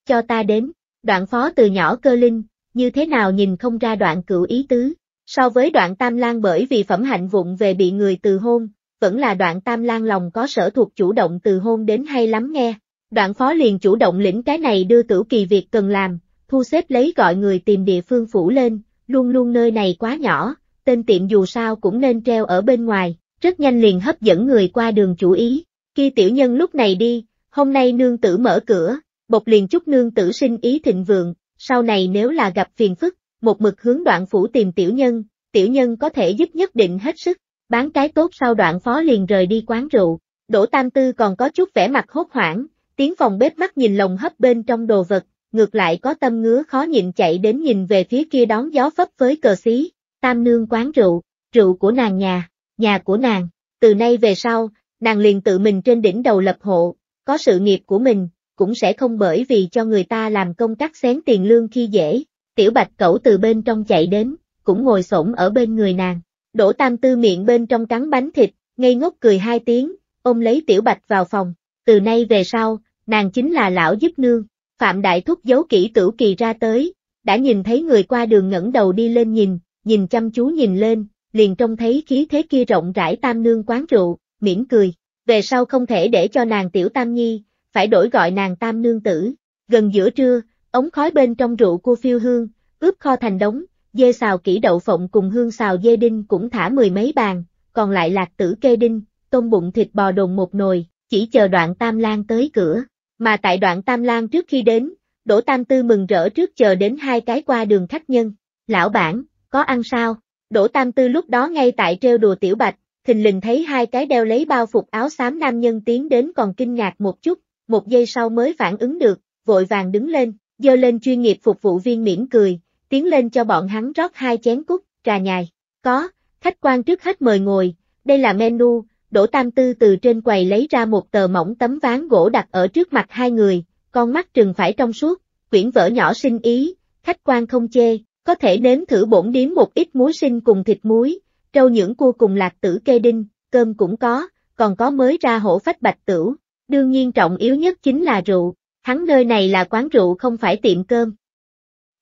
[SPEAKER 1] Cho ta đến, đoạn phó từ nhỏ cơ linh, như thế nào nhìn không ra đoạn cửu ý tứ, So với đoạn tam lang bởi vì phẩm hạnh vụng về bị người từ hôn, vẫn là đoạn tam lang lòng có sở thuộc chủ động từ hôn đến hay lắm nghe. Đoạn phó liền chủ động lĩnh cái này đưa tử kỳ việc cần làm, thu xếp lấy gọi người tìm địa phương phủ lên, luôn luôn nơi này quá nhỏ, tên tiệm dù sao cũng nên treo ở bên ngoài, rất nhanh liền hấp dẫn người qua đường chủ ý. Khi tiểu nhân lúc này đi, hôm nay nương tử mở cửa, bộc liền chúc nương tử sinh ý thịnh vượng, sau này nếu là gặp phiền phức, một mực hướng đoạn phủ tìm tiểu nhân, tiểu nhân có thể giúp nhất định hết sức, bán cái tốt sau đoạn phó liền rời đi quán rượu, Đỗ Tam Tư còn có chút vẻ mặt hốt hoảng, tiếng phòng bếp mắt nhìn lồng hấp bên trong đồ vật, ngược lại có tâm ngứa khó nhịn chạy đến nhìn về phía kia đón gió phấp với cờ xí, tam nương quán rượu, rượu của nàng nhà, nhà của nàng, từ nay về sau, nàng liền tự mình trên đỉnh đầu lập hộ, có sự nghiệp của mình, cũng sẽ không bởi vì cho người ta làm công cắt xén tiền lương khi dễ, Tiểu bạch cẩu từ bên trong chạy đến, cũng ngồi xổm ở bên người nàng. đổ Tam Tư miệng bên trong cắn bánh thịt, ngây ngốc cười hai tiếng, ôm lấy tiểu bạch vào phòng. Từ nay về sau, nàng chính là lão giúp nương. Phạm Đại Thúc giấu kỹ tử kỳ ra tới, đã nhìn thấy người qua đường ngẩng đầu đi lên nhìn, nhìn chăm chú nhìn lên, liền trông thấy khí thế kia rộng rãi tam nương quán rượu, mỉm cười. Về sau không thể để cho nàng tiểu tam nhi, phải đổi gọi nàng tam nương tử. Gần giữa trưa, ống khói bên trong rượu cua phiêu hương, ướp kho thành đống, dê xào kỹ đậu phộng cùng hương xào dê đinh cũng thả mười mấy bàn, còn lại lạc tử kê đinh, tôm bụng thịt bò đồn một nồi, chỉ chờ đoạn tam Lan tới cửa. Mà tại đoạn tam Lan trước khi đến, Đỗ Tam Tư mừng rỡ trước chờ đến hai cái qua đường khách nhân. Lão bản, có ăn sao? Đỗ Tam Tư lúc đó ngay tại treo đùa tiểu bạch, thình lình thấy hai cái đeo lấy bao phục áo xám nam nhân tiến đến còn kinh ngạc một chút, một giây sau mới phản ứng được, vội vàng đứng lên, dơ lên chuyên nghiệp phục vụ viên mỉm cười, tiến lên cho bọn hắn rót hai chén cúc, trà nhài. Có, khách quan trước hết mời ngồi, đây là menu, Đỗ Tam Tư từ trên quầy lấy ra một tờ mỏng tấm ván gỗ đặt ở trước mặt hai người, con mắt trừng phải trong suốt, quyển vở nhỏ sinh ý, khách quan không chê, có thể nếm thử bổn điếm một ít muối sinh cùng thịt muối, trâu những cua cùng lạc tử kê đinh, cơm cũng có, còn có mới ra hổ phách bạch tửu. Đương nhiên trọng yếu nhất chính là rượu, Hắn nơi này là quán rượu không phải tiệm cơm.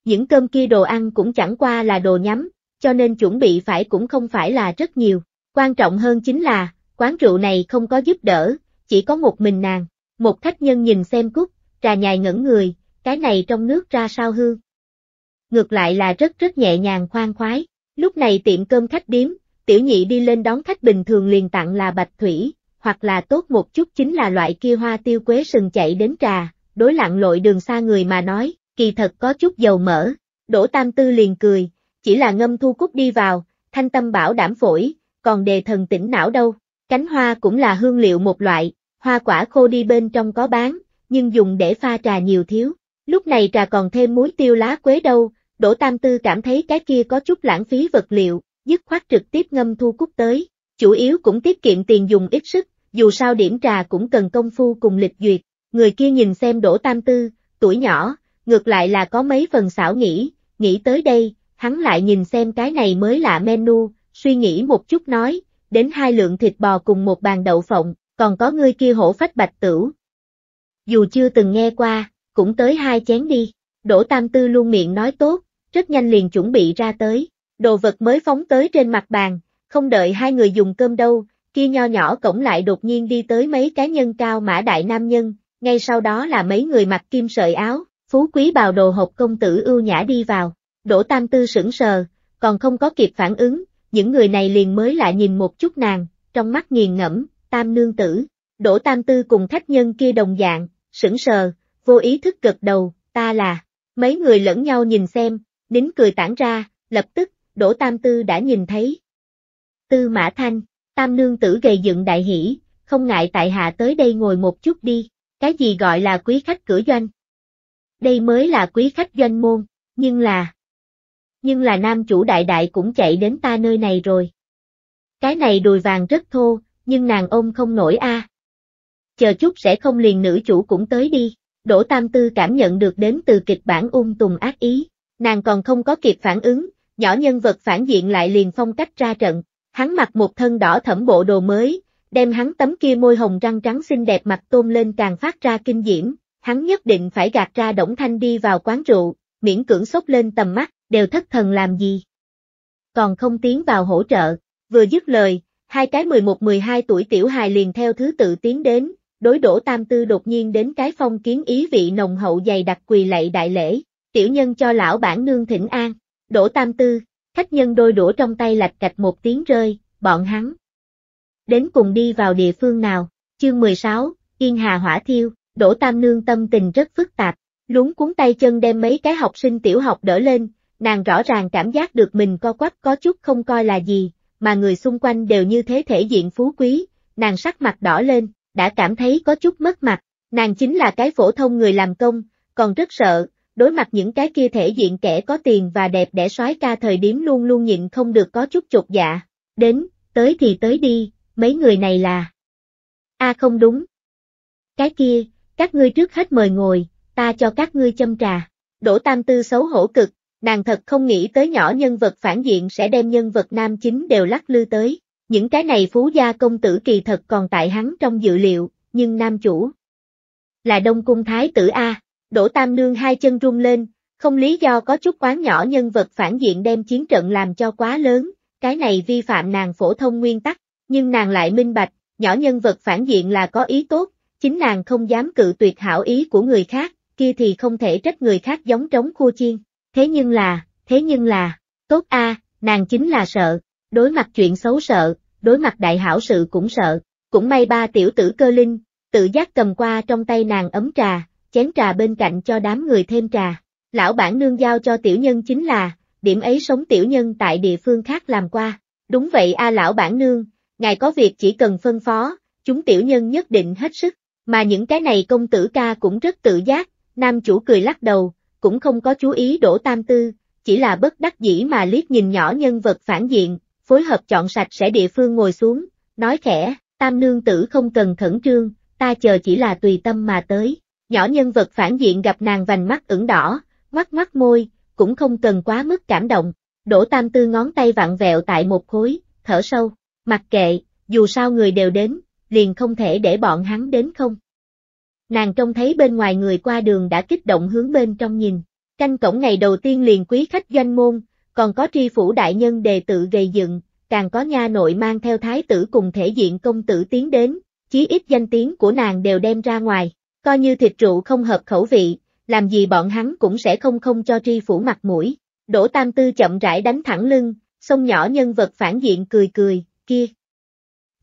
[SPEAKER 1] Những cơm kia đồ ăn cũng chẳng qua là đồ nhắm, cho nên chuẩn bị phải cũng không phải là rất nhiều. Quan trọng hơn chính là, quán rượu này không có giúp đỡ, chỉ có một mình nàng. Một khách nhân nhìn xem cúc, trà nhài ngẩn người, cái này trong nước ra sao hư? Ngược lại là rất rất nhẹ nhàng khoan khoái. Lúc này tiệm cơm khách điếm, tiểu nhị đi lên đón khách bình thường liền tặng là bạch thủy, hoặc là tốt một chút chính là loại kia hoa tiêu quế sừng chạy đến trà, đối lặng lội đường xa người mà nói, kỳ thật có chút dầu mỡ. Đỗ Tam Tư liền cười, chỉ là ngâm thu cúc đi vào, thanh tâm bảo đảm phổi, còn đề thần tỉnh não đâu. Cánh hoa cũng là hương liệu một loại, hoa quả khô đi bên trong có bán, nhưng dùng để pha trà nhiều thiếu. Lúc này trà còn thêm muối tiêu lá quế đâu, Đỗ Tam Tư cảm thấy cái kia có chút lãng phí vật liệu, dứt khoát trực tiếp ngâm thu cúc tới. Chủ yếu cũng tiết kiệm tiền dùng ít sức, dù sao điểm trà cũng cần công phu cùng lịch duyệt, người kia nhìn xem Đỗ Tam Tư, tuổi nhỏ, ngược lại là có mấy phần xảo nghĩ, nghĩ tới đây, hắn lại nhìn xem cái này mới là menu, suy nghĩ một chút nói, đến hai lượng thịt bò cùng một bàn đậu phộng, còn có người kia hổ phách bạch tửu. Dù chưa từng nghe qua, cũng tới hai chén đi, Đỗ Tam Tư luôn miệng nói tốt, rất nhanh liền chuẩn bị ra tới, đồ vật mới phóng tới trên mặt bàn, không đợi hai người dùng cơm đâu, kia nho nhỏ cổng lại đột nhiên đi tới mấy cá nhân cao mã đại nam nhân, ngay sau đó là mấy người mặc kim sợi áo, phú quý bào đồ hộp công tử ưu nhã đi vào, đổ tam tư sững sờ, còn không có kịp phản ứng, những người này liền mới lại nhìn một chút nàng, trong mắt nghiền ngẫm, tam nương tử, đổ tam tư cùng khách nhân kia đồng dạng, sững sờ, vô ý thức gật đầu, ta là, mấy người lẫn nhau nhìn xem, nín cười tản ra, lập tức, đổ tam tư đã nhìn thấy. Tư mã thanh, tam nương tử gầy dựng đại hỷ, không ngại tại hạ tới đây ngồi một chút đi. Cái gì gọi là quý khách cửa doanh? Đây mới là quý khách doanh môn, nhưng là... Nhưng là nam chủ đại đại cũng chạy đến ta nơi này rồi. Cái này đùi vàng rất thô, nhưng nàng ôm không nổi a. Chờ chút sẽ không liền nữ chủ cũng tới đi. Đỗ Tam Tư cảm nhận được đến từ kịch bản ung tùng ác ý, nàng còn không có kịp phản ứng, nhỏ nhân vật phản diện lại liền phong cách ra trận, hắn mặc một thân đỏ thẫm bộ đồ mới, đem hắn tấm kia môi hồng răng trắng xinh đẹp mặt tôm lên càng phát ra kinh diễm, hắn nhất định phải gạt ra Đổng Thanh đi vào quán rượu, miễn cưỡng sốc lên tầm mắt, đều thất thần làm gì. Còn không tiến vào hỗ trợ, vừa dứt lời, hai cái 11-12 tuổi tiểu hài liền theo thứ tự tiến đến, đối đổ tam tư đột nhiên đến cái phong kiến ý vị nồng hậu dày đặc quỳ lạy đại lễ, tiểu nhân cho lão bản nương thỉnh an, đổ tam tư, khách nhân đôi đũa trong tay lạch cạch một tiếng rơi, bọn hắn, đến cùng đi vào địa phương nào. Chương 16, Yên Hà Hỏa Thiêu, Đỗ Tam Nương tâm tình rất phức tạp, lúng cuốn tay chân đem mấy cái học sinh tiểu học đỡ lên, nàng rõ ràng cảm giác được mình co quắp có chút không coi là gì, mà người xung quanh đều như thế thể diện phú quý, nàng sắc mặt đỏ lên, đã cảm thấy có chút mất mặt, nàng chính là cái phổ thông người làm công, còn rất sợ, đối mặt những cái kia thể diện kẻ có tiền và đẹp để soái ca thời điểm luôn luôn nhịn không được có chút chột dạ, đến, tới thì tới đi, mấy người này là... a à, không đúng. Cái kia, các ngươi trước hết mời ngồi, ta cho các ngươi châm trà. Đỗ Tam Tư xấu hổ cực, nàng thật không nghĩ tới nhỏ nhân vật phản diện sẽ đem nhân vật nam chính đều lắc lư tới. Những cái này phú gia công tử kỳ thật còn tại hắn trong dự liệu, nhưng nam chủ là Đông Cung Thái tử A. Đỗ Tam Nương hai chân rung lên, không lý do có chút quán nhỏ nhân vật phản diện đem chiến trận làm cho quá lớn, cái này vi phạm nàng phổ thông nguyên tắc nhưng nàng lại minh bạch, nhỏ nhân vật phản diện là có ý tốt, chính nàng không dám cự tuyệt hảo ý của người khác, kia thì không thể trách người khác giống trống khua chiên. Thế nhưng là, thế nhưng là, tốt a, nàng chính là sợ, đối mặt chuyện xấu sợ, đối mặt đại hảo sự cũng sợ, cũng may ba tiểu tử cơ linh, tự giác cầm qua trong tay nàng ấm trà, chén trà bên cạnh cho đám người thêm trà. Lão bản nương giao cho tiểu nhân chính là, điểm ấy sống tiểu nhân tại địa phương khác làm qua. Đúng vậy a lão bản nương, ngài có việc chỉ cần phân phó, chúng tiểu nhân nhất định hết sức, mà những cái này công tử ca cũng rất tự giác, nam chủ cười lắc đầu, cũng không có chú ý đổ tam tư, chỉ là bất đắc dĩ mà liếc nhìn nhỏ nhân vật phản diện, phối hợp chọn sạch sẽ địa phương ngồi xuống, nói khẽ, tam nương tử không cần khẩn trương, ta chờ chỉ là tùy tâm mà tới, nhỏ nhân vật phản diện gặp nàng vành mắt ửng đỏ, ngoắc ngoắc môi, cũng không cần quá mức cảm động, đổ tam tư ngón tay vặn vẹo tại một khối, thở sâu, Mặc kệ, dù sao người đều đến, liền không thể để bọn hắn đến không. Nàng trông thấy bên ngoài người qua đường đã kích động hướng bên trong nhìn. Canh cổng ngày đầu tiên liền quý khách doanh môn, còn có tri phủ đại nhân đề tự gây dựng, càng có nha nội mang theo thái tử cùng thể diện công tử tiến đến, chí ít danh tiếng của nàng đều đem ra ngoài, coi như thịt rượu không hợp khẩu vị, làm gì bọn hắn cũng sẽ không không cho tri phủ mặt mũi. Đỗ Tam Tư chậm rãi đánh thẳng lưng, sông nhỏ nhân vật phản diện cười cười, kia.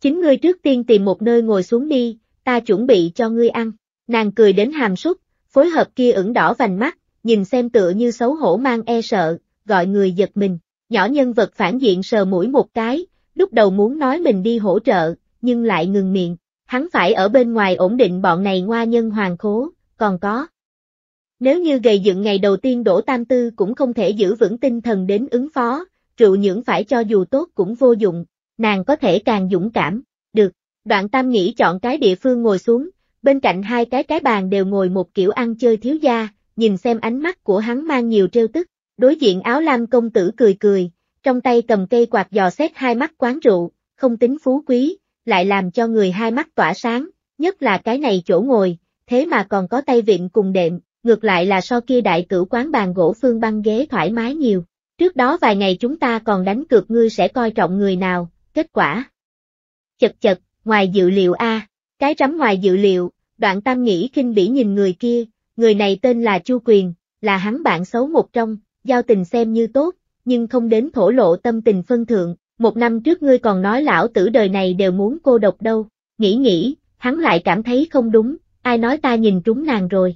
[SPEAKER 1] Chính ngươi trước tiên tìm một nơi ngồi xuống đi, ta chuẩn bị cho ngươi ăn. Nàng cười đến hàm súc, phối hợp kia ửng đỏ vành mắt, nhìn xem tựa như xấu hổ mang e sợ, gọi người giật mình. Nhỏ nhân vật phản diện sờ mũi một cái, lúc đầu muốn nói mình đi hỗ trợ, nhưng lại ngừng miệng. Hắn phải ở bên ngoài ổn định bọn này ngoa nhân hoàng khố, còn có. Nếu như gầy dựng ngày đầu tiên đổ tam tư cũng không thể giữ vững tinh thần đến ứng phó, rượu nhưỡng phải cho dù tốt cũng vô dụng, nàng có thể càng dũng cảm. Được, đoạn tam nghĩ chọn cái địa phương ngồi xuống, bên cạnh hai cái cái bàn đều ngồi một kiểu ăn chơi thiếu gia, nhìn xem ánh mắt của hắn mang nhiều trêu tức. Đối diện áo lam công tử cười cười, trong tay cầm cây quạt dò xét hai mắt quán rượu, không tính phú quý, lại làm cho người hai mắt tỏa sáng, nhất là cái này chỗ ngồi, thế mà còn có tay vịn cùng đệm, ngược lại là so kia đại cửu quán bàn gỗ phương băng ghế thoải mái nhiều. Trước đó vài ngày chúng ta còn đánh cược ngươi sẽ coi trọng người nào, Kết quả Chật chật, ngoài dự liệu A, cái rắm ngoài dự liệu, đoạn tam nghĩ kinh bỉ nhìn người kia, người này tên là Chu Quyền, là hắn bạn xấu một trong, giao tình xem như tốt, nhưng không đến thổ lộ tâm tình phân thượng, một năm trước ngươi còn nói lão tử đời này đều muốn cô độc đâu, nghĩ nghĩ, hắn lại cảm thấy không đúng, ai nói ta nhìn trúng nàng rồi.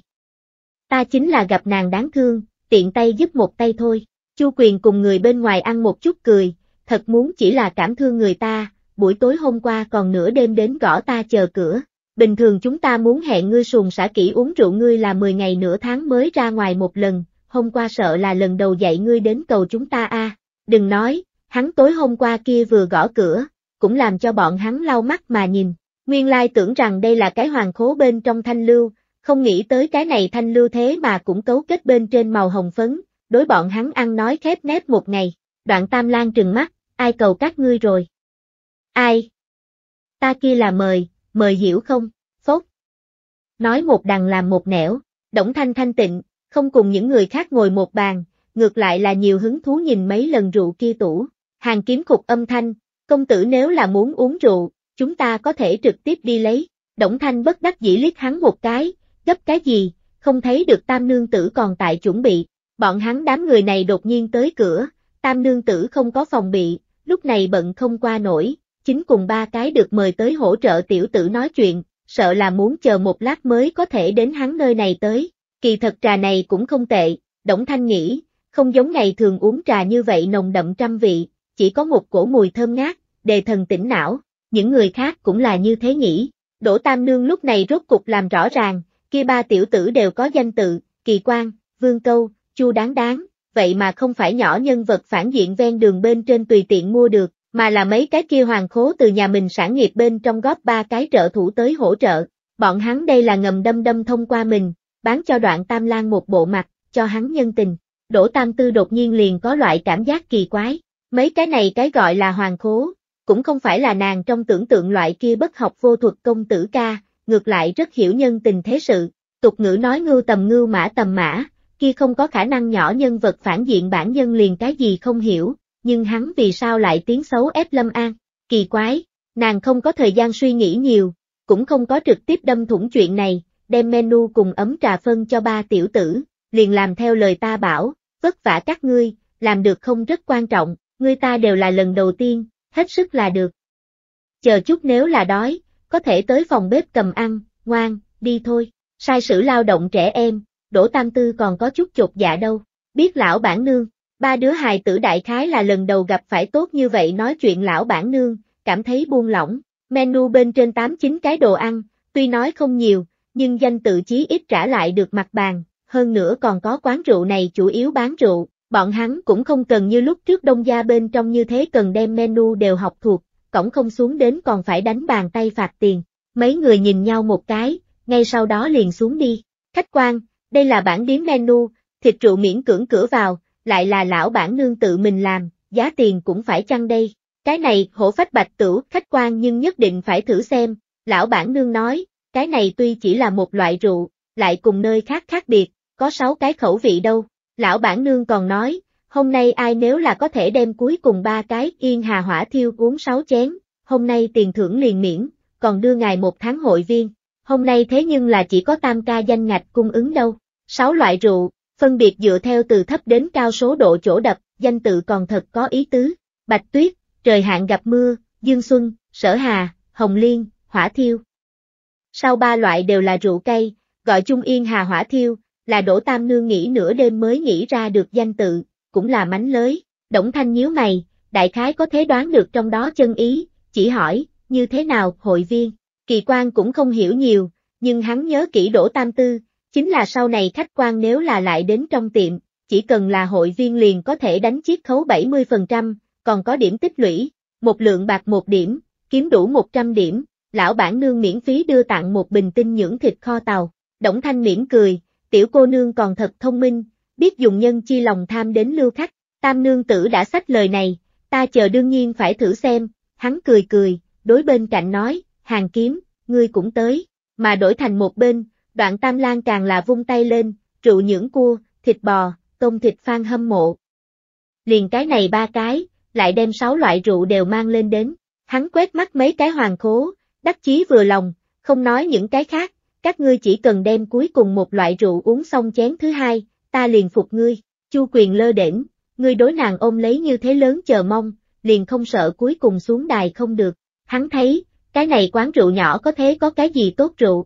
[SPEAKER 1] Ta chính là gặp nàng đáng thương, tiện tay giúp một tay thôi, Chu Quyền cùng người bên ngoài ăn một chút cười, thật muốn chỉ là cảm thương người ta, buổi tối hôm qua còn nửa đêm đến gõ ta chờ cửa. Bình thường chúng ta muốn hẹn ngươi sùng xã kỹ uống rượu ngươi là 10 ngày nửa tháng mới ra ngoài một lần, hôm qua sợ là lần đầu dạy ngươi đến cầu chúng ta a. Đừng nói, hắn tối hôm qua kia vừa gõ cửa, cũng làm cho bọn hắn lau mắt mà nhìn. Nguyên lai tưởng rằng đây là cái hoàng khố bên trong thanh lưu, không nghĩ tới cái này thanh lưu thế mà cũng cấu kết bên trên màu hồng phấn, đối bọn hắn ăn nói khép nép một ngày. Đoạn tam lan trừng mắt, ai cầu các ngươi rồi? Ai? Ta kia là mời, mời hiểu không? Phốt. Nói một đằng làm một nẻo, Đổng Thanh thanh tịnh, không cùng những người khác ngồi một bàn, ngược lại là nhiều hứng thú nhìn mấy lần rượu kia tủ. Hàng kiếm khục âm thanh, công tử nếu là muốn uống rượu, chúng ta có thể trực tiếp đi lấy. Đổng Thanh bất đắc dĩ liếc hắn một cái, gấp cái gì, không thấy được tam nương tử còn tại chuẩn bị. Bọn hắn đám người này đột nhiên tới cửa, tam nương tử không có phòng bị, lúc này bận không qua nổi, chính cùng ba cái được mời tới hỗ trợ tiểu tử nói chuyện, sợ là muốn chờ một lát mới có thể đến hắn nơi này tới. Kỳ thật trà này cũng không tệ, Đổng Thanh nghĩ, không giống ngày thường uống trà như vậy nồng đậm trăm vị, chỉ có một cổ mùi thơm ngát, đề thần tỉnh não, những người khác cũng là như thế nghĩ. Đỗ Tam Nương lúc này rốt cục làm rõ ràng, kia ba tiểu tử đều có danh tự, kỳ quan, vương câu, chu đáng đáng, vậy mà không phải nhỏ nhân vật phản diện ven đường bên trên tùy tiện mua được, mà là mấy cái kia hoàng khố từ nhà mình sản nghiệp bên trong góp ba cái trợ thủ tới hỗ trợ. Bọn hắn đây là ngầm đâm đâm thông qua mình, bán cho đoạn Tam Lan một bộ mặt, cho hắn nhân tình. Đỗ Tam Tư đột nhiên liền có loại cảm giác kỳ quái, mấy cái này cái gọi là hoàng khố, cũng không phải là nàng trong tưởng tượng loại kia bất học vô thuật công tử ca, ngược lại rất hiểu nhân tình thế sự, tục ngữ nói ngưu tầm ngưu mã tầm mã, kia không có khả năng nhỏ nhân vật phản diện bản nhân liền cái gì không hiểu, nhưng hắn vì sao lại tiếng xấu ép Lâm An, kỳ quái, nàng không có thời gian suy nghĩ nhiều, cũng không có trực tiếp đâm thủng chuyện này, đem menu cùng ấm trà phân cho ba tiểu tử, liền làm theo lời ta bảo, vất vả các ngươi, làm được không rất quan trọng, ngươi ta đều là lần đầu tiên, hết sức là được. Chờ chút nếu là đói, có thể tới phòng bếp cầm ăn, ngoan, đi thôi, sai sử lao động trẻ em, Đỗ Tam Tư còn có chút chột dạ đâu. Biết lão bản nương, ba đứa hài tử đại khái là lần đầu gặp phải tốt như vậy nói chuyện lão bản nương, cảm thấy buông lỏng. Menu bên trên 8-9 cái đồ ăn, tuy nói không nhiều, nhưng danh tự chí ít trả lại được mặt bàn, hơn nữa còn có quán rượu này chủ yếu bán rượu, bọn hắn cũng không cần như lúc trước đông gia bên trong như thế cần đem menu đều học thuộc, cổng không xuống đến còn phải đánh bàn tay phạt tiền. Mấy người nhìn nhau một cái, ngay sau đó liền xuống đi. Khách quan, đây là bản điếm menu, thịt rượu miễn cưỡng cửa vào, lại là lão bản nương tự mình làm, giá tiền cũng phải chăng đây. Cái này hổ phách bạch tử khách quan nhưng nhất định phải thử xem, lão bản nương nói, cái này tuy chỉ là một loại rượu, lại cùng nơi khác khác biệt, có sáu cái khẩu vị đâu. Lão bản nương còn nói, hôm nay ai nếu là có thể đem cuối cùng ba cái yên hà hỏa thiêu uống sáu chén, hôm nay tiền thưởng liền miễn, còn đưa ngài một tháng hội viên hôm nay thế nhưng là chỉ có tam ca danh ngạch cung ứng đâu. Sáu loại rượu, phân biệt dựa theo từ thấp đến cao số độ chỗ đập, danh tự còn thật có ý tứ. Bạch tuyết, trời hạn gặp mưa, dương xuân, sở hà, hồng liên, hỏa thiêu. Sau ba loại đều là rượu cây, gọi chung yên hà hỏa thiêu, là đỗ tam nương nghỉ nửa đêm mới nghĩ ra được danh tự, cũng là mánh lới. Đổng thanh nhíu mày, đại khái có thế đoán được trong đó chân ý, chỉ hỏi, như thế nào, hội viên, Kỳ quan cũng không hiểu nhiều, nhưng hắn nhớ kỹ Đỗ Tam Tư, chính là sau này khách quan nếu là lại đến trong tiệm, chỉ cần là hội viên liền có thể đánh chiết khấu 70%, còn có điểm tích lũy, một lượng bạc một điểm, kiếm đủ 100 điểm, lão bản nương miễn phí đưa tặng một bình tinh nhưỡng thịt kho tàu. Đổng Thanh mỉm cười, tiểu cô nương còn thật thông minh, biết dùng nhân chi lòng tham đến lưu khách, tam nương tử đã sách lời này, ta chờ đương nhiên phải thử xem, hắn cười cười, đối bên cạnh nói, hàng kiếm, ngươi cũng tới, mà đổi thành một bên, đoạn tam lan càng là vung tay lên, rượu nhưỡng cua, thịt bò, tôm thịt phan hâm mộ. Liền cái này ba cái, lại đem sáu loại rượu đều mang lên đến, hắn quét mắt mấy cái hoàng khố, đắc chí vừa lòng, không nói những cái khác, các ngươi chỉ cần đem cuối cùng một loại rượu uống xong chén thứ hai, ta liền phục ngươi, chu quyền lơ đỉnh, ngươi đối nàng ôm lấy như thế lớn chờ mong, liền không sợ cuối cùng xuống đài không được, hắn thấy, cái này quán rượu nhỏ có thế có cái gì tốt rượu.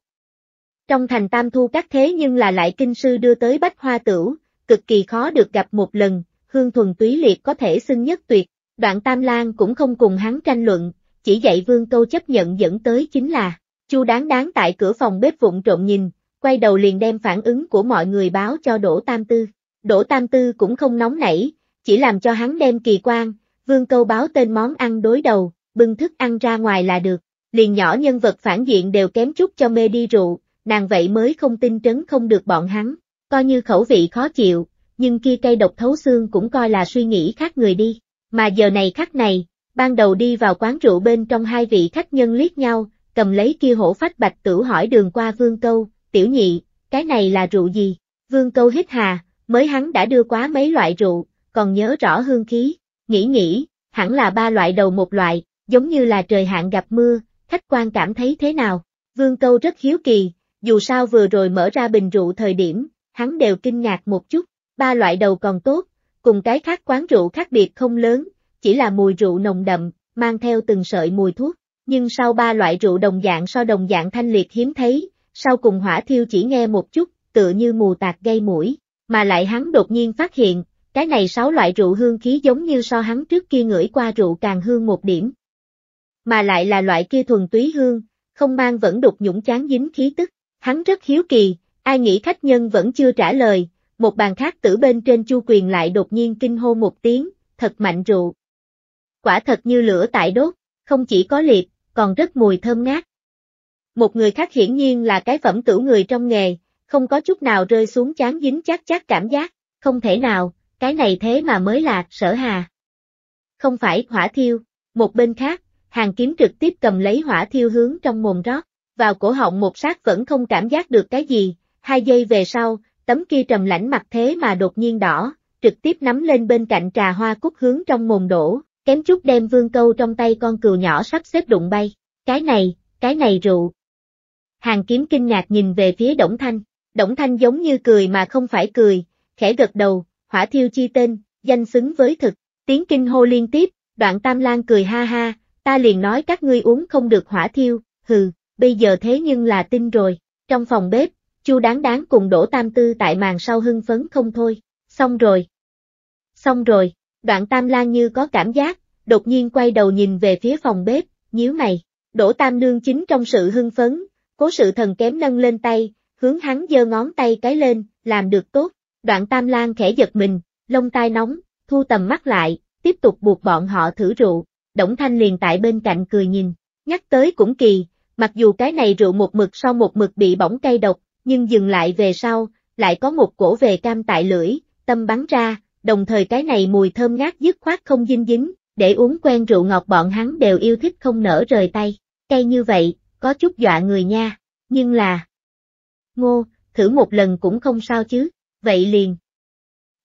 [SPEAKER 1] Trong thành tam thu các thế nhưng là lại kinh sư đưa tới bách hoa tửu, cực kỳ khó được gặp một lần, hương thuần túy liệt có thể xưng nhất tuyệt, đoạn tam lang cũng không cùng hắn tranh luận, chỉ dạy vương câu chấp nhận dẫn tới chính là, chu đáng đáng tại cửa phòng bếp vụng trộm nhìn, quay đầu liền đem phản ứng của mọi người báo cho Đỗ Tam Tư. Đỗ Tam Tư cũng không nóng nảy, chỉ làm cho hắn đem kỳ quan, vương câu báo tên món ăn đối đầu, bưng thức ăn ra ngoài là được liền nhỏ nhân vật phản diện đều kém chút cho mê đi rượu, nàng vậy mới không tin trấn không được bọn hắn, coi như khẩu vị khó chịu, nhưng kia cây độc thấu xương cũng coi là suy nghĩ khác người đi, mà giờ này khắc này, ban đầu đi vào quán rượu bên trong hai vị khách nhân liếc nhau, cầm lấy kia hổ phách bạch tử hỏi đường qua vương câu, tiểu nhị, cái này là rượu gì, vương câu hít hà, mới hắn đã đưa quá mấy loại rượu, còn nhớ rõ hương khí, nghĩ nghĩ, hẳn là ba loại đầu một loại, giống như là trời hạn gặp mưa, khách quan cảm thấy thế nào? Vương Câu rất hiếu kỳ, dù sao vừa rồi mở ra bình rượu thời điểm, hắn đều kinh ngạc một chút, ba loại đầu còn tốt, cùng cái khác quán rượu khác biệt không lớn, chỉ là mùi rượu nồng đậm, mang theo từng sợi mùi thuốc, nhưng sau ba loại rượu đồng dạng so đồng dạng thanh liệt hiếm thấy, sau cùng hỏa thiêu chỉ nghe một chút, tựa như mù tạc gây mũi, mà lại hắn đột nhiên phát hiện, cái này sáu loại rượu hương khí giống như so hắn trước kia ngửi qua rượu càng hương một điểm, mà lại là loại kia thuần túy hương, không mang vẫn đục nhũng chán dính khí tức. Hắn rất hiếu kỳ, ai nghĩ khách nhân vẫn chưa trả lời, một bàn khác tử bên trên chu quyền lại đột nhiên kinh hô một tiếng, thật mạnh rượu. Quả thật như lửa tại đốt, không chỉ có liệt, còn rất mùi thơm ngát. Một người khác hiển nhiên là cái phẩm tử người trong nghề, không có chút nào rơi xuống chán dính chắc chắc cảm giác, không thể nào, cái này thế mà mới là sở hà. Không phải hỏa thiêu, một bên khác, hàng kiếm trực tiếp cầm lấy hỏa thiêu hướng trong mồm rót, vào cổ họng một sát vẫn không cảm giác được cái gì, hai giây về sau, tấm kia trầm lãnh mặt thế mà đột nhiên đỏ, trực tiếp nắm lên bên cạnh trà hoa cúc hướng trong mồm đổ, kém chút đem vương câu trong tay con cừu nhỏ sắp xếp đụng bay, cái này, cái này rượu. Hàng kiếm kinh ngạc nhìn về phía Đổng Thanh, Đổng Thanh giống như cười mà không phải cười, khẽ gật đầu, hỏa thiêu chi tên, danh xứng với thực, tiếng kinh hô liên tiếp, đoạn tam lan cười ha ha, Ta liền nói các ngươi uống không được hỏa thiêu, hừ, bây giờ thế nhưng là tin rồi. Trong phòng bếp, Chu đáng đáng cùng đổ tam tư tại màn sau hưng phấn không thôi. Xong rồi. Xong rồi, đoạn tam lan như có cảm giác, đột nhiên quay đầu nhìn về phía phòng bếp, nhíu mày. Đổ tam nương chính trong sự hưng phấn, cố sự thần kém nâng lên tay, hướng hắn giơ ngón tay cái lên, làm được tốt. Đoạn tam lan khẽ giật mình, lông tai nóng, thu tầm mắt lại, tiếp tục buộc bọn họ thử rượu. Đổng Thanh liền tại bên cạnh cười nhìn. Nhắc tới cũng kỳ, mặc dù cái này rượu một mực sau một mực bị bỏng cay độc, nhưng dừng lại về sau, lại có một cổ về cam tại lưỡi, tâm bắn ra, đồng thời cái này mùi thơm ngát dứt khoát không dinh dính, để uống quen rượu ngọt bọn hắn đều yêu thích không nở rời tay. Cay như vậy, có chút dọa người nha, nhưng là... Ngô, thử một lần cũng không sao chứ, vậy liền.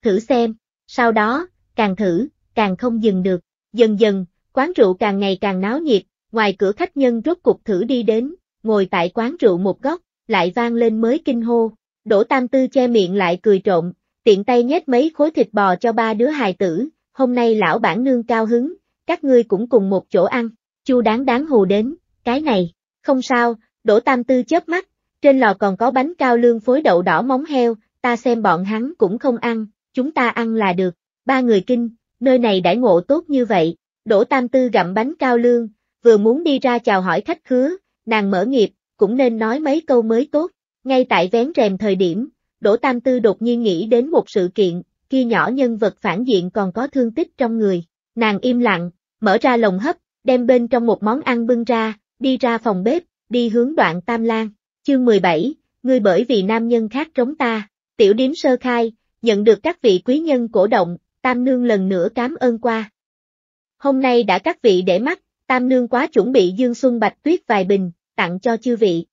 [SPEAKER 1] Thử xem, sau đó, càng thử, càng không dừng được, dần dần, Quán rượu càng ngày càng náo nhiệt, ngoài cửa khách nhân rốt cục thử đi đến, ngồi tại quán rượu một góc, lại vang lên mới kinh hô. Đỗ Tam Tư che miệng lại cười trộn, tiện tay nhét mấy khối thịt bò cho ba đứa hài tử, hôm nay lão bản nương cao hứng, các ngươi cũng cùng một chỗ ăn, chu đáng đáng hù đến, cái này, không sao, Đỗ Tam Tư chớp mắt, trên lò còn có bánh cao lương phối đậu đỏ móng heo, ta xem bọn hắn cũng không ăn, chúng ta ăn là được, ba người kinh, nơi này đãi ngộ tốt như vậy, Đỗ Tam Tư gặm bánh cao lương, vừa muốn đi ra chào hỏi khách khứa, nàng mở nghiệp, cũng nên nói mấy câu mới tốt. Ngay tại vén rèm thời điểm, Đỗ Tam Tư đột nhiên nghĩ đến một sự kiện, kia nhỏ nhân vật phản diện còn có thương tích trong người. Nàng im lặng, mở ra lồng hấp, đem bên trong một món ăn bưng ra, đi ra phòng bếp, đi hướng đoạn Tam Lan. Chương 17, ngươi bởi vì nam nhân khác trống ta, tiểu điếm sơ khai, nhận được các vị quý nhân cổ động, Tam Nương lần nữa cám ơn qua. Hôm nay đã các vị để mắt, tam nương quá chuẩn bị dương xuân bạch tuyết vài bình, tặng cho chư vị.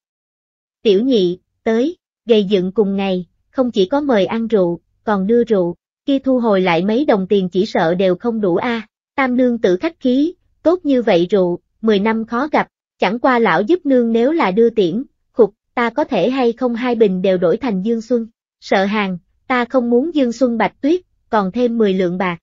[SPEAKER 1] Tiểu nhị, tới, gây dựng cùng ngày, không chỉ có mời ăn rượu, còn đưa rượu, kia thu hồi lại mấy đồng tiền chỉ sợ đều không đủ a. À. Tam nương tự khách khí, tốt như vậy rượu, 10 năm khó gặp, chẳng qua lão giúp nương nếu là đưa tiễn, khục, ta có thể hay không hai bình đều đổi thành Dương Xuân, sợ hàng, ta không muốn Dương Xuân bạch tuyết, còn thêm 10 lượng bạc.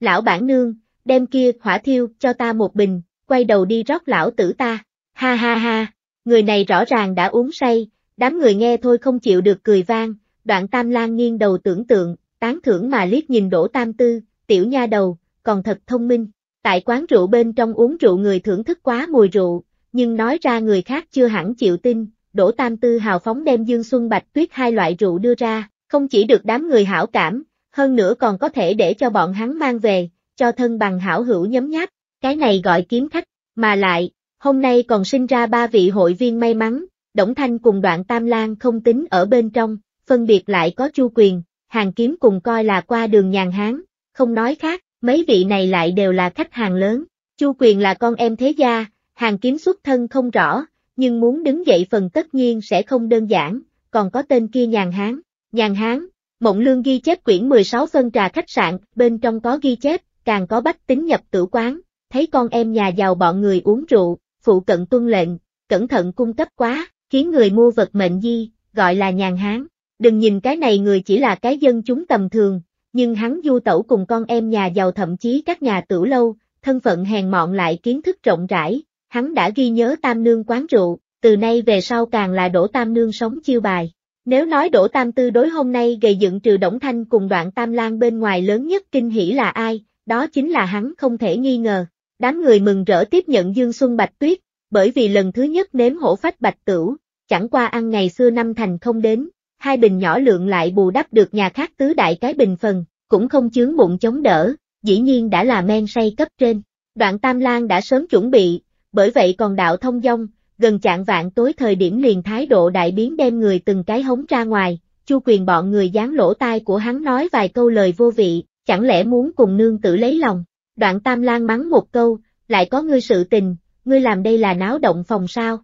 [SPEAKER 1] Lão bản nương, đem kia hỏa thiêu cho ta một bình, quay đầu đi rót lão tử ta. Ha ha ha, người này rõ ràng đã uống say, đám người nghe thôi không chịu được cười vang, đoạn tam Lan nghiêng đầu tưởng tượng, tán thưởng mà liếc nhìn đổ tam tư, tiểu nha đầu, còn thật thông minh. Tại quán rượu bên trong uống rượu người thưởng thức quá mùi rượu, nhưng nói ra người khác chưa hẳn chịu tin, đổ tam tư hào phóng đem dương xuân bạch tuyết hai loại rượu đưa ra, không chỉ được đám người hảo cảm, hơn nữa còn có thể để cho bọn hắn mang về, cho thân bằng hảo hữu nhấm nháp, cái này gọi kiếm khách, mà lại, hôm nay còn sinh ra ba vị hội viên may mắn, Đổng Thanh cùng đoạn Tam Lan không tính ở bên trong, phân biệt lại có chu quyền, hàng kiếm cùng coi là qua đường nhàn hán, không nói khác, mấy vị này lại đều là khách hàng lớn, chu quyền là con em thế gia, hàng kiếm xuất thân không rõ, nhưng muốn đứng dậy phần tất nhiên sẽ không đơn giản, còn có tên kia nhàn hán, nhàn hán, Mộng Lương ghi chép quyển 16 phân trà khách sạn, bên trong có ghi chép, càng có bách tính nhập tử quán, thấy con em nhà giàu bọn người uống rượu, phụ cận tuân lệnh, cẩn thận cung cấp quá, khiến người mua vật mệnh di, gọi là nhàn hán. Đừng nhìn cái này người chỉ là cái dân chúng tầm thường, nhưng hắn du tẩu cùng con em nhà giàu thậm chí các nhà tử lâu, thân phận hèn mọn lại kiến thức rộng rãi, hắn đã ghi nhớ tam nương quán rượu, từ nay về sau càng là đổ tam nương sống chiêu bài. Nếu nói đổ tam tư đối hôm nay gây dựng trừ Đổng Thanh cùng đoạn tam lan bên ngoài lớn nhất kinh hỉ là ai, đó chính là hắn không thể nghi ngờ. Đám người mừng rỡ tiếp nhận Dương Xuân Bạch Tuyết, bởi vì lần thứ nhất nếm hổ phách bạch tửu, chẳng qua ăn ngày xưa năm thành không đến, hai bình nhỏ lượng lại bù đắp được nhà khác tứ đại cái bình phần, cũng không chướng bụng chống đỡ, dĩ nhiên đã là men say cấp trên. Đoạn Tam Lan đã sớm chuẩn bị, bởi vậy còn đạo thông dong, gần chạng vạn tối thời điểm liền thái độ đại biến đem người từng cái hống ra ngoài, chu quyền bọn người dán lỗ tai của hắn nói vài câu lời vô vị, chẳng lẽ muốn cùng nương tử lấy lòng, đoạn tam lang mắng một câu, lại có ngươi sự tình, ngươi làm đây là náo động phòng sao.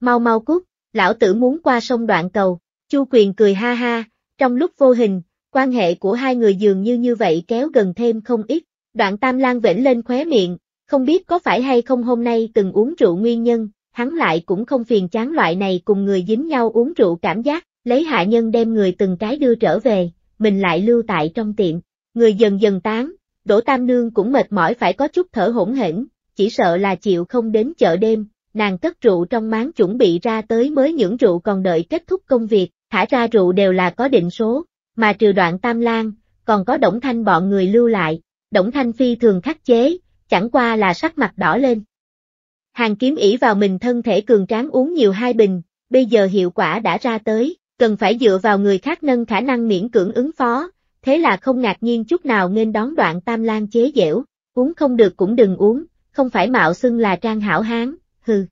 [SPEAKER 1] Mau mau cút, lão tử muốn qua sông đoạn cầu, chu quyền cười ha ha, trong lúc vô hình, quan hệ của hai người dường như như vậy kéo gần thêm không ít, đoạn tam lang vểnh lên khóe miệng, không biết có phải hay không hôm nay từng uống rượu nguyên nhân, hắn lại cũng không phiền chán loại này cùng người dính nhau uống rượu cảm giác, lấy hạ nhân đem người từng cái đưa trở về, mình lại lưu tại trong tiệm người dần dần tán, Đỗ Tam Nương cũng mệt mỏi phải có chút thở hổn hển, chỉ sợ là chịu không đến chợ đêm, nàng cất rượu trong máng chuẩn bị ra tới mới những rượu còn đợi kết thúc công việc, thả ra rượu đều là có định số, mà trừ đoạn Tam Lan, còn có Đổng Thanh bọn người lưu lại, Đổng Thanh phi thường khắc chế, chẳng qua là sắc mặt đỏ lên. Hàng kiếm ỷ vào mình thân thể cường tráng uống nhiều hai bình, bây giờ hiệu quả đã ra tới, cần phải dựa vào người khác nâng khả năng miễn cưỡng ứng phó, thế là không ngạc nhiên chút nào nên đón đoạn tam lan chế dẻo, uống không được cũng đừng uống, không phải mạo xưng là trang hảo hán, hừ.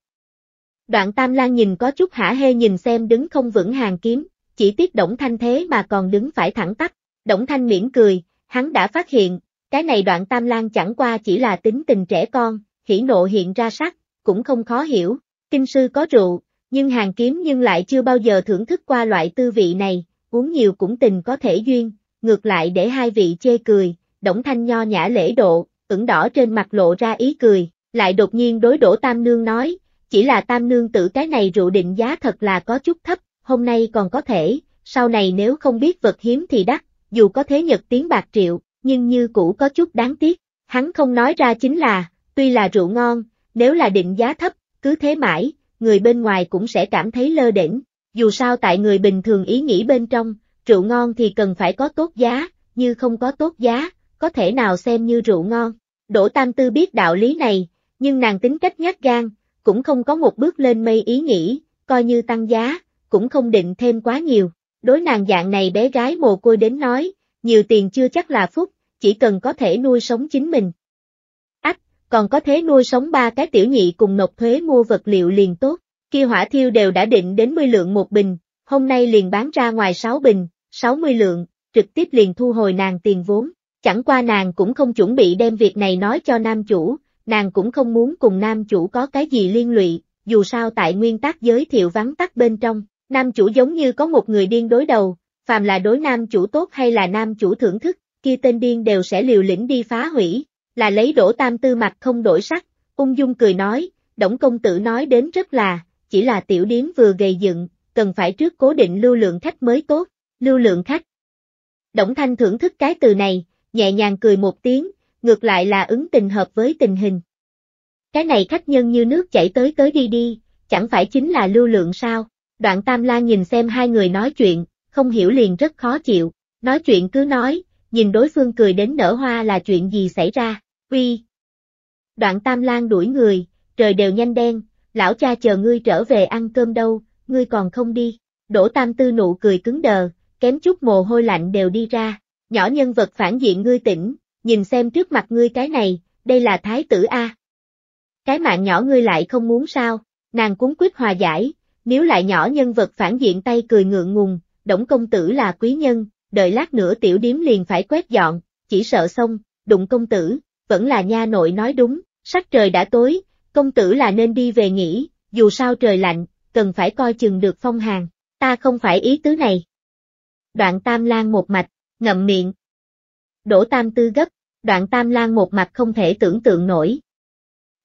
[SPEAKER 1] Đoạn tam lan nhìn có chút hả hê nhìn xem đứng không vững hàng kiếm, chỉ tiếc Đổng Thanh thế mà còn đứng phải thẳng tắp, Đổng Thanh miễn cười, hắn đã phát hiện, cái này đoạn tam lan chẳng qua chỉ là tính tình trẻ con, hỉ nộ hiện ra sắc, cũng không khó hiểu, kinh sư có rượu, nhưng hàng kiếm nhưng lại chưa bao giờ thưởng thức qua loại tư vị này, uống nhiều cũng tình có thể duyên, ngược lại để hai vị chê cười, Đổng Thanh nho nhã lễ độ, ửng đỏ trên mặt lộ ra ý cười, lại đột nhiên đối đổ Tam Nương nói, chỉ là Tam Nương tự cái này rượu định giá thật là có chút thấp, hôm nay còn có thể, sau này nếu không biết vật hiếm thì đắt, dù có thế nhật tiếng bạc triệu, nhưng như cũ có chút đáng tiếc, hắn không nói ra chính là, tuy là rượu ngon, nếu là định giá thấp, cứ thế mãi, người bên ngoài cũng sẽ cảm thấy lơ đễnh. Dù sao tại người bình thường ý nghĩ bên trong, rượu ngon thì cần phải có tốt giá, như không có tốt giá, có thể nào xem như rượu ngon. Đỗ Tam Tư biết đạo lý này, nhưng nàng tính cách nhát gan, cũng không có một bước lên mây ý nghĩ, coi như tăng giá, cũng không định thêm quá nhiều. Đối nàng dạng này bé gái mồ côi đến nói, nhiều tiền chưa chắc là phúc, chỉ cần có thể nuôi sống chính mình. Ách, còn có thể nuôi sống ba cái tiểu nhị cùng nộp thuế mua vật liệu liền tốt, kia hỏa thiêu đều đã định đến 10 lượng một bình, hôm nay liền bán ra ngoài 6 bình, 60 lượng, trực tiếp liền thu hồi nàng tiền vốn. Chẳng qua nàng cũng không chuẩn bị đem việc này nói cho nam chủ, nàng cũng không muốn cùng nam chủ có cái gì liên lụy, dù sao tại nguyên tắc giới thiệu vắng tắt bên trong, nam chủ giống như có một người điên đối đầu, phàm là đối nam chủ tốt hay là nam chủ thưởng thức, kia tên điên đều sẽ liều lĩnh đi phá hủy, là lấy đổ tam tư mặt không đổi sắc, ung dung cười nói, Đổng công tử nói đến rất là, chỉ là tiểu điếm vừa gầy dựng, cần phải trước cố định lưu lượng khách mới tốt, lưu lượng khách. Đổng Thanh thưởng thức cái từ này, nhẹ nhàng cười một tiếng, ngược lại là ứng tình hợp với tình hình. Cái này khách nhân như nước chảy tới tới đi đi, chẳng phải chính là lưu lượng sao? Đoạn Tam Lang nhìn xem hai người nói chuyện, không hiểu liền rất khó chịu, nói chuyện cứ nói, nhìn đối phương cười đến nở hoa là chuyện gì xảy ra, uy. Đoạn Tam Lang đuổi người, trời đều nhanh đen, lão cha chờ ngươi trở về ăn cơm đâu, ngươi còn không đi. Đỗ Tam Tư nụ cười cứng đờ, kém chút mồ hôi lạnh đều đi ra. Nhỏ nhân vật phản diện ngươi tỉnh, nhìn xem trước mặt ngươi cái này, đây là thái tử A. Cái mạng nhỏ ngươi lại không muốn sao, nàng cuốn quyết hòa giải, nếu lại nhỏ nhân vật phản diện tay cười ngượng ngùng, đổng công tử là quý nhân, đợi lát nữa tiểu điếm liền phải quét dọn, chỉ sợ xong, đụng công tử, vẫn là nha nội nói đúng, sắc trời đã tối, công tử là nên đi về nghỉ, dù sao trời lạnh, cần phải coi chừng được phong hàng, ta không phải ý tứ này. Đoạn tam lan một mạch, ngậm miệng. Đỗ tam tư gấp, đoạn tam lan một mặt không thể tưởng tượng nổi.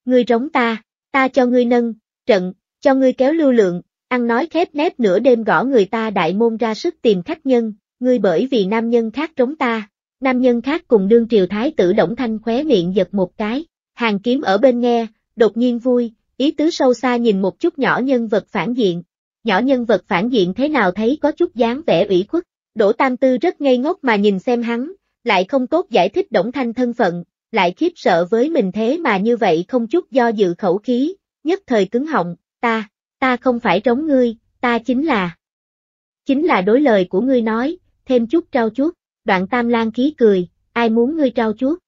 [SPEAKER 1] Ngươi rống ta, ta cho ngươi nâng, trận, cho ngươi kéo lưu lượng, ăn nói khép nép nửa đêm gõ người ta đại môn ra sức tìm khách nhân, ngươi bởi vì nam nhân khác trống ta. Nam nhân khác cùng đương triều thái tử Đổng Thanh khóe miệng giật một cái, hàng kiếm ở bên nghe, đột nhiên vui, ý tứ sâu xa nhìn một chút nhỏ nhân vật phản diện. Nhỏ nhân vật phản diện thế nào thấy có chút dáng vẻ ủy khuất, Đỗ Tam Tư rất ngây ngốc mà nhìn xem hắn, lại không tốt giải thích Đổng Thanh thân phận, lại khiếp sợ với mình thế mà như vậy không chút do dự khẩu khí, nhất thời cứng họng, ta, ta không phải trống ngươi, ta chính là. Chính là đối lời của ngươi nói, thêm chút trao chuốt, đoạn Tam Lan khí cười, ai muốn ngươi trao chuốt.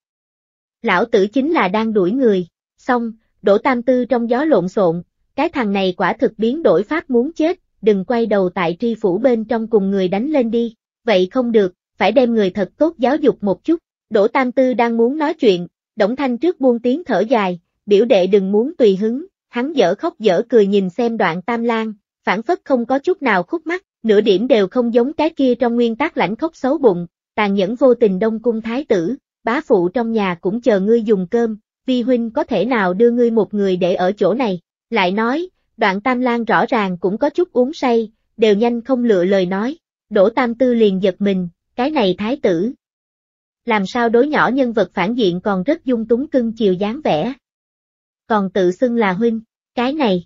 [SPEAKER 1] Lão tử chính là đang đuổi người, xong, Đỗ Tam Tư trong gió lộn xộn, cái thằng này quả thực biến đổi pháp muốn chết, đừng quay đầu tại tri phủ bên trong cùng người đánh lên đi, vậy không được, phải đem người thật tốt giáo dục một chút. Đỗ Tam Tư đang muốn nói chuyện, Đổng Thanh trước buông tiếng thở dài, biểu đệ đừng muốn tùy hứng, hắn dở khóc dở cười nhìn xem đoạn Tam Lan, phản phất không có chút nào khúc mắt, nửa điểm đều không giống cái kia trong nguyên tác lãnh khóc xấu bụng, tàn nhẫn vô tình đông cung thái tử, bá phụ trong nhà cũng chờ ngươi dùng cơm, vi huynh có thể nào đưa ngươi một người để ở chỗ này, lại nói, đoạn tam Lan rõ ràng cũng có chút uống say, đều nhanh không lựa lời nói, đỗ tam tư liền giật mình, cái này thái tử. Làm sao đối nhỏ nhân vật phản diện còn rất dung túng cưng chiều dáng vẻ. Còn tự xưng là huynh, cái này.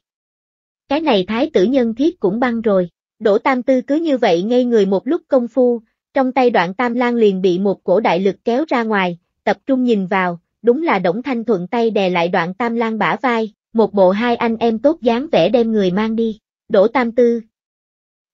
[SPEAKER 1] Cái này thái tử nhân thiết cũng băng rồi, đỗ tam tư cứ như vậy ngây người một lúc công phu, trong tay đoạn tam Lan liền bị một cổ đại lực kéo ra ngoài, tập trung nhìn vào, đúng là Đổng Thanh thuận tay đè lại đoạn tam lang bả vai, một bộ hai anh em tốt dáng vẻ đem người mang đi, đổ tam tư.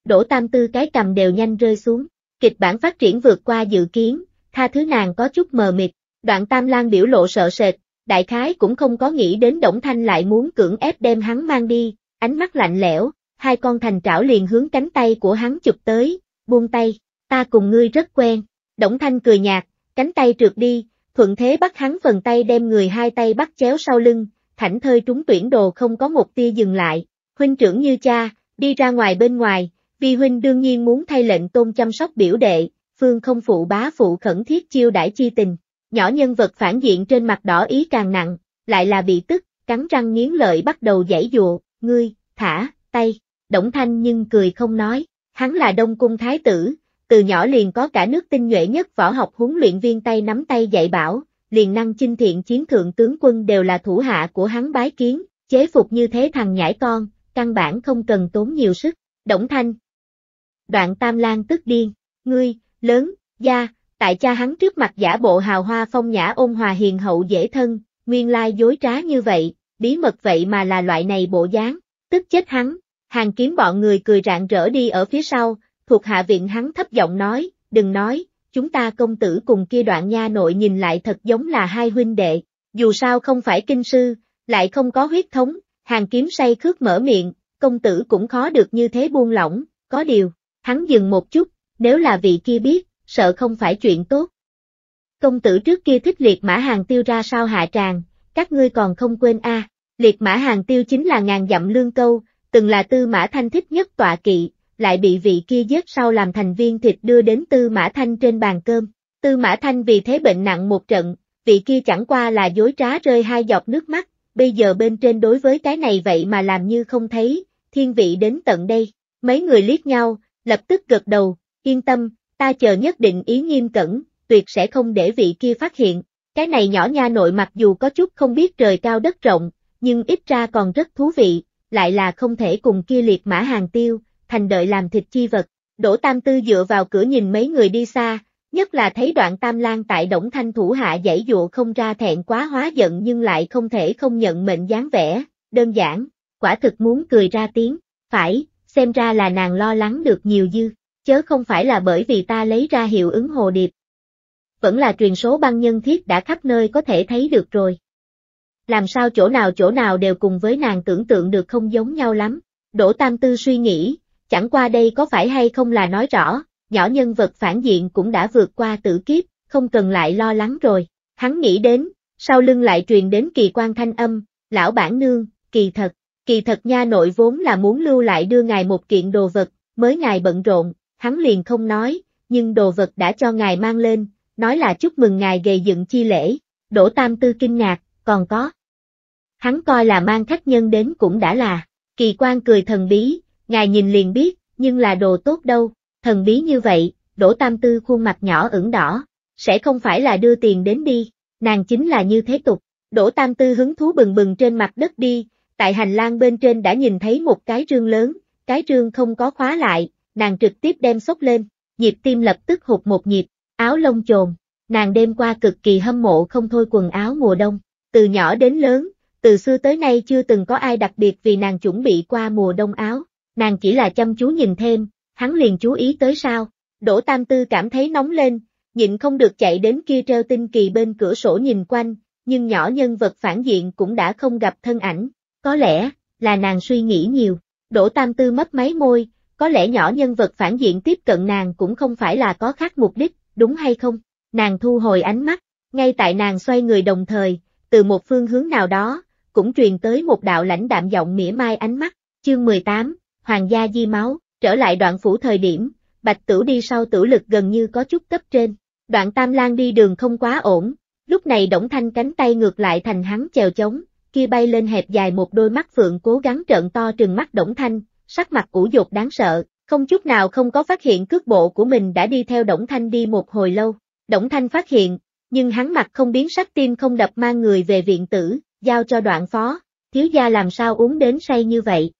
[SPEAKER 1] Đổ tam tư cái cầm đều nhanh rơi xuống, kịch bản phát triển vượt qua dự kiến, tha thứ nàng có chút mờ mịt, đoạn tam lang biểu lộ sợ sệt, đại khái cũng không có nghĩ đến Đổng Thanh lại muốn cưỡng ép đem hắn mang đi, ánh mắt lạnh lẽo, hai con thành trảo liền hướng cánh tay của hắn chụp tới, buông tay, ta cùng ngươi rất quen, Đổng Thanh cười nhạt, cánh tay trượt đi, thuận thế bắt hắn phần tay đem người hai tay bắt chéo sau lưng, thảnh thơi trúng tuyển đồ không có một tia dừng lại, huynh trưởng như cha, đi ra ngoài bên ngoài, vì huynh đương nhiên muốn thay lệnh tôn chăm sóc biểu đệ, phương không phụ bá phụ khẩn thiết chiêu đãi chi tình, nhỏ nhân vật phản diện trên mặt đỏ ý càng nặng, lại là bị tức, cắn răng nghiến lợi bắt đầu giải dụa, ngươi, thả, tay, động thanh nhưng cười không nói, hắn là đông cung thái tử, từ nhỏ liền có cả nước tinh nhuệ nhất võ học huấn luyện viên tay nắm tay dạy bảo, liền năng chinh thiện chiến thượng tướng quân đều là thủ hạ của hắn bái kiến, chế phục như thế thằng nhãi con, căn bản không cần tốn nhiều sức, Đổng Thanh. Đoạn Tam Lan tức điên, ngươi, lớn, gia, tại cha hắn trước mặt giả bộ hào hoa phong nhã ôn hòa hiền hậu dễ thân, nguyên lai dối trá như vậy, bí mật vậy mà là loại này bộ dáng, tức chết hắn, hàng kiếm bọn người cười rạng rỡ đi ở phía sau, thuộc hạ viện hắn thấp giọng nói, đừng nói, chúng ta công tử cùng kia đoạn nha nội nhìn lại thật giống là hai huynh đệ, dù sao không phải kinh sư, lại không có huyết thống, hàng kiếm say khước mở miệng, công tử cũng khó được như thế buông lỏng, có điều, hắn dừng một chút, nếu là vị kia biết, sợ không phải chuyện tốt. Công tử trước kia thích liệt mã hàng tiêu ra sao hạ tràng, các ngươi còn không quên a liệt mã hàng tiêu chính là ngàn dặm lương câu, từng là tư mã thanh thích nhất tọa kỵ, lại bị vị kia giết sau làm thành viên thịt đưa đến Tư Mã Thanh trên bàn cơm. Tư Mã Thanh vì thế bệnh nặng một trận, vị kia chẳng qua là dối trá rơi hai giọt nước mắt, bây giờ bên trên đối với cái này vậy mà làm như không thấy, thiên vị đến tận đây. Mấy người liếc nhau, lập tức gật đầu, yên tâm, ta chờ nhất định ý nghiêm cẩn, tuyệt sẽ không để vị kia phát hiện. Cái này nhỏ nha nội mặc dù có chút không biết trời cao đất rộng, nhưng ít ra còn rất thú vị, lại là không thể cùng kia liệt mã hàng tiêu, thành đợi làm thịt chi vật. Đỗ Tam Tư dựa vào cửa nhìn mấy người đi xa, nhất là thấy đoạn Tam Lan tại Đổng Thanh thủ hạ dãy dụa không ra thẹn quá hóa giận nhưng lại không thể không nhận mệnh dáng vẻ, đơn giản, quả thực muốn cười ra tiếng, phải, xem ra là nàng lo lắng được nhiều dư, chớ không phải là bởi vì ta lấy ra hiệu ứng hồ điệp. Vẫn là truyền số băng nhân thiết đã khắp nơi có thể thấy được rồi. Làm sao chỗ nào chỗ nào đều cùng với nàng tưởng tượng được không giống nhau lắm, Đỗ Tam Tư suy nghĩ, Chẳng qua đây có phải hay không là nói rõ, nhỏ nhân vật phản diện cũng đã vượt qua tử kiếp, không cần lại lo lắng rồi. Hắn nghĩ đến, sau lưng lại truyền đến kỳ quan thanh âm, lão bản nương, kỳ thật, kỳ thật nha nội vốn là muốn lưu lại đưa ngài một kiện đồ vật, mới ngài bận rộn, hắn liền không nói, nhưng đồ vật đã cho ngài mang lên, nói là chúc mừng ngài gây dựng chi lễ, đổ tam tư kinh ngạc, còn có. Hắn coi là mang khách nhân đến cũng đã là, kỳ quan cười thần bí, ngài nhìn liền biết, nhưng là đồ tốt đâu, thần bí như vậy, Đỗ Tam Tư khuôn mặt nhỏ ửng đỏ, sẽ không phải là đưa tiền đến đi, nàng chính là như thế tục, Đỗ Tam Tư hứng thú bừng bừng trên mặt đất đi, tại hành lang bên trên đã nhìn thấy một cái rương lớn, cái rương không có khóa lại, nàng trực tiếp đem sốc lên, nhịp tim lập tức hụt một nhịp, áo lông chồn, nàng đêm qua cực kỳ hâm mộ không thôi quần áo mùa đông, từ nhỏ đến lớn, từ xưa tới nay chưa từng có ai đặc biệt vì nàng chuẩn bị qua mùa đông áo, nàng chỉ là chăm chú nhìn thêm, hắn liền chú ý tới sao. Đỗ Tam Tư cảm thấy nóng lên, nhịn không được chạy đến kia treo tinh kỳ bên cửa sổ nhìn quanh, nhưng nhỏ nhân vật phản diện cũng đã không gặp thân ảnh, có lẽ, là nàng suy nghĩ nhiều. Đỗ Tam Tư mất máy môi, có lẽ nhỏ nhân vật phản diện tiếp cận nàng cũng không phải là có khác mục đích, đúng hay không? Nàng thu hồi ánh mắt, ngay tại nàng xoay người đồng thời, từ một phương hướng nào đó, cũng truyền tới một đạo lãnh đạm giọng mỉa mai ánh mắt, chương 18, hoàng gia di máu, trở lại đoạn phủ thời điểm, bạch tử đi sau tử lực gần như có chút cấp trên. Đoạn tam Lan đi đường không quá ổn, lúc này Đổng Thanh cánh tay ngược lại thành hắn chèo chống, kia bay lên hẹp dài một đôi mắt phượng cố gắng trợn to trừng mắt Đổng Thanh, sắc mặt củ dột đáng sợ, không chút nào không có phát hiện cước bộ của mình đã đi theo Đổng Thanh đi một hồi lâu. Đổng Thanh phát hiện, nhưng hắn mặt không biến sắc tim không đập mang người về viện tử, giao cho đoạn phó, thiếu gia làm sao uống đến say như vậy.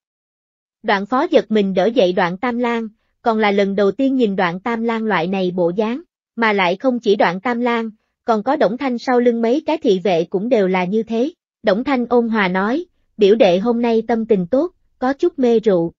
[SPEAKER 1] Đoạn phó giật mình đỡ dậy đoạn tam Lan, còn là lần đầu tiên nhìn đoạn tam Lan loại này bộ dáng, mà lại không chỉ đoạn tam Lan, còn có Đổng Thanh sau lưng mấy cái thị vệ cũng đều là như thế. Đổng Thanh ôn hòa nói, biểu đệ hôm nay tâm tình tốt, có chút mê rượu.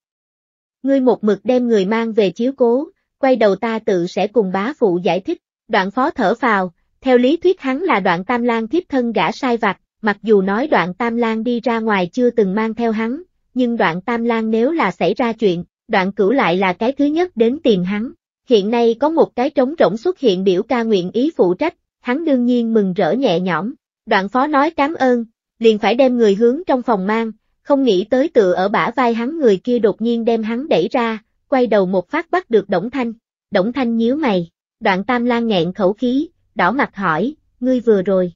[SPEAKER 1] Ngươi một mực đem người mang về chiếu cố, quay đầu ta tự sẽ cùng bá phụ giải thích, đoạn phó thở phào, theo lý thuyết hắn là đoạn tam Lan thiếp thân gã sai vặt, mặc dù nói đoạn tam Lan đi ra ngoài chưa từng mang theo hắn, nhưng đoạn Tam Lan nếu là xảy ra chuyện, đoạn cửu lại là cái thứ nhất đến tìm hắn. Hiện nay có một cái trống rỗng xuất hiện biểu ca nguyện ý phụ trách, hắn đương nhiên mừng rỡ nhẹ nhõm. Đoạn phó nói cảm ơn, liền phải đem người hướng trong phòng mang, không nghĩ tới tựa ở bả vai hắn người kia đột nhiên đem hắn đẩy ra, quay đầu một phát bắt được Đổng Thanh. Đổng Thanh nhíu mày, đoạn Tam Lan nghẹn khẩu khí, đỏ mặt hỏi, ngươi vừa rồi.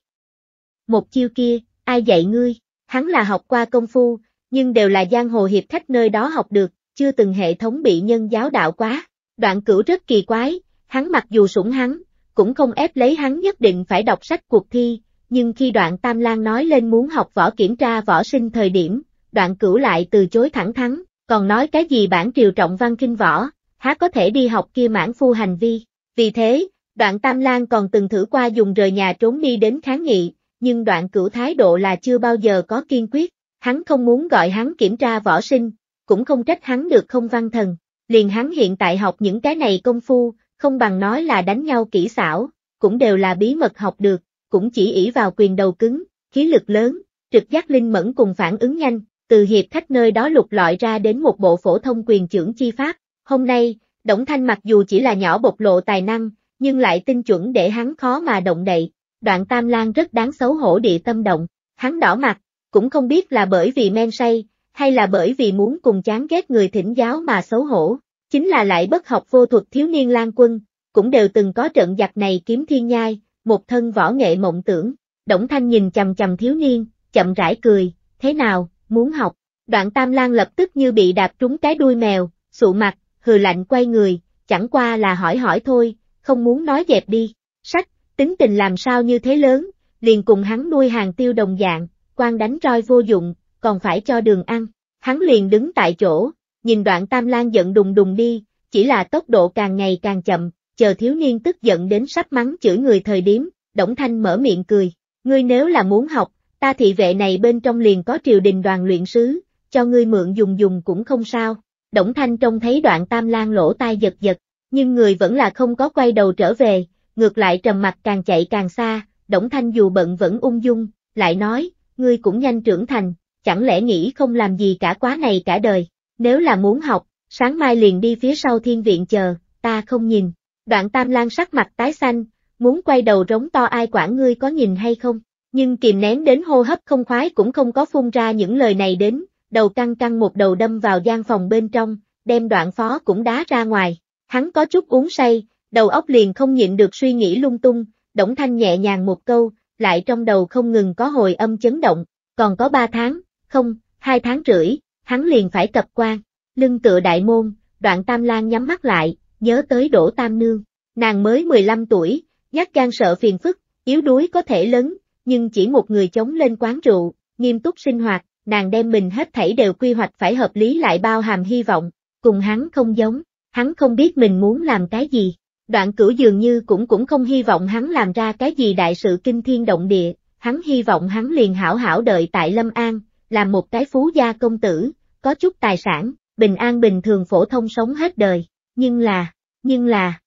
[SPEAKER 1] Một chiêu kia, ai dạy ngươi? Hắn là học qua công phu, nhưng đều là giang hồ hiệp khách nơi đó học được, chưa từng hệ thống bị nhân giáo đạo quá. Đoạn cửu rất kỳ quái, hắn mặc dù sủng hắn, cũng không ép lấy hắn nhất định phải đọc sách cuộc thi, nhưng khi đoạn Tam Lan nói lên muốn học võ kiểm tra võ sinh thời điểm, đoạn cửu lại từ chối thẳng thắn, còn nói cái gì bản triều trọng văn kinh võ, há có thể đi học kia mãn phu hành vi. Vì thế, đoạn Tam Lan còn từng thử qua dùng rời nhà trốn đi đến kháng nghị, nhưng đoạn cửu thái độ là chưa bao giờ có kiên quyết, Hắn không muốn gọi hắn kiểm tra võ sinh, cũng không trách hắn được không văn thần, liền hắn hiện tại học những cái này công phu, không bằng nói là đánh nhau kỹ xảo, cũng đều là bí mật học được, cũng chỉ ỷ vào quyền đầu cứng, khí lực lớn, trực giác linh mẫn cùng phản ứng nhanh, từ hiệp khách nơi đó lục lọi ra đến một bộ phổ thông quyền trưởng chi pháp. Hôm nay, Đổng Thanh mặc dù chỉ là nhỏ bộc lộ tài năng, nhưng lại tinh chuẩn để hắn khó mà động đậy. Đoạn Tam Lan rất đáng xấu hổ địa tâm động, hắn đỏ mặt, cũng không biết là bởi vì men say, hay là bởi vì muốn cùng chán ghét người thỉnh giáo mà xấu hổ, chính là lại bất học vô thuật thiếu niên lang quân, cũng đều từng có trận giặc này kiếm thiên nhai, một thân võ nghệ mộng tưởng. Đổng Thanh nhìn chầm chầm thiếu niên, chậm rãi cười, thế nào, muốn học. Đoạn Tam lang lập tức như bị đạp trúng cái đuôi mèo, sụ mặt, hừ lạnh quay người, chẳng qua là hỏi hỏi thôi, không muốn nói dẹp đi. Sách, tính tình làm sao như thế lớn, liền cùng hắn nuôi hàng tiêu đồng dạng, quan đánh roi vô dụng, còn phải cho đường ăn. Hắn liền đứng tại chỗ, nhìn đoạn tam Lan giận đùng đùng đi, chỉ là tốc độ càng ngày càng chậm, chờ thiếu niên tức giận đến sắp mắng chửi người thời điểm, Đổng Thanh mở miệng cười, ngươi nếu là muốn học, ta thị vệ này bên trong liền có triều đình đoàn luyện sứ, cho ngươi mượn dùng dùng cũng không sao. Đổng Thanh trông thấy đoạn tam Lan lỗ tai giật giật, nhưng người vẫn là không có quay đầu trở về, ngược lại trầm mặt càng chạy càng xa, Đổng Thanh dù bận vẫn ung dung, lại nói, ngươi cũng nhanh trưởng thành, chẳng lẽ nghĩ không làm gì cả quá này cả đời, nếu là muốn học, sáng mai liền đi phía sau thiên viện chờ, ta không nhìn. Đoạn tam lan sắc mặt tái xanh, muốn quay đầu rống to ai quản ngươi có nhìn hay không, nhưng kìm nén đến hô hấp không khoái cũng không có phun ra những lời này đến, đầu căng căng một đầu đâm vào gian phòng bên trong, đem đoạn phó cũng đá ra ngoài, hắn có chút uống say, đầu óc liền không nhịn được suy nghĩ lung tung, Đổng Thanh nhẹ nhàng một câu, lại trong đầu không ngừng có hồi âm chấn động, còn có ba tháng, không, hai tháng rưỡi, hắn liền phải cập quan, lưng tựa đại môn, đoạn tam lang nhắm mắt lại, nhớ tới đổ tam nương, nàng mới 15 tuổi, nhát gan sợ phiền phức, yếu đuối có thể lớn, nhưng chỉ một người chống lên quán rượu, nghiêm túc sinh hoạt, nàng đem mình hết thảy đều quy hoạch phải hợp lý lại bao hàm hy vọng, cùng hắn không giống, hắn không biết mình muốn làm cái gì, đoạn cửu dường như cũng cũng không hy vọng hắn làm ra cái gì đại sự kinh thiên động địa, hắn hy vọng hắn liền hảo hảo đợi tại Lâm An, làm một cái phú gia công tử, có chút tài sản, bình an bình thường phổ thông sống hết đời, nhưng là, nhưng là,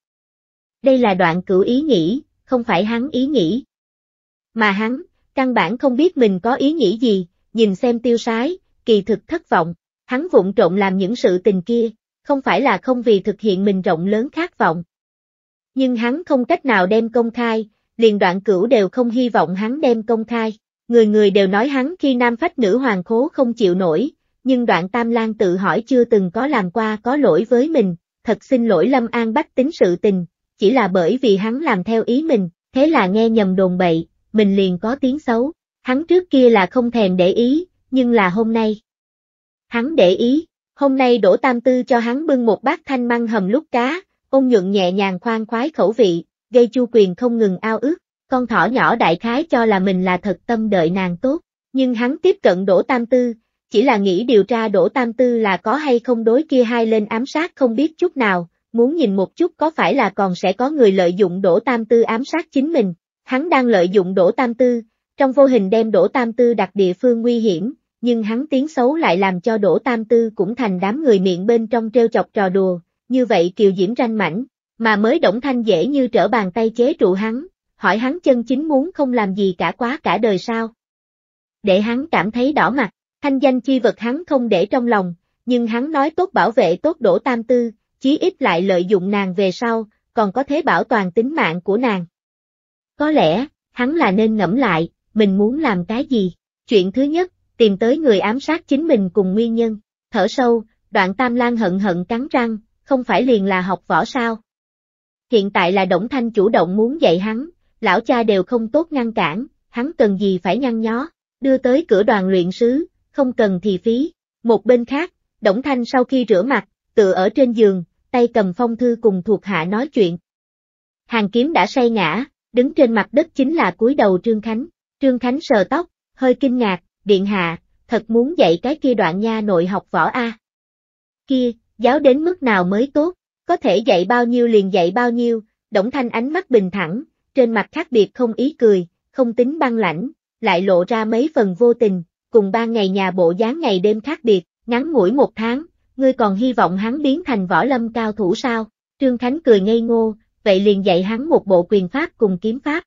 [SPEAKER 1] đây là đoạn cửu ý nghĩ, không phải hắn ý nghĩ. Mà hắn, căn bản không biết mình có ý nghĩ gì, nhìn xem tiêu sái, kỳ thực thất vọng, hắn vụng trộn làm những sự tình kia, không phải là không vì thực hiện mình rộng lớn khát vọng, nhưng hắn không cách nào đem công khai, liền đoạn cửu đều không hy vọng hắn đem công khai. Người người đều nói hắn khi nam phách nữ hoàng khố không chịu nổi, nhưng đoạn tam lang tự hỏi chưa từng có làm qua có lỗi với mình, thật xin lỗi lâm an bách tính sự tình, chỉ là bởi vì hắn làm theo ý mình, thế là nghe nhầm đồn bậy, mình liền có tiếng xấu, hắn trước kia là không thèm để ý, nhưng là hôm nay. Hắn để ý, hôm nay đổ tam tư cho hắn bưng một bát thanh măng hầm lúc cá, ôn nhuận nhẹ nhàng khoan khoái khẩu vị, gây chu quyền không ngừng ao ước, con thỏ nhỏ đại khái cho là mình là thật tâm đợi nàng tốt, nhưng hắn tiếp cận Đỗ Tam Tư, chỉ là nghĩ điều tra Đỗ Tam Tư là có hay không đối kia hai lên ám sát không biết chút nào, muốn nhìn một chút có phải là còn sẽ có người lợi dụng Đỗ Tam Tư ám sát chính mình, hắn đang lợi dụng Đỗ Tam Tư, trong vô hình đem Đỗ Tam Tư đặt địa phương nguy hiểm, nhưng hắn tiếng xấu lại làm cho Đỗ Tam Tư cũng thành đám người miệng bên trong treo chọc trò đùa, như vậy kiều diễm ranh mảnh, mà mới động thanh dễ như trở bàn tay chế trụ hắn, hỏi hắn chân chính muốn không làm gì cả quá cả đời sao. Để hắn cảm thấy đỏ mặt, thanh danh chi vật hắn không để trong lòng, nhưng hắn nói tốt bảo vệ tốt đổ tam tư, chí ít lại lợi dụng nàng về sau, còn có thế bảo toàn tính mạng của nàng. Có lẽ, hắn là nên ngẫm lại, mình muốn làm cái gì. Chuyện thứ nhất, tìm tới người ám sát chính mình cùng nguyên nhân. Thở sâu, đoạn tam lan hận hận cắn răng, không phải liền là học võ sao. Hiện tại là Đổng Thanh chủ động muốn dạy hắn, lão cha đều không tốt ngăn cản, hắn cần gì phải nhăn nhó, đưa tới cửa đoàn luyện sứ, không cần thì phí. Một bên khác, Đổng Thanh sau khi rửa mặt, tựa ở trên giường, tay cầm phong thư cùng thuộc hạ nói chuyện. Hàng kiếm đã say ngã, đứng trên mặt đất chính là cúi đầu Trương Khánh. Trương Khánh sờ tóc, hơi kinh ngạc, điện hạ, thật muốn dạy cái kia đoạn nha nội học võ A. Kia, giáo đến mức nào mới tốt, có thể dạy bao nhiêu liền dạy bao nhiêu, Đổng Thanh ánh mắt bình thẳng, trên mặt khác biệt không ý cười, không tính băng lãnh, lại lộ ra mấy phần vô tình, cùng ba ngày nhà bộ dáng ngày đêm khác biệt, ngắn ngủi một tháng, ngươi còn hy vọng hắn biến thành võ lâm cao thủ sao? Trương Khánh cười ngây ngô, vậy liền dạy hắn một bộ quyền pháp cùng kiếm pháp.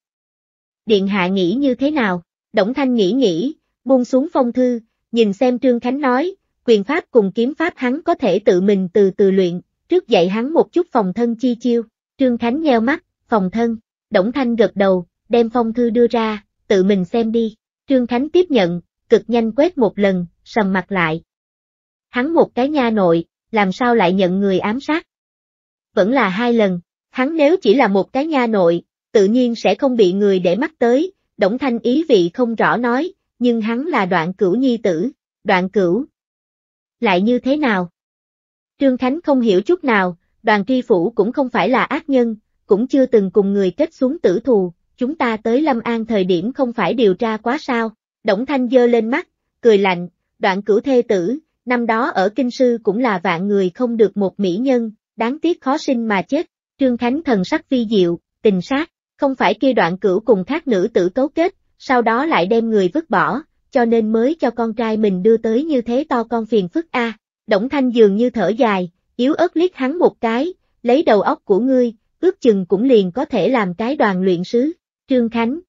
[SPEAKER 1] Điện hạ nghĩ như thế nào? Đổng Thanh nghĩ nghĩ, buông xuống phong thư, nhìn xem Trương Khánh nói, quyền pháp cùng kiếm pháp hắn có thể tự mình từ từ luyện, trước dạy hắn một chút phòng thân chi chiêu. Trương Khánh nheo mắt, phòng thân, Đổng Thanh gật đầu, đem phong thư đưa ra, tự mình xem đi. Trương Khánh tiếp nhận, cực nhanh quét một lần, sầm mặt lại. Hắn một cái nha nội, làm sao lại nhận người ám sát? Vẫn là hai lần, hắn nếu chỉ là một cái nha nội, tự nhiên sẽ không bị người để mắt tới, Đổng Thanh ý vị không rõ nói, nhưng hắn là đoạn cửu nhi tử, đoạn cửu, lại như thế nào? Trương Khánh không hiểu chút nào, đoàn tri phủ cũng không phải là ác nhân, cũng chưa từng cùng người kết xuống tử thù, chúng ta tới Lâm An thời điểm không phải điều tra quá sao, Đổng Thanh dơ lên mắt, cười lạnh, đoạn cửu thê tử, năm đó ở Kinh Sư cũng là vạn người không được một mỹ nhân, đáng tiếc khó sinh mà chết, Trương Khánh thần sắc vi diệu, tình sát, không phải kia đoạn cửu cùng khác nữ tử cấu kết, sau đó lại đem người vứt bỏ, cho nên mới cho con trai mình đưa tới như thế to con phiền phức a. Đổng Thanh dường như thở dài, yếu ớt liếc hắn một cái, lấy đầu óc của ngươi, ước chừng cũng liền có thể làm cái đoàn luyện sứ. Trương Khánh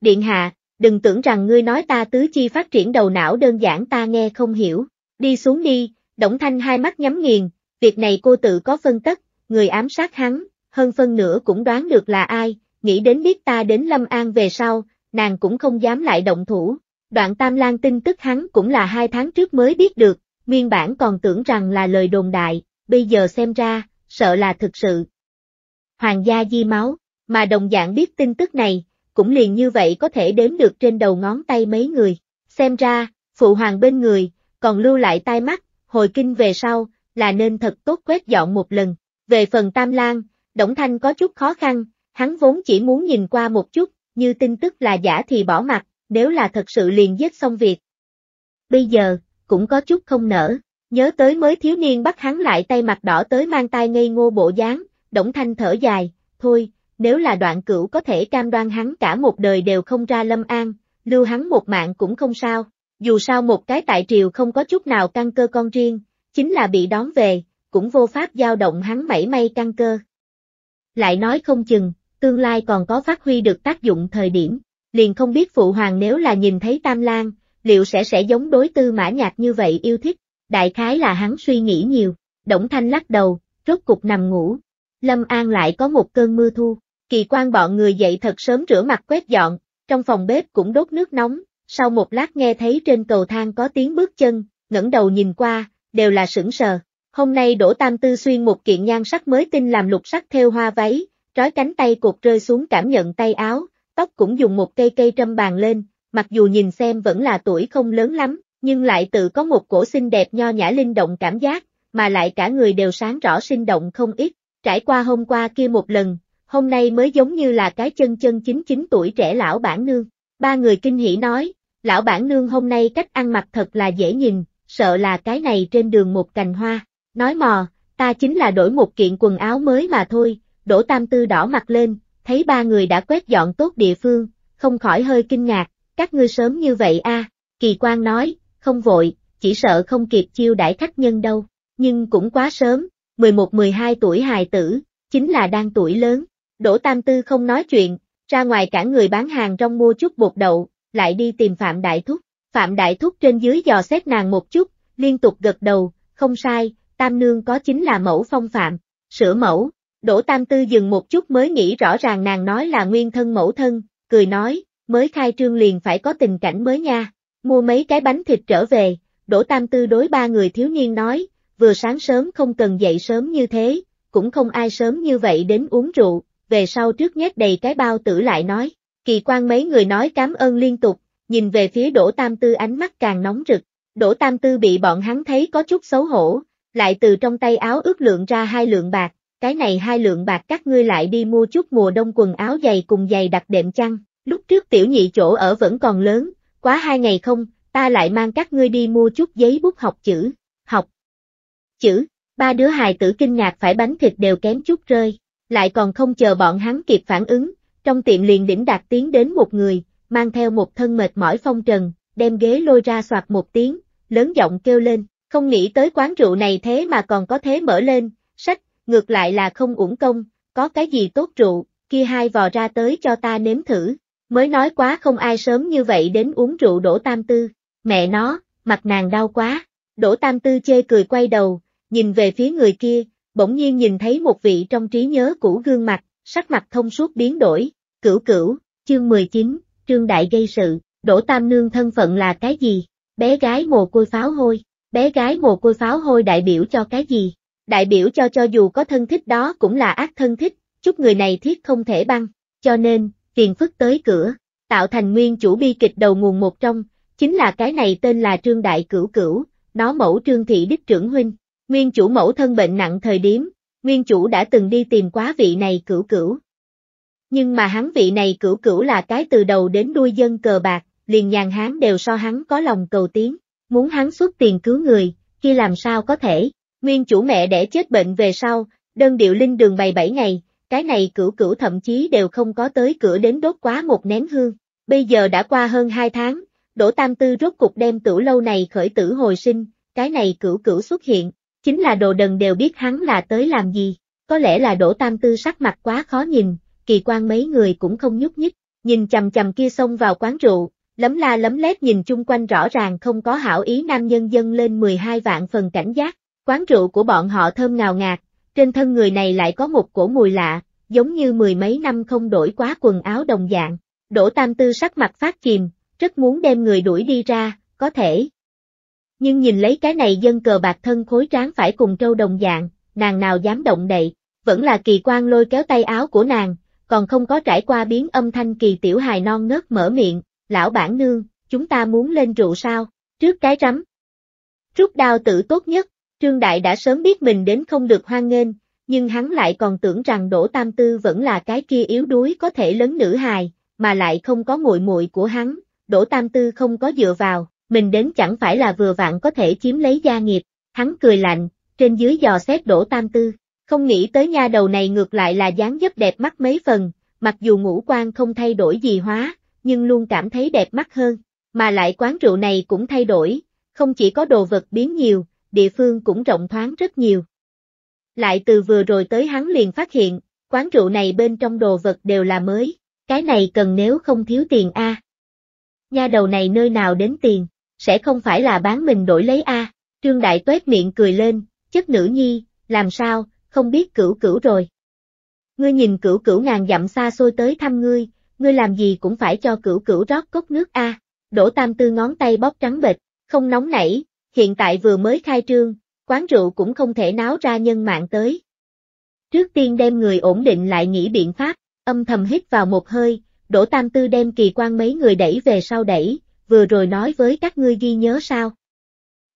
[SPEAKER 1] Điện hạ, đừng tưởng rằng ngươi nói ta tứ chi phát triển đầu não đơn giản ta nghe không hiểu. Đi xuống đi, Đổng Thanh hai mắt nhắm nghiền, việc này cô tự có phân tất, người ám sát hắn, hơn phân nửa cũng đoán được là ai, nghĩ đến biết ta đến Lâm An về sau, nàng cũng không dám lại động thủ, Đoạn Tam Lan tin tức hắn cũng là hai tháng trước mới biết được, nguyên bản còn tưởng rằng là lời đồn đại, bây giờ xem ra, sợ là thực sự. Hoàng gia di máu, mà đồng dạng biết tin tức này, cũng liền như vậy có thể đếm được trên đầu ngón tay mấy người. Xem ra, phụ hoàng bên người, còn lưu lại tai mắt, hồi kinh về sau, là nên thật tốt quét dọn một lần. Về phần Tam Lan, Đổng Thanh có chút khó khăn, hắn vốn chỉ muốn nhìn qua một chút, như tin tức là giả thì bỏ mặt, nếu là thật sự liền giết xong việc. Bây giờ, cũng có chút không nở, nhớ tới mới thiếu niên bắt hắn lại tay mặt đỏ tới mang tay ngây ngô bộ dáng, Đổng Thanh thở dài, thôi, nếu là đoạn cửu có thể cam đoan hắn cả một đời đều không ra lâm an, lưu hắn một mạng cũng không sao, dù sao một cái tại triều không có chút nào căng cơ con riêng, chính là bị đón về, cũng vô pháp dao động hắn mảy may căng cơ. Lại nói không chừng, tương lai còn có phát huy được tác dụng thời điểm liền không biết phụ hoàng nếu là nhìn thấy Tam Lan, liệu sẽ sẽ giống đối tư mã nhạc như vậy yêu thích, đại khái là hắn suy nghĩ nhiều, Đổng Thanh lắc đầu, rốt cục nằm ngủ. Lâm An lại có một cơn mưa thu, kỳ quan bọn người dậy thật sớm rửa mặt quét dọn, trong phòng bếp cũng đốt nước nóng, sau một lát nghe thấy trên cầu thang có tiếng bước chân, ngẩng đầu nhìn qua, đều là sững sờ. Hôm nay đổ Tam Tư xuyên một kiện nhan sắc mới tinh làm lục sắc theo hoa váy, trói cánh tay cột rơi xuống cảm nhận tay áo, tóc cũng dùng một cây cây trâm bàn lên, mặc dù nhìn xem vẫn là tuổi không lớn lắm, nhưng lại tự có một cổ xinh đẹp nho nhã linh động cảm giác, mà lại cả người đều sáng rõ sinh động không ít, trải qua hôm qua kia một lần, hôm nay mới giống như là cái chân chân chính chính tuổi trẻ lão bản nương. Ba người kinh hỉ nói, lão bản nương hôm nay cách ăn mặc thật là dễ nhìn, sợ là cái này trên đường một cành hoa, nói mò, ta chính là đổi một kiện quần áo mới mà thôi, đổ tam tư đỏ mặt lên, thấy ba người đã quét dọn tốt địa phương, không khỏi hơi kinh ngạc, các ngươi sớm như vậy a à. kỳ quan nói, không vội, chỉ sợ không kịp chiêu đãi khách nhân đâu, nhưng cũng quá sớm, 11-12 tuổi hài tử, chính là đang tuổi lớn, Đỗ Tam Tư không nói chuyện, ra ngoài cả người bán hàng trong mua chút bột đậu, lại đi tìm Phạm Đại Thúc, Phạm Đại Thúc trên dưới dò xét nàng một chút, liên tục gật đầu, không sai, Tam Nương có chính là mẫu phong phạm, sửa mẫu, Đỗ Tam Tư dừng một chút mới nghĩ rõ ràng nàng nói là nguyên thân mẫu thân, cười nói, mới khai trương liền phải có tình cảnh mới nha, mua mấy cái bánh thịt trở về, Đỗ Tam Tư đối ba người thiếu niên nói, vừa sáng sớm không cần dậy sớm như thế, cũng không ai sớm như vậy đến uống rượu, về sau trước nhét đầy cái bao tử lại nói, kỳ quan mấy người nói cảm ơn liên tục, nhìn về phía Đỗ Tam Tư ánh mắt càng nóng rực, Đỗ Tam Tư bị bọn hắn thấy có chút xấu hổ, lại từ trong tay áo ước lượng ra hai lượng bạc, cái này hai lượng bạc các ngươi lại đi mua chút mùa đông quần áo dày cùng giày đặc đệm chăn, lúc trước tiểu nhị chỗ ở vẫn còn lớn, quá hai ngày không, ta lại mang các ngươi đi mua chút giấy bút học chữ, học chữ, ba đứa hài tử kinh ngạc phải bánh thịt đều kém chút rơi, lại còn không chờ bọn hắn kịp phản ứng, trong tiệm liền đỉnh đạt tiến đến một người, mang theo một thân mệt mỏi phong trần, đem ghế lôi ra soạt một tiếng, lớn giọng kêu lên, không nghĩ tới quán rượu này thế mà còn có thế mở lên, ngược lại là không uổng công, có cái gì tốt rượu, kia hai vò ra tới cho ta nếm thử, mới nói quá không ai sớm như vậy đến uống rượu đổ tam tư, mẹ nó, mặt nàng đau quá, đổ tam tư chê cười quay đầu, nhìn về phía người kia, bỗng nhiên nhìn thấy một vị trong trí nhớ cũ gương mặt, sắc mặt thông suốt biến đổi, cửu cửu, chương 19, trương đại gây sự, đổ tam nương thân phận là cái gì, bé gái mồ côi pháo hôi, bé gái mồ côi pháo hôi đại biểu cho cái gì, đại biểu cho cho dù có thân thích đó cũng là ác thân thích, chút người này thiết không thể băng, cho nên, phiền phức tới cửa, tạo thành nguyên chủ bi kịch đầu nguồn một trong, chính là cái này tên là Trương Đại Cửu Cửu, nó mẫu Trương Thị Đích Trưởng Huynh, nguyên chủ mẫu thân bệnh nặng thời điểm, nguyên chủ đã từng đi tìm quá vị này cửu cửu. Nhưng mà hắn vị này cửu cửu là cái từ đầu đến đuôi dân cờ bạc, liền nhàn hắn đều so hắn có lòng cầu tiến, muốn hắn xuất tiền cứu người, khi làm sao có thể. Nguyên chủ mẹ đẻ chết bệnh về sau, đơn điệu linh đường bày 7 ngày, cái này cửu cửu thậm chí đều không có tới cửa đến đốt quá một nén hương. Bây giờ đã qua hơn 2 tháng, Đỗ Tam Tư rốt cục đem tử lâu này khởi tử hồi sinh, cái này cửu cửu xuất hiện, chính là đồ đần đều biết hắn là tới làm gì, có lẽ là Đỗ Tam Tư sắc mặt quá khó nhìn, kỳ quan mấy người cũng không nhúc nhích, nhìn chầm chầm kia xông vào quán rượu, lấm la lấm lét nhìn chung quanh rõ ràng không có hảo ý nam nhân dân lên 12 vạn phần cảnh giác, Quán rượu của bọn họ thơm ngào ngạt, trên thân người này lại có một cổ mùi lạ, giống như mười mấy năm không đổi quá quần áo đồng dạng. Đỗ Tam Tư sắc mặt phát chìm, rất muốn đem người đuổi đi ra, có thể. Nhưng nhìn lấy cái này dân cờ bạc thân khối tráng phải cùng trâu đồng dạng, nàng nào dám động đậy, vẫn là kỳ quan lôi kéo tay áo của nàng, còn không có trải qua biến âm thanh kỳ tiểu hài non nớt mở miệng, lão bản nương, chúng ta muốn lên rượu sao, trước cái rắm. Rút đao tử tốt nhất, Trương Đại đã sớm biết mình đến không được hoan nghênh, nhưng hắn lại còn tưởng rằng Đỗ Tam Tư vẫn là cái kia yếu đuối có thể lớn nữ hài, mà lại không có muội muội của hắn, Đỗ Tam Tư không có dựa vào, mình đến chẳng phải là vừa vặn có thể chiếm lấy gia nghiệp, hắn cười lạnh, trên dưới dò xét Đỗ Tam Tư, không nghĩ tới nha đầu này ngược lại là dáng dấp đẹp mắt mấy phần, mặc dù ngũ quan không thay đổi gì hóa, nhưng luôn cảm thấy đẹp mắt hơn, mà lại quán rượu này cũng thay đổi, không chỉ có đồ vật biến nhiều, địa phương cũng rộng thoáng rất nhiều. Lại từ vừa rồi tới hắn liền phát hiện, quán rượu này bên trong đồ vật đều là mới, cái này cần nếu không thiếu tiền a. À. Nha đầu này nơi nào đến tiền, sẽ không phải là bán mình đổi lấy a. Trương Đại tuyết miệng cười lên, chất nữ nhi, làm sao, không biết cửu cửu rồi. Ngươi nhìn cửu cửu ngàn dặm xa xôi tới thăm ngươi, ngươi làm gì cũng phải cho cửu cửu rót cốc nước a. À. Đỗ Tam Tư ngón tay bóp trắng bệch, không nóng nảy, hiện tại vừa mới khai trương, quán rượu cũng không thể náo ra nhân mạng tới. Trước tiên đem người ổn định lại nghĩ biện pháp, âm thầm hít vào một hơi, đổ Tam Tư đem kỳ quan mấy người đẩy về sau đẩy, vừa rồi nói với các ngươi ghi nhớ sao.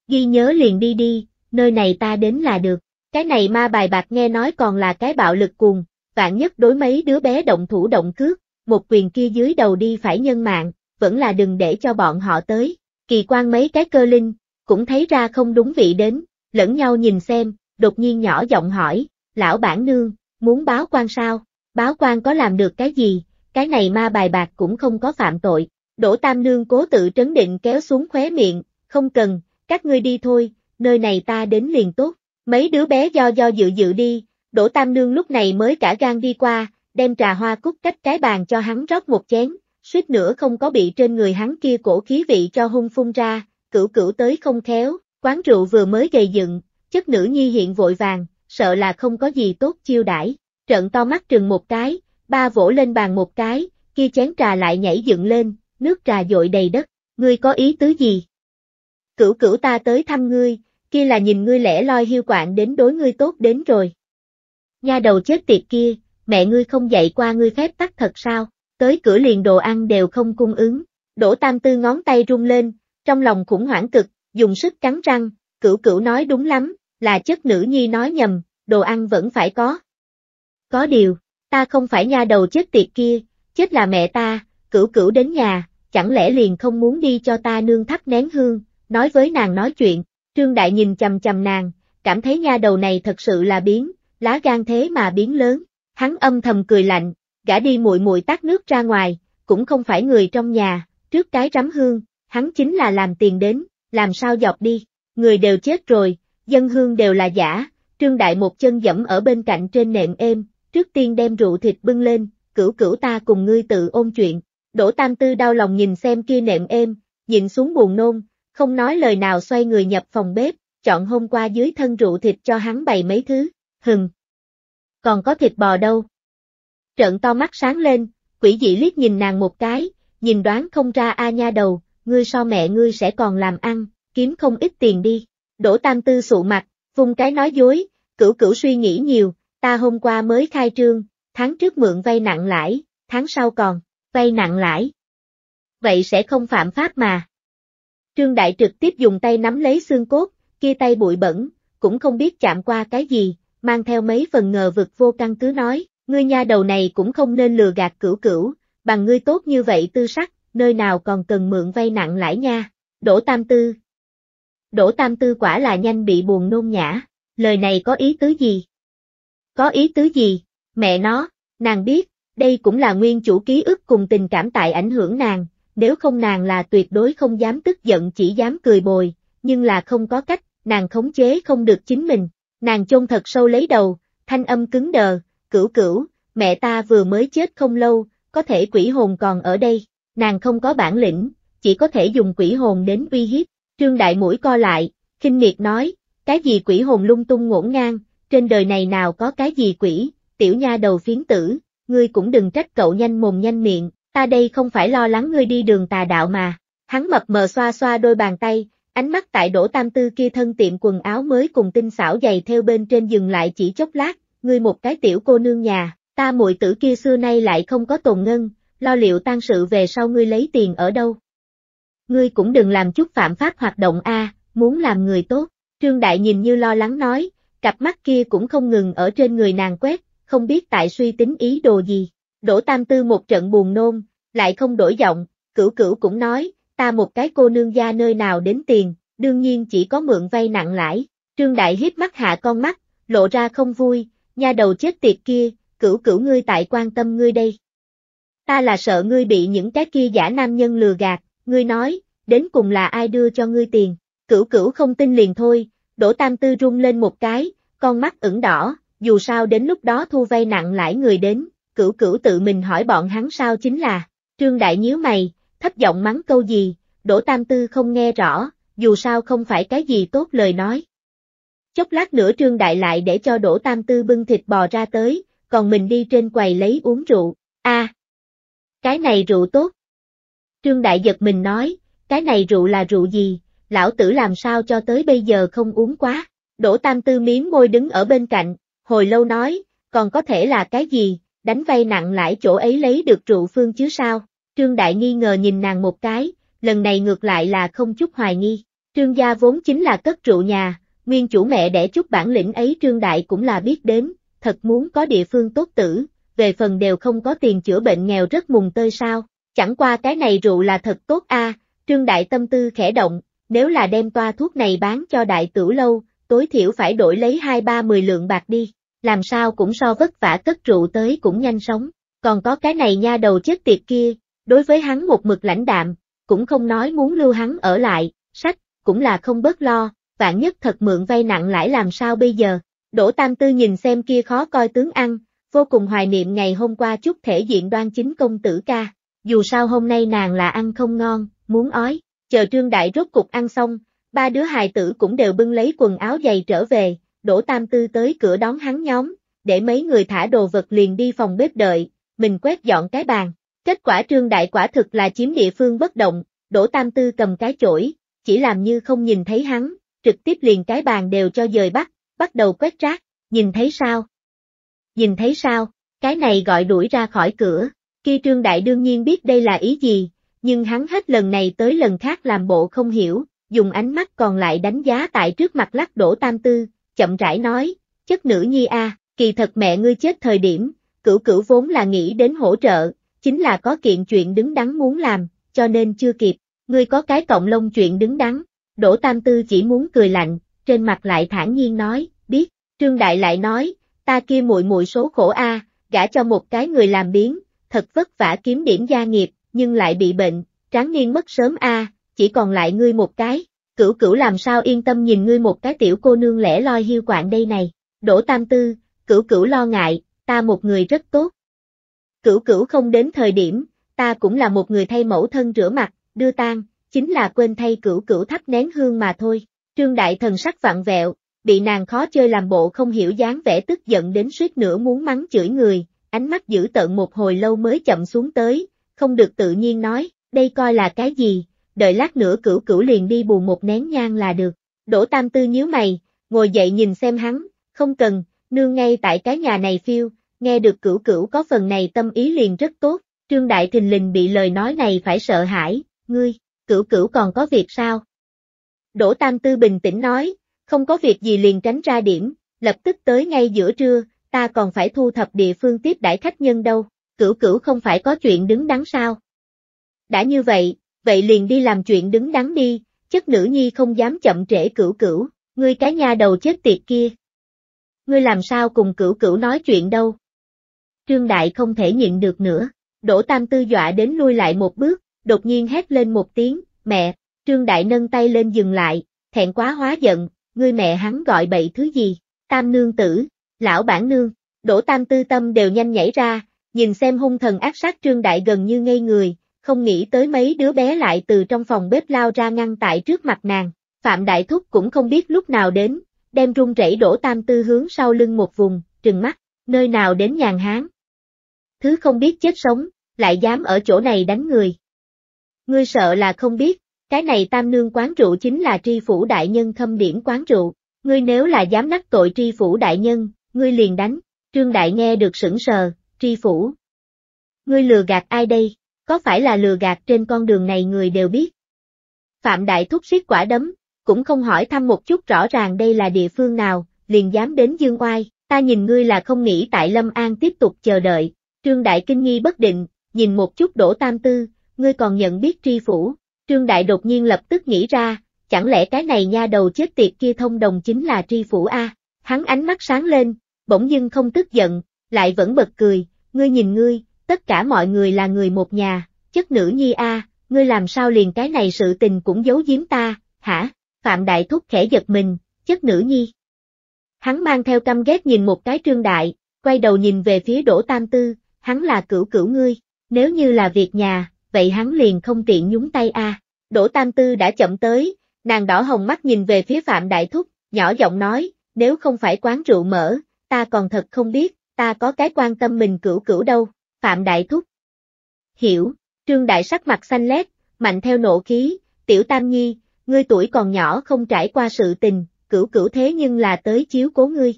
[SPEAKER 1] Ghi nhớ liền đi đi, nơi này ta đến là được, cái này ma bài bạc nghe nói còn là cái bạo lực cuồng, vạn nhất đối mấy đứa bé động thủ động cước, một quyền kia dưới đầu đi phải nhân mạng, vẫn là đừng để cho bọn họ tới, kỳ quan mấy cái cơ linh, cũng thấy ra không đúng vị đến, lẫn nhau nhìn xem, đột nhiên nhỏ giọng hỏi, lão bản nương, muốn báo quan sao, báo quan có làm được cái gì, cái này ma bài bạc cũng không có phạm tội, đỗ tam nương cố tự trấn định kéo xuống khóe miệng, không cần, các ngươi đi thôi, nơi này ta đến liền tốt, mấy đứa bé do do dự dự đi, đỗ tam nương lúc này mới cả gan đi qua, đem trà hoa cúc cách cái bàn cho hắn rót một chén, suýt nữa không có bị trên người hắn kia cổ khí vị cho hung phun ra, cửu cửu tới không khéo, quán rượu vừa mới gầy dựng, chất nữ nhi hiện vội vàng, sợ là không có gì tốt chiêu đãi. Trận to mắt trừng một cái, ba vỗ lên bàn một cái, kia chén trà lại nhảy dựng lên, nước trà dội đầy đất, ngươi có ý tứ gì? Cửu cửu ta tới thăm ngươi, kia là nhìn ngươi lẻ loi hiu quạng đến đối ngươi tốt đến rồi. Nha đầu chết tiệt kia, mẹ ngươi không dạy qua ngươi phép tắc thật sao, tới cửa liền đồ ăn đều không cung ứng, đổ tam tư ngón tay rung lên, trong lòng khủng hoảng cực, dùng sức cắn răng, cửu cửu nói đúng lắm, là chất nữ nhi nói nhầm, đồ ăn vẫn phải có. Có điều, ta không phải nha đầu chết tiệt kia, chết là mẹ ta, cửu cửu đến nhà, chẳng lẽ liền không muốn đi cho ta nương thắp nén hương, nói với nàng nói chuyện, trương đại nhìn chầm chầm nàng, cảm thấy nha đầu này thật sự là biến, lá gan thế mà biến lớn, hắn âm thầm cười lạnh, gã đi muội muội tắt nước ra ngoài, cũng không phải người trong nhà, trước cái rắm hương, hắn chính là làm tiền đến, làm sao dọc đi, người đều chết rồi, dân hương đều là giả, trương đại một chân dẫm ở bên cạnh trên nệm êm, trước tiên đem rượu thịt bưng lên, cửu cửu ta cùng ngươi tự ôn chuyện, đỗ tam tư đau lòng nhìn xem kia nệm êm, nhìn xuống buồn nôn, không nói lời nào xoay người nhập phòng bếp, chọn hôm qua dưới thân rượu thịt cho hắn bày mấy thứ, hừng. Còn có thịt bò đâu? trận to mắt sáng lên, quỷ dị liếc nhìn nàng một cái, nhìn đoán không ra a nha đầu, ngươi so mẹ ngươi sẽ còn làm ăn, kiếm không ít tiền đi. Đỗ Tam Tư sụ mặt, vùng cái nói dối, cửu cửu suy nghĩ nhiều, ta hôm qua mới khai trương, tháng trước mượn vay nặng lãi, tháng sau còn, vay nặng lãi. Vậy sẽ không phạm pháp mà. Trương Đại trực tiếp dùng tay nắm lấy xương cốt, kia tay bụi bẩn, cũng không biết chạm qua cái gì, mang theo mấy phần ngờ vực vô căn cứ nói, ngươi nha đầu này cũng không nên lừa gạt cửu cửu, bằng ngươi tốt như vậy tư sắc, nơi nào còn cần mượn vay nặng lãi nha. Đỗ Tam Tư Đỗ Tam Tư quả là nhanh bị buồn nôn nhã, lời này có ý tứ gì? Có ý tứ gì? Mẹ nó, nàng biết, đây cũng là nguyên chủ ký ức cùng tình cảm tại ảnh hưởng nàng, nếu không nàng là tuyệt đối không dám tức giận chỉ dám cười bồi, nhưng là không có cách, nàng khống chế không được chính mình, nàng chôn thật sâu lấy đầu, thanh âm cứng đờ, cửu cửu, mẹ ta vừa mới chết không lâu, có thể quỷ hồn còn ở đây, nàng không có bản lĩnh, chỉ có thể dùng quỷ hồn đến uy hiếp. Trương Đại Mũi co lại, khinh miệt nói, cái gì quỷ hồn lung tung ngổn ngang, trên đời này nào có cái gì quỷ, tiểu nha đầu phiến tử, ngươi cũng đừng trách cậu nhanh mồm nhanh miệng, ta đây không phải lo lắng ngươi đi đường tà đạo mà. Hắn mập mờ xoa xoa đôi bàn tay, ánh mắt tại đổ tam tư kia thân tiệm quần áo mới cùng tinh xảo giày theo bên trên dừng lại chỉ chốc lát, ngươi một cái tiểu cô nương nhà, ta muội tử kia xưa nay lại không có tồn ngân, lo liệu tan sự về sau ngươi lấy tiền ở đâu. Ngươi cũng đừng làm chút phạm pháp hoạt động a, muốn làm người tốt. Trương Đại nhìn như lo lắng nói, cặp mắt kia cũng không ngừng ở trên người nàng quét, không biết tại suy tính ý đồ gì. Đổ Tam Tư một trận buồn nôn, lại không đổi giọng, cửu cửu cũng nói, ta một cái cô nương gia nơi nào đến tiền, đương nhiên chỉ có mượn vay nặng lãi. Trương Đại hít mắt hạ con mắt, lộ ra không vui, nha đầu chết tiệt kia, cửu cửu ngươi tại quan tâm ngươi đây ta là sợ ngươi bị những cái kia giả nam nhân lừa gạt, ngươi nói, đến cùng là ai đưa cho ngươi tiền, cửu cửu không tin liền thôi, đổ tam tư rung lên một cái, con mắt ửng đỏ, dù sao đến lúc đó thu vay nặng lãi người đến, cửu cửu tự mình hỏi bọn hắn sao chính là, trương đại nhíu mày, thấp giọng mắng câu gì, đổ tam tư không nghe rõ, dù sao không phải cái gì tốt lời nói. Chốc lát nữa trương đại lại để cho đổ tam tư bưng thịt bò ra tới, còn mình đi trên quầy lấy uống rượu, a à, cái này rượu tốt. Trương Đại giật mình nói, cái này rượu là rượu gì, lão tử làm sao cho tới bây giờ không uống quá. Đỗ Tam Tư miếng môi đứng ở bên cạnh, hồi lâu nói, còn có thể là cái gì, đánh vay nặng lãi chỗ ấy lấy được rượu phương chứ sao. Trương Đại nghi ngờ nhìn nàng một cái, lần này ngược lại là không chút hoài nghi. Trương gia vốn chính là cất rượu nhà, nguyên chủ mẹ để chút bản lĩnh ấy Trương Đại cũng là biết đến, thật muốn có địa phương tốt tử, về phần đều không có tiền chữa bệnh nghèo rất mùng tơi sao, chẳng qua cái này rượu là thật tốt a trương đại tâm tư khẽ động, nếu là đem toa thuốc này bán cho đại tử lâu, tối thiểu phải đổi lấy hai ba mười lượng bạc đi, làm sao cũng so vất vả cất rượu tới cũng nhanh sống, còn có cái này nha đầu chết tiệt kia, đối với hắn một mực lãnh đạm, cũng không nói muốn lưu hắn ở lại, sách, cũng là không bớt lo, vạn nhất thật mượn vay nặng lãi làm sao bây giờ, đỗ tam tư nhìn xem kia khó coi tướng ăn, vô cùng hoài niệm ngày hôm qua chút thể diện đoan chính công tử ca, dù sao hôm nay nàng là ăn không ngon, muốn ói, chờ trương đại rốt cục ăn xong, ba đứa hài tử cũng đều bưng lấy quần áo dày trở về, đổ tam tư tới cửa đón hắn nhóm, để mấy người thả đồ vật liền đi phòng bếp đợi, mình quét dọn cái bàn. Kết quả trương đại quả thực là chiếm địa phương bất động, đổ tam tư cầm cái chổi, chỉ làm như không nhìn thấy hắn, trực tiếp liền cái bàn đều cho dời bắt, bắt đầu quét rác, nhìn thấy sao, nhìn thấy sao, cái này gọi đuổi ra khỏi cửa, kia trương đại đương nhiên biết đây là ý gì, nhưng hắn hết lần này tới lần khác làm bộ không hiểu, dùng ánh mắt còn lại đánh giá tại trước mặt lắc đổ tam tư, chậm rãi nói, chất nữ nhi a, kỳ thật mẹ ngươi chết thời điểm, cửu cửu vốn là nghĩ đến hỗ trợ, chính là có kiện chuyện đứng đắn muốn làm, cho nên chưa kịp, ngươi có cái cộng lông chuyện đứng đắn, đổ tam tư chỉ muốn cười lạnh, trên mặt lại thản nhiên nói, biết, trương đại lại nói, ta kia muội muội số khổ a, gả cho một cái người làm biến, thật vất vả kiếm điểm gia nghiệp, nhưng lại bị bệnh, tráng niên mất sớm a, chỉ còn lại ngươi một cái, cửu cửu làm sao yên tâm nhìn ngươi một cái tiểu cô nương lẻ loi hiu quạng đây này, đổ tam tư, cửu cửu lo ngại, ta một người rất tốt. Cửu cửu không đến thời điểm, ta cũng là một người thay mẫu thân rửa mặt, đưa tang, chính là quên thay cửu cửu thắp nén hương mà thôi. Trương Đại Thần sắc vặn vẹo, bị nàng khó chơi làm bộ không hiểu dáng vẻ tức giận đến suýt nữa muốn mắng chửi người, ánh mắt giữ tợn một hồi lâu mới chậm xuống tới, không được tự nhiên nói, đây coi là cái gì, đợi lát nữa cửu cửu liền đi bù một nén nhang là được. Đỗ Tam Tư nhíu mày, ngồi dậy nhìn xem hắn, không cần, nương ngay tại cái nhà này phiêu, nghe được cửu cửu có phần này tâm ý liền rất tốt, Trương Đại Thình Lình bị lời nói này phải sợ hãi, ngươi, cửu cửu còn có việc sao? Đỗ Tam Tư bình tĩnh nói, không có việc gì liền tránh ra điểm, lập tức tới ngay giữa trưa, ta còn phải thu thập địa phương tiếp đãi khách nhân đâu, cửu cửu không phải có chuyện đứng đắn sao. Đã như vậy, vậy liền đi làm chuyện đứng đắn đi, chất nữ nhi không dám chậm trễ cửu cửu, ngươi cái nhà đầu chết tiệt kia. Ngươi làm sao cùng cửu cửu nói chuyện đâu. Trương Đại không thể nhịn được nữa, Đỗ Tam Tư dọa đến lui lại một bước, đột nhiên hét lên một tiếng, mẹ, Trương Đại nâng tay lên dừng lại, thẹn quá hóa giận, ngươi mẹ hắn gọi bậy thứ gì, tam nương tử, lão bản nương, đổ tam tư tâm đều nhanh nhảy ra, nhìn xem hung thần ác sát trương đại gần như ngây người, không nghĩ tới mấy đứa bé lại từ trong phòng bếp lao ra ngăn tại trước mặt nàng, phạm đại thúc cũng không biết lúc nào đến, đem run rẩy đổ tam tư hướng sau lưng một vùng, trừng mắt, nơi nào đến nhàn hán. Thứ không biết chết sống, lại dám ở chỗ này đánh người. Ngươi sợ là không biết, cái này tam nương quán rượu chính là tri phủ đại nhân khâm điểm quán rượu, ngươi nếu là dám đắc tội tri phủ đại nhân, ngươi liền đánh, trương đại nghe được sững sờ, tri phủ. Ngươi lừa gạt ai đây, có phải là lừa gạt trên con đường này người đều biết. Phạm đại thúc siết quả đấm, cũng không hỏi thăm một chút rõ ràng đây là địa phương nào, liền dám đến dương oai, ta nhìn ngươi là không nghĩ tại Lâm An tiếp tục chờ đợi, trương đại kinh nghi bất định, nhìn một chút đổ tam tư, ngươi còn nhận biết tri phủ. Trương Đại đột nhiên lập tức nghĩ ra, chẳng lẽ cái này nha đầu chết tiệt kia thông đồng chính là tri phủ A. Hắn ánh mắt sáng lên, bỗng dưng không tức giận, lại vẫn bật cười, ngươi nhìn ngươi, tất cả mọi người là người một nhà, chất nữ nhi A, ngươi làm sao liền cái này sự tình cũng giấu giếm ta, hả? Phạm Đại Thúc khẽ giật mình, chất nữ nhi. Hắn mang theo căm ghét nhìn một cái trương đại, quay đầu nhìn về phía Đỗ Tam Tư, hắn là cửu cửu ngươi, nếu như là việc nhà, vậy hắn liền không tiện nhúng tay a. À. Đỗ Tam Tư đã chậm tới, nàng đỏ hồng mắt nhìn về phía Phạm Đại Thúc, nhỏ giọng nói, nếu không phải quán rượu mở, ta còn thật không biết, ta có cái quan tâm mình cửu cửu đâu, Phạm Đại Thúc. Hiểu, Trương Đại sắc mặt xanh lét, mạnh theo nộ khí, tiểu Tam Nhi, ngươi tuổi còn nhỏ không trải qua sự tình, cửu cửu thế nhưng là tới chiếu cố ngươi.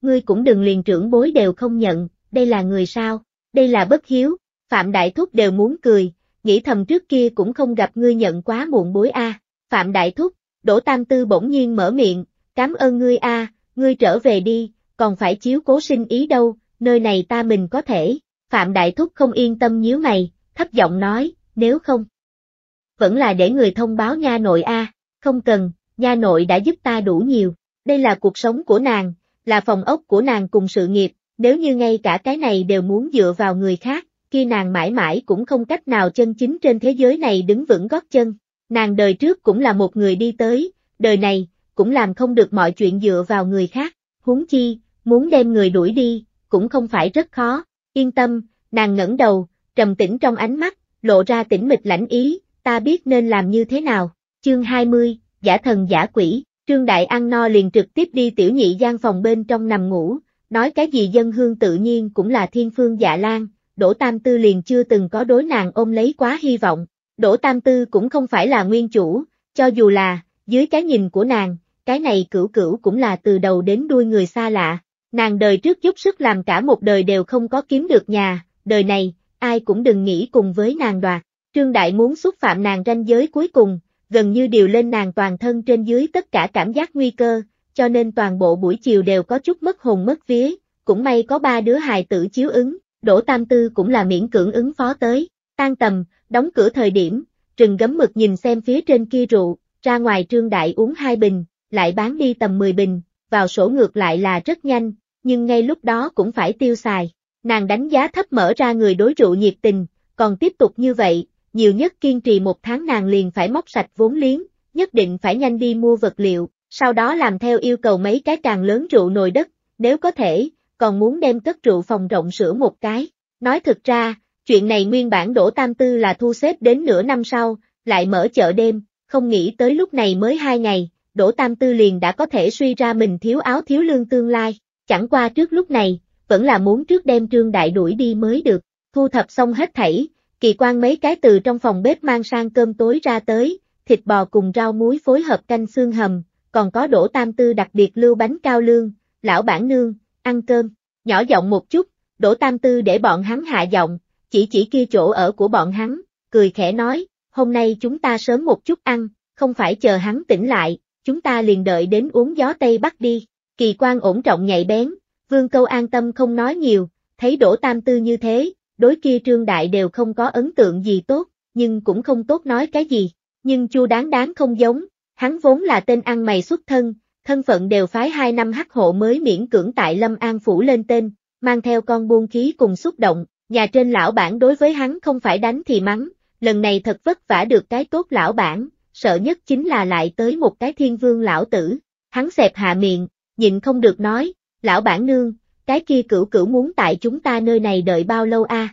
[SPEAKER 1] Ngươi cũng đừng liền trưởng bối đều không nhận, đây là người sao, đây là bất hiếu, Phạm Đại Thúc đều muốn cười, nghĩ thầm trước kia cũng không gặp ngươi nhận quá muộn bối a. Phạm Đại Thúc, Đỗ Tam Tư bỗng nhiên mở miệng, cảm ơn ngươi a, ngươi trở về đi, còn phải chiếu cố sinh ý đâu, nơi này ta mình có thể. Phạm Đại Thúc không yên tâm nhíu mày, thấp giọng nói, nếu không. Vẫn là để người thông báo nha nội a, không cần, nha nội đã giúp ta đủ nhiều, đây là cuộc sống của nàng, là phòng ốc của nàng cùng sự nghiệp, nếu như ngay cả cái này đều muốn dựa vào người khác, khi nàng mãi mãi cũng không cách nào chân chính trên thế giới này đứng vững gót chân. Nàng đời trước cũng là một người đi tới, đời này, cũng làm không được mọi chuyện dựa vào người khác, huống chi, muốn đem người đuổi đi, cũng không phải rất khó. Yên tâm, nàng ngẩng đầu, trầm tĩnh trong ánh mắt, lộ ra tĩnh mịch lãnh ý, ta biết nên làm như thế nào. Chương 20, giả thần giả quỷ, Trương Đại ăn no liền trực tiếp đi tiểu nhị gian phòng bên trong nằm ngủ, nói cái gì dân hương tự nhiên cũng là thiên phương dạ lan, Đỗ Tam Tư liền chưa từng có đối nàng ôm lấy quá hy vọng. Đỗ Tam Tư cũng không phải là nguyên chủ, cho dù là, dưới cái nhìn của nàng, cái này cửu cửu cũng là từ đầu đến đuôi người xa lạ. Nàng đời trước giúp sức làm cả một đời đều không có kiếm được nhà, đời này, ai cũng đừng nghĩ cùng với nàng đoạt. Trương Đại muốn xúc phạm nàng ranh giới cuối cùng, gần như điều lên nàng toàn thân trên dưới tất cả cảm giác nguy cơ, cho nên toàn bộ buổi chiều đều có chút mất hồn mất vía, cũng may có ba đứa hài tử chiếu ứng, Đỗ Tam Tư cũng là miễn cưỡng ứng phó tới, tan tầm, đóng cửa thời điểm, trừng gấm mực nhìn xem phía trên kia rượu, ra ngoài trương đại uống hai bình, lại bán đi tầm 10 bình, vào sổ ngược lại là rất nhanh, nhưng ngay lúc đó cũng phải tiêu xài. Nàng đánh giá thấp mở ra người đối rượu nhiệt tình, còn tiếp tục như vậy, nhiều nhất kiên trì một tháng nàng liền phải móc sạch vốn liếng, nhất định phải nhanh đi mua vật liệu, sau đó làm theo yêu cầu mấy cái càng lớn rượu nồi đất, nếu có thể, còn muốn đem cất rượu phòng rộng sửa một cái. Nói thật ra, chuyện này nguyên bản Đỗ Tam Tư là thu xếp đến nửa năm sau, lại mở chợ đêm, không nghĩ tới lúc này mới hai ngày, Đỗ Tam Tư liền đã có thể suy ra mình thiếu áo thiếu lương tương lai, chẳng qua trước lúc này, vẫn là muốn trước đem trương đại đuổi đi mới được, thu thập xong hết thảy, kỳ quan mấy cái từ trong phòng bếp mang sang cơm tối ra tới, thịt bò cùng rau muối phối hợp canh xương hầm, còn có Đỗ Tam Tư đặc biệt lưu bánh cao lương, lão bản nương, ăn cơm, nhỏ giọng một chút, đổ tam tư để bọn hắn hạ giọng, chỉ chỉ kia chỗ ở của bọn hắn, cười khẽ nói, hôm nay chúng ta sớm một chút ăn, không phải chờ hắn tỉnh lại, chúng ta liền đợi đến uống gió Tây Bắc đi, kỳ quan ổn trọng nhạy bén, vương câu an tâm không nói nhiều, thấy đổ tam tư như thế, đối kia trương đại đều không có ấn tượng gì tốt, nhưng cũng không tốt nói cái gì, nhưng chu đáng đáng không giống, hắn vốn là tên ăn mày xuất thân, Thân phận đều phái hai năm hắc hộ mới miễn cưỡng tại Lâm An Phủ lên tên, mang theo con buôn khí cùng xúc động, nhà trên lão bản đối với hắn không phải đánh thì mắng, lần này thật vất vả được cái tốt lão bản, sợ nhất chính là lại tới một cái thiên vương lão tử, hắn xẹp hạ miệng, nhịn không được nói, lão bản nương, cái kia cửu cửu muốn tại chúng ta nơi này đợi bao lâu a?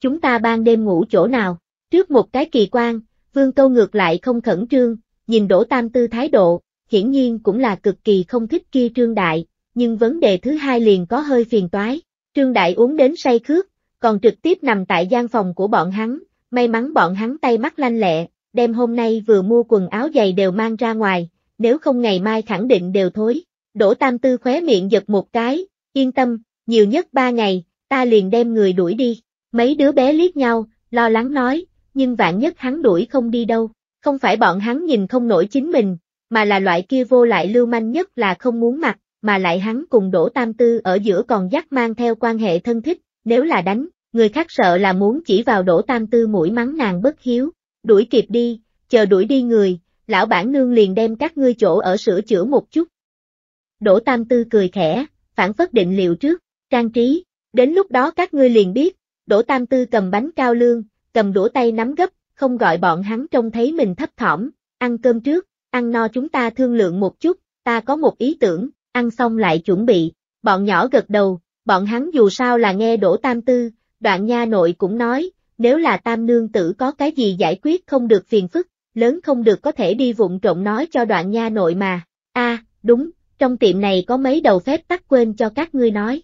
[SPEAKER 1] Chúng ta ban đêm ngủ chỗ nào, trước một cái kỳ quan, vương câu ngược lại không khẩn trương, nhìn đổ tam tư thái độ, hiển nhiên cũng là cực kỳ không thích kia Trương Đại, nhưng vấn đề thứ hai liền có hơi phiền toái. Trương Đại uống đến say khước, còn trực tiếp nằm tại gian phòng của bọn hắn, may mắn bọn hắn tay mắt lanh lẹ, đem hôm nay vừa mua quần áo giày đều mang ra ngoài, nếu không ngày mai khẳng định đều thối. Đỗ Tam Tư khóe miệng giật một cái, yên tâm, nhiều nhất ba ngày, ta liền đem người đuổi đi. Mấy đứa bé liếc nhau, lo lắng nói, nhưng vạn nhất hắn đuổi không đi đâu, không phải bọn hắn nhìn không nổi chính mình, mà là loại kia vô lại lưu manh nhất là không muốn mặt, mà lại hắn cùng Đỗ Tam Tư ở giữa còn dắt mang theo quan hệ thân thích, nếu là đánh, người khác sợ là muốn chỉ vào Đỗ Tam Tư mũi mắng nàng bất hiếu, đuổi kịp đi, chờ đuổi đi người, lão bản nương liền đem các ngươi chỗ ở sửa chữa một chút. Đỗ Tam Tư cười khẽ, phản phất định liệu trước, trang trí, đến lúc đó các ngươi liền biết, Đỗ Tam Tư cầm bánh cao lương, cầm đũa tay nắm gấp, không gọi bọn hắn trông thấy mình thấp thỏm, ăn cơm trước, ăn no chúng ta thương lượng một chút, ta có một ý tưởng, ăn xong lại chuẩn bị, bọn nhỏ gật đầu, bọn hắn dù sao là nghe đổ tam tư, đoạn nha nội cũng nói, nếu là tam nương tử có cái gì giải quyết không được phiền phức, lớn không được có thể đi vụng trộn nói cho đoạn nha nội mà, a đúng, trong tiệm này có mấy đầu phép tắt quên cho các ngươi nói.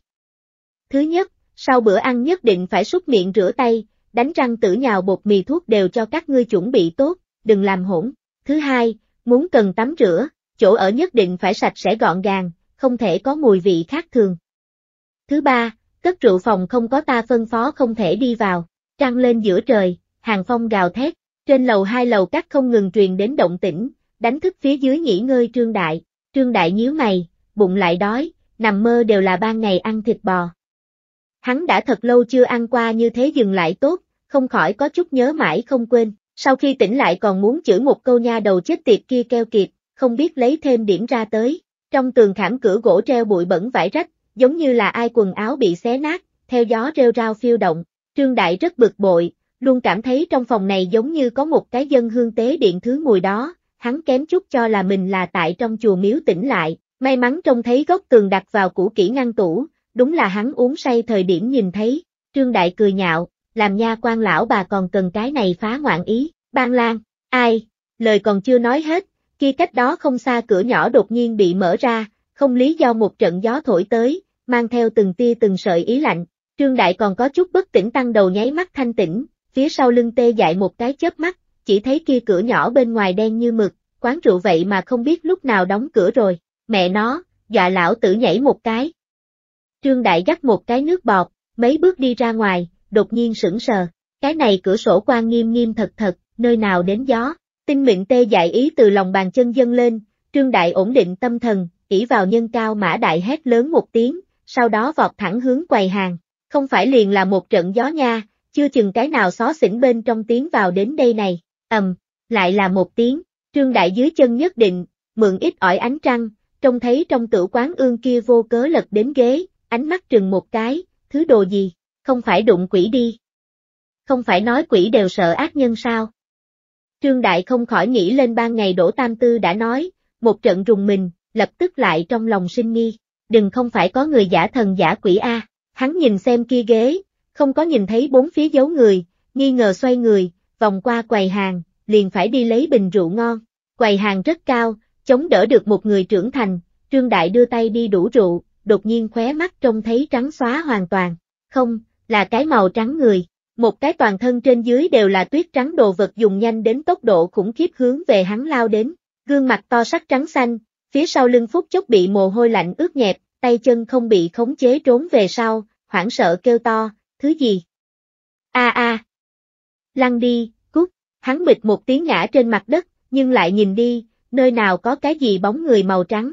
[SPEAKER 1] Thứ nhất, sau bữa ăn nhất định phải súc miệng rửa tay, đánh răng tử nhào bột mì thuốc đều cho các ngươi chuẩn bị tốt, đừng làm hỗn. Thứ hai, Muốn cần tắm rửa, chỗ ở nhất định phải sạch sẽ gọn gàng, không thể có mùi vị khác thường. Thứ ba, cất rượu phòng không có ta phân phó không thể đi vào, trăng lên giữa trời, hàng phong gào thét, trên lầu hai lầu các không ngừng truyền đến động tĩnh, đánh thức phía dưới nghỉ ngơi trương đại, trương đại nhíu mày, bụng lại đói, nằm mơ đều là ban ngày ăn thịt bò. Hắn đã thật lâu chưa ăn qua như thế dừng lại tốt, không khỏi có chút nhớ mãi không quên. Sau khi tỉnh lại còn muốn chửi một câu nha đầu chết tiệt kia keo kiệt, không biết lấy thêm điểm ra tới. Trong tường khảm cửa gỗ treo bụi bẩn vải rách, giống như là ai quần áo bị xé nát, theo gió rêu rao phiêu động. Trương Đại rất bực bội, luôn cảm thấy trong phòng này giống như có một cái dân hương tế điện thứ mùi đó, hắn kém chút cho là mình là tại trong chùa miếu tỉnh lại, may mắn trông thấy góc tường đặt vào củ kỹ ngăn tủ, đúng là hắn uống say thời điểm nhìn thấy, Trương Đại cười nhạo, làm nha quan lão bà còn cần cái này phá ngoạn ý, ban lan, ai, lời còn chưa nói hết, kia cách đó không xa cửa nhỏ đột nhiên bị mở ra, không lý do một trận gió thổi tới, mang theo từng tia từng sợi ý lạnh, trương đại còn có chút bất tỉnh tăng đầu nháy mắt thanh tỉnh, phía sau lưng tê dại một cái chớp mắt, chỉ thấy kia cửa nhỏ bên ngoài đen như mực, quán rượu vậy mà không biết lúc nào đóng cửa rồi, mẹ nó, dọa lão tử nhảy một cái. Trương Đại dắt một cái nước bọt, mấy bước đi ra ngoài, đột nhiên sững sờ. Cái này cửa sổ quan nghiêm nghiêm thật thật, nơi nào đến gió. Tinh miệng tê dạy ý từ lòng bàn chân dâng lên, trương đại ổn định tâm thần, ỷ vào nhân cao mã đại hét lớn một tiếng, sau đó vọt thẳng hướng quầy hàng. Không phải liền là một trận gió nha, chưa chừng cái nào xó xỉnh bên trong tiếng vào đến đây này. ầm, lại là một tiếng, trương đại dưới chân nhất định, mượn ít ỏi ánh trăng, trông thấy trong tử quán ương kia vô cớ lật đến ghế, ánh mắt trừng một cái, thứ đồ gì, không phải đụng quỷ đi. Không phải nói quỷ đều sợ ác nhân sao. Trương Đại không khỏi nghĩ lên ban ngày Đỗ Tam Tư đã nói, một trận rùng mình, lập tức lại trong lòng sinh nghi, đừng không phải có người giả thần giả quỷ A, hắn nhìn xem kia ghế, không có nhìn thấy bốn phía giấu người, nghi ngờ xoay người, vòng qua quầy hàng, liền phải đi lấy bình rượu ngon, quầy hàng rất cao, chống đỡ được một người trưởng thành, Trương Đại đưa tay đi đủ rượu, đột nhiên khóe mắt trông thấy trắng xóa hoàn toàn, không, là cái màu trắng người, một cái toàn thân trên dưới đều là tuyết trắng đồ vật dùng nhanh đến tốc độ khủng khiếp hướng về hắn lao đến, gương mặt to sắc trắng xanh, phía sau lưng phút chốc bị mồ hôi lạnh ướt nhẹp, tay chân không bị khống chế trốn về sau, hoảng sợ kêu to, thứ gì? A a. Lăn đi, cút, hắn bịch một tiếng ngã trên mặt đất, nhưng lại nhìn đi, nơi nào có cái gì bóng người màu trắng.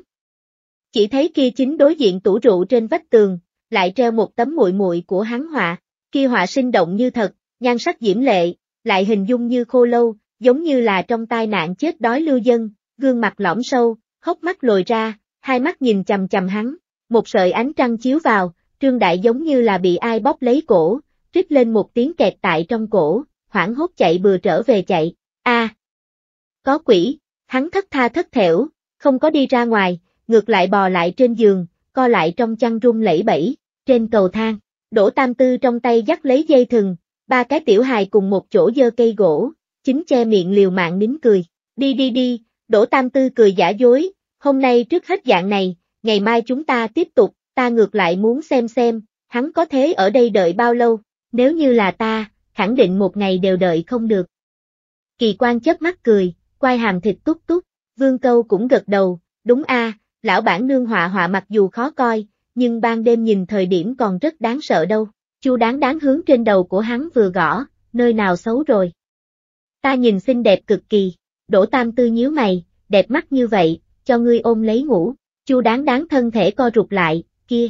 [SPEAKER 1] Chỉ thấy kia chính đối diện tủ rượu trên vách tường, lại treo một tấm muội muội của hắn họa, khi họa sinh động như thật, nhan sắc diễm lệ, lại hình dung như khô lâu, giống như là trong tai nạn chết đói lưu dân, gương mặt lõm sâu, hốc mắt lồi ra, hai mắt nhìn chầm chầm hắn, một sợi ánh trăng chiếu vào, trương đại giống như là bị ai bóp lấy cổ, rít lên một tiếng kẹt tại trong cổ, hoảng hốt chạy bừa trở về chạy, a Có quỷ, hắn thất tha thất thểu, không có đi ra ngoài, ngược lại bò lại trên giường, co lại trong chăn run lẩy bẩy. Trên cầu thang, Đỗ Tam Tư trong tay dắt lấy dây thừng, ba cái tiểu hài cùng một chỗ dơ cây gỗ, chính che miệng liều mạng nín cười. Đi đi đi, Đỗ Tam Tư cười giả dối, hôm nay trước hết dạng này, ngày mai chúng ta tiếp tục, ta ngược lại muốn xem xem, hắn có thế ở đây đợi bao lâu, nếu như là ta, khẳng định một ngày đều đợi không được. Kỳ quan chớp mắt cười, quay hàm thịt túc túc, vương câu cũng gật đầu, đúng a lão bản nương họa họa mặc dù khó coi, nhưng ban đêm nhìn thời điểm còn rất đáng sợ đâu. Chu đáng đáng hướng trên đầu của hắn vừa gõ, nơi nào xấu rồi. Ta nhìn xinh đẹp cực kỳ, đổ tam tư nhíu mày, đẹp mắt như vậy, cho ngươi ôm lấy ngủ, chu đáng đáng thân thể co rụt lại, kia.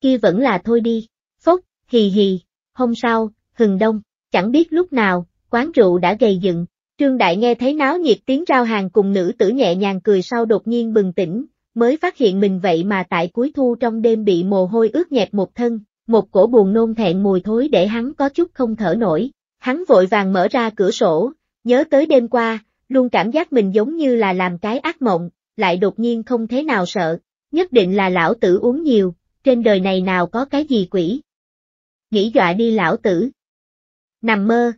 [SPEAKER 1] Kia vẫn là thôi đi, phốc, hì hì, hôm sau, hừng đông, chẳng biết lúc nào, quán rượu đã gầy dựng, Trương Đại nghe thấy náo nhiệt tiếng rao hàng cùng nữ tử nhẹ nhàng cười sau đột nhiên bừng tỉnh, mới phát hiện mình vậy mà tại cuối thu trong đêm bị mồ hôi ướt nhẹp một thân, một cổ buồn nôn thẹn mùi thối để hắn có chút không thở nổi. Hắn vội vàng mở ra cửa sổ, nhớ tới đêm qua, luôn cảm giác mình giống như là làm cái ác mộng, lại đột nhiên không thế nào sợ, nhất định là lão tử uống nhiều, trên đời này nào có cái gì quỷ. Nghĩ dọa đi lão tử. Nằm mơ.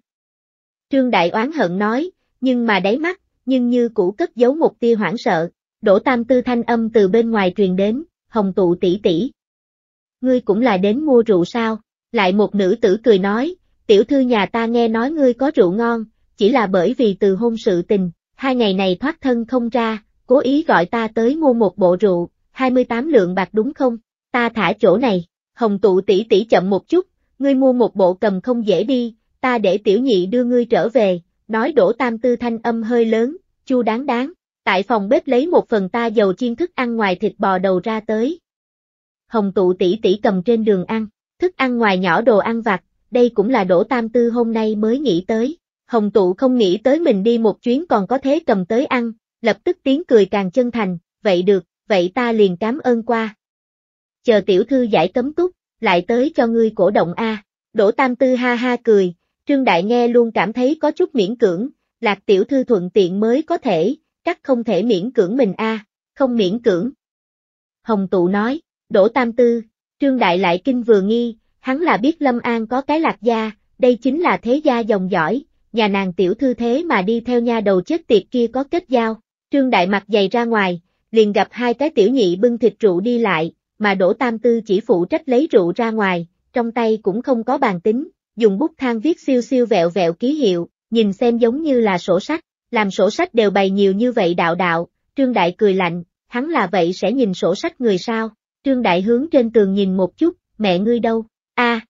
[SPEAKER 1] Trương Đại oán hận nói, nhưng mà đáy mắt, nhưng như cũ cất giấu một tia hoảng sợ, Đỗ Tam Tư thanh âm từ bên ngoài truyền đến, hồng tụ tỷ tỷ. Ngươi cũng là đến mua rượu sao? Lại một nữ tử cười nói, tiểu thư nhà ta nghe nói ngươi có rượu ngon, chỉ là bởi vì từ hôn sự tình, hai ngày này thoát thân không ra, cố ý gọi ta tới mua một bộ rượu, 28 lượng bạc đúng không? Ta thả chỗ này, hồng tụ tỷ tỷ chậm một chút, ngươi mua một bộ cầm không dễ đi, ta để tiểu nhị đưa ngươi trở về, nói đổ tam tư thanh âm hơi lớn, chu đáng đáng. Tại phòng bếp lấy một phần ta dầu chiên thức ăn ngoài thịt bò đầu ra tới. Hồng tụ tỷ tỷ cầm trên đường ăn, thức ăn ngoài nhỏ đồ ăn vặt, đây cũng là đổ tam tư hôm nay mới nghĩ tới. Hồng tụ không nghĩ tới mình đi một chuyến còn có thế cầm tới ăn, lập tức tiếng cười càng chân thành, vậy được, vậy ta liền cảm ơn qua. Chờ tiểu thư giải cấm túc, lại tới cho ngươi cổ động A. À. Đỗ Tam Tư ha ha cười, Trương Đại nghe luôn cảm thấy có chút miễn cưỡng, Lạc Tiểu Thư thuận tiện mới có thể, các không thể miễn cưỡng mình a, không miễn cưỡng. Hồng tụ nói, Đỗ Tam Tư, Trương Đại lại kinh vừa nghi, hắn là biết Lâm An có cái lạc gia, đây chính là thế gia dòng dõi, nhà nàng tiểu thư thế mà đi theo nha đầu chết tiệt kia có kết giao. Trương Đại mặt dày ra ngoài, liền gặp hai cái tiểu nhị bưng thịt rượu đi lại, mà Đỗ Tam Tư chỉ phụ trách lấy rượu ra ngoài, trong tay cũng không có bàn tính, dùng bút thang viết siêu siêu vẹo vẹo ký hiệu, nhìn xem giống như là sổ sách. Làm sổ sách đều bày nhiều như vậy đạo đạo, Trương Đại cười lạnh, hắn là vậy sẽ nhìn sổ sách người sao? Trương Đại hướng trên tường nhìn một chút, mẹ ngươi đâu? a à.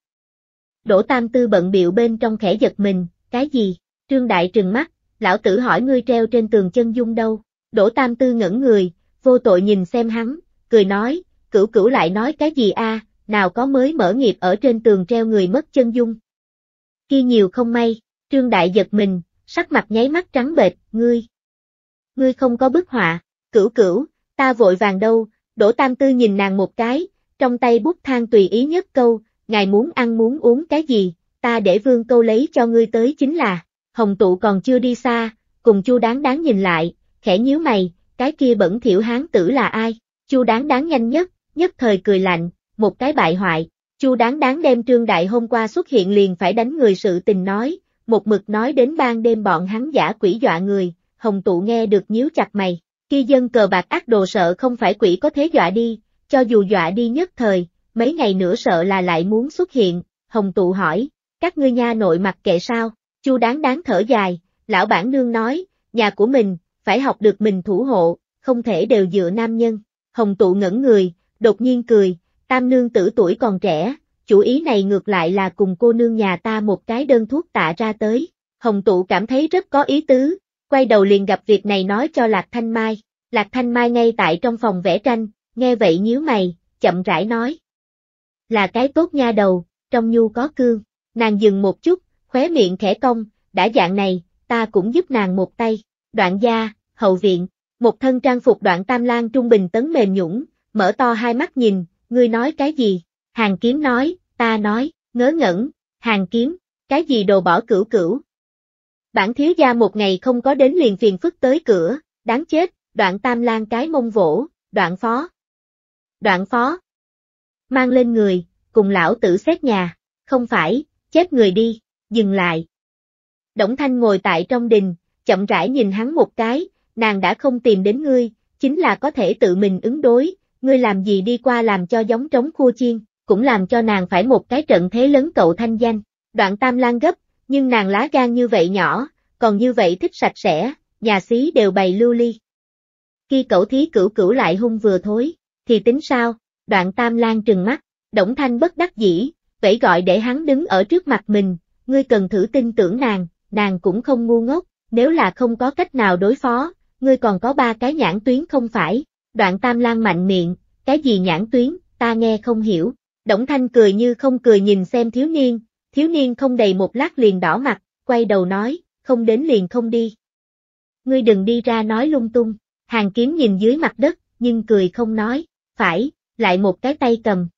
[SPEAKER 1] Đỗ Tam Tư bận biểu bên trong khẽ giật mình, cái gì? Trương Đại trừng mắt, lão tử hỏi ngươi treo trên tường chân dung đâu? Đỗ Tam Tư ngẩn người, vô tội nhìn xem hắn, cười nói, cửu cửu lại nói cái gì a nào có mới mở nghiệp ở trên tường treo người mất chân dung. Khi nhiều không may, Trương Đại giật mình, sắc mặt nháy mắt trắng bệch, ngươi. Ngươi không có bức họa, cửu cửu, ta vội vàng đâu, đổ tam tư nhìn nàng một cái, trong tay bút thang tùy ý nhất câu, ngài muốn ăn muốn uống cái gì, ta để vương câu lấy cho ngươi tới chính là, hồng tụ còn chưa đi xa, cùng chu đáng đáng nhìn lại, khẽ nhíu mày, cái kia bẩn thiểu hán tử là ai, chu đáng đáng nhanh nhất, nhất thời cười lạnh, một cái bại hoại, chu đáng đáng đem trương đại hôm qua xuất hiện liền phải đánh người sự tình nói, một mực nói đến ban đêm bọn hắn giả quỷ dọa người, Hồng Tụ nghe được nhíu chặt mày, khi dân cờ bạc ác đồ sợ không phải quỷ có thế dọa đi, cho dù dọa đi nhất thời, mấy ngày nữa sợ là lại muốn xuất hiện, Hồng Tụ hỏi, các ngươi nha nội mặc kệ sao, Chu đáng đáng thở dài, lão bản nương nói, nhà của mình, phải học được mình thủ hộ, không thể đều dựa nam nhân, Hồng Tụ ngẩn người, đột nhiên cười, tam nương tử tuổi còn trẻ, chủ ý này ngược lại là cùng cô nương nhà ta một cái đơn thuốc tạ ra tới. Hồng tụ cảm thấy rất có ý tứ, quay đầu liền gặp việc này nói cho Lạc Thanh Mai. Lạc Thanh Mai ngay tại trong phòng vẽ tranh, nghe vậy nhíu mày, chậm rãi nói. Là cái tốt nha đầu, trong nhu có cương, nàng dừng một chút, khóe miệng khẽ công, đã dạng này, ta cũng giúp nàng một tay. Đoạn gia, hậu viện, một thân trang phục đoạn tam lang trung bình tấn mềm nhũng, mở to hai mắt nhìn, ngươi nói cái gì? Hàng kiếm nói, ta nói, ngớ ngẩn, hàng kiếm, cái gì đồ bỏ cửu cửu. Bản thiếu gia một ngày không có đến liền phiền phức tới cửa, đáng chết, đoạn tam lan cái mông vỗ, đoạn phó. Đoạn phó. Mang lên người, cùng lão tử xét nhà, không phải, chết người đi, dừng lại. Đổng Thanh ngồi tại trong đình, chậm rãi nhìn hắn một cái, nàng đã không tìm đến ngươi, chính là có thể tự mình ứng đối, ngươi làm gì đi qua làm cho giống trống khua chiên cũng làm cho nàng phải một cái trận thế lớn cậu thanh danh. Đoạn tam lan gấp, nhưng nàng lá gan như vậy nhỏ, còn như vậy thích sạch sẽ, nhà xí đều bày lưu ly. Khi cậu thí cửu cửu lại hung vừa thối, thì tính sao, đoạn tam lan trừng mắt, Đổng Thanh bất đắc dĩ, vẫy gọi để hắn đứng ở trước mặt mình, ngươi cần thử tin tưởng nàng, nàng cũng không ngu ngốc, nếu là không có cách nào đối phó, ngươi còn có ba cái nhãn tuyến không phải, đoạn tam lan mạnh miệng, cái gì nhãn tuyến, ta nghe không hiểu, Đổng Thanh cười như không cười nhìn xem thiếu niên, thiếu niên không đầy một lát liền đỏ mặt, quay đầu nói, không đến liền không đi. Ngươi đừng đi ra nói lung tung, hàng kiếm nhìn dưới mặt đất, nhưng cười không nói, phải, lại một cái tay cầm,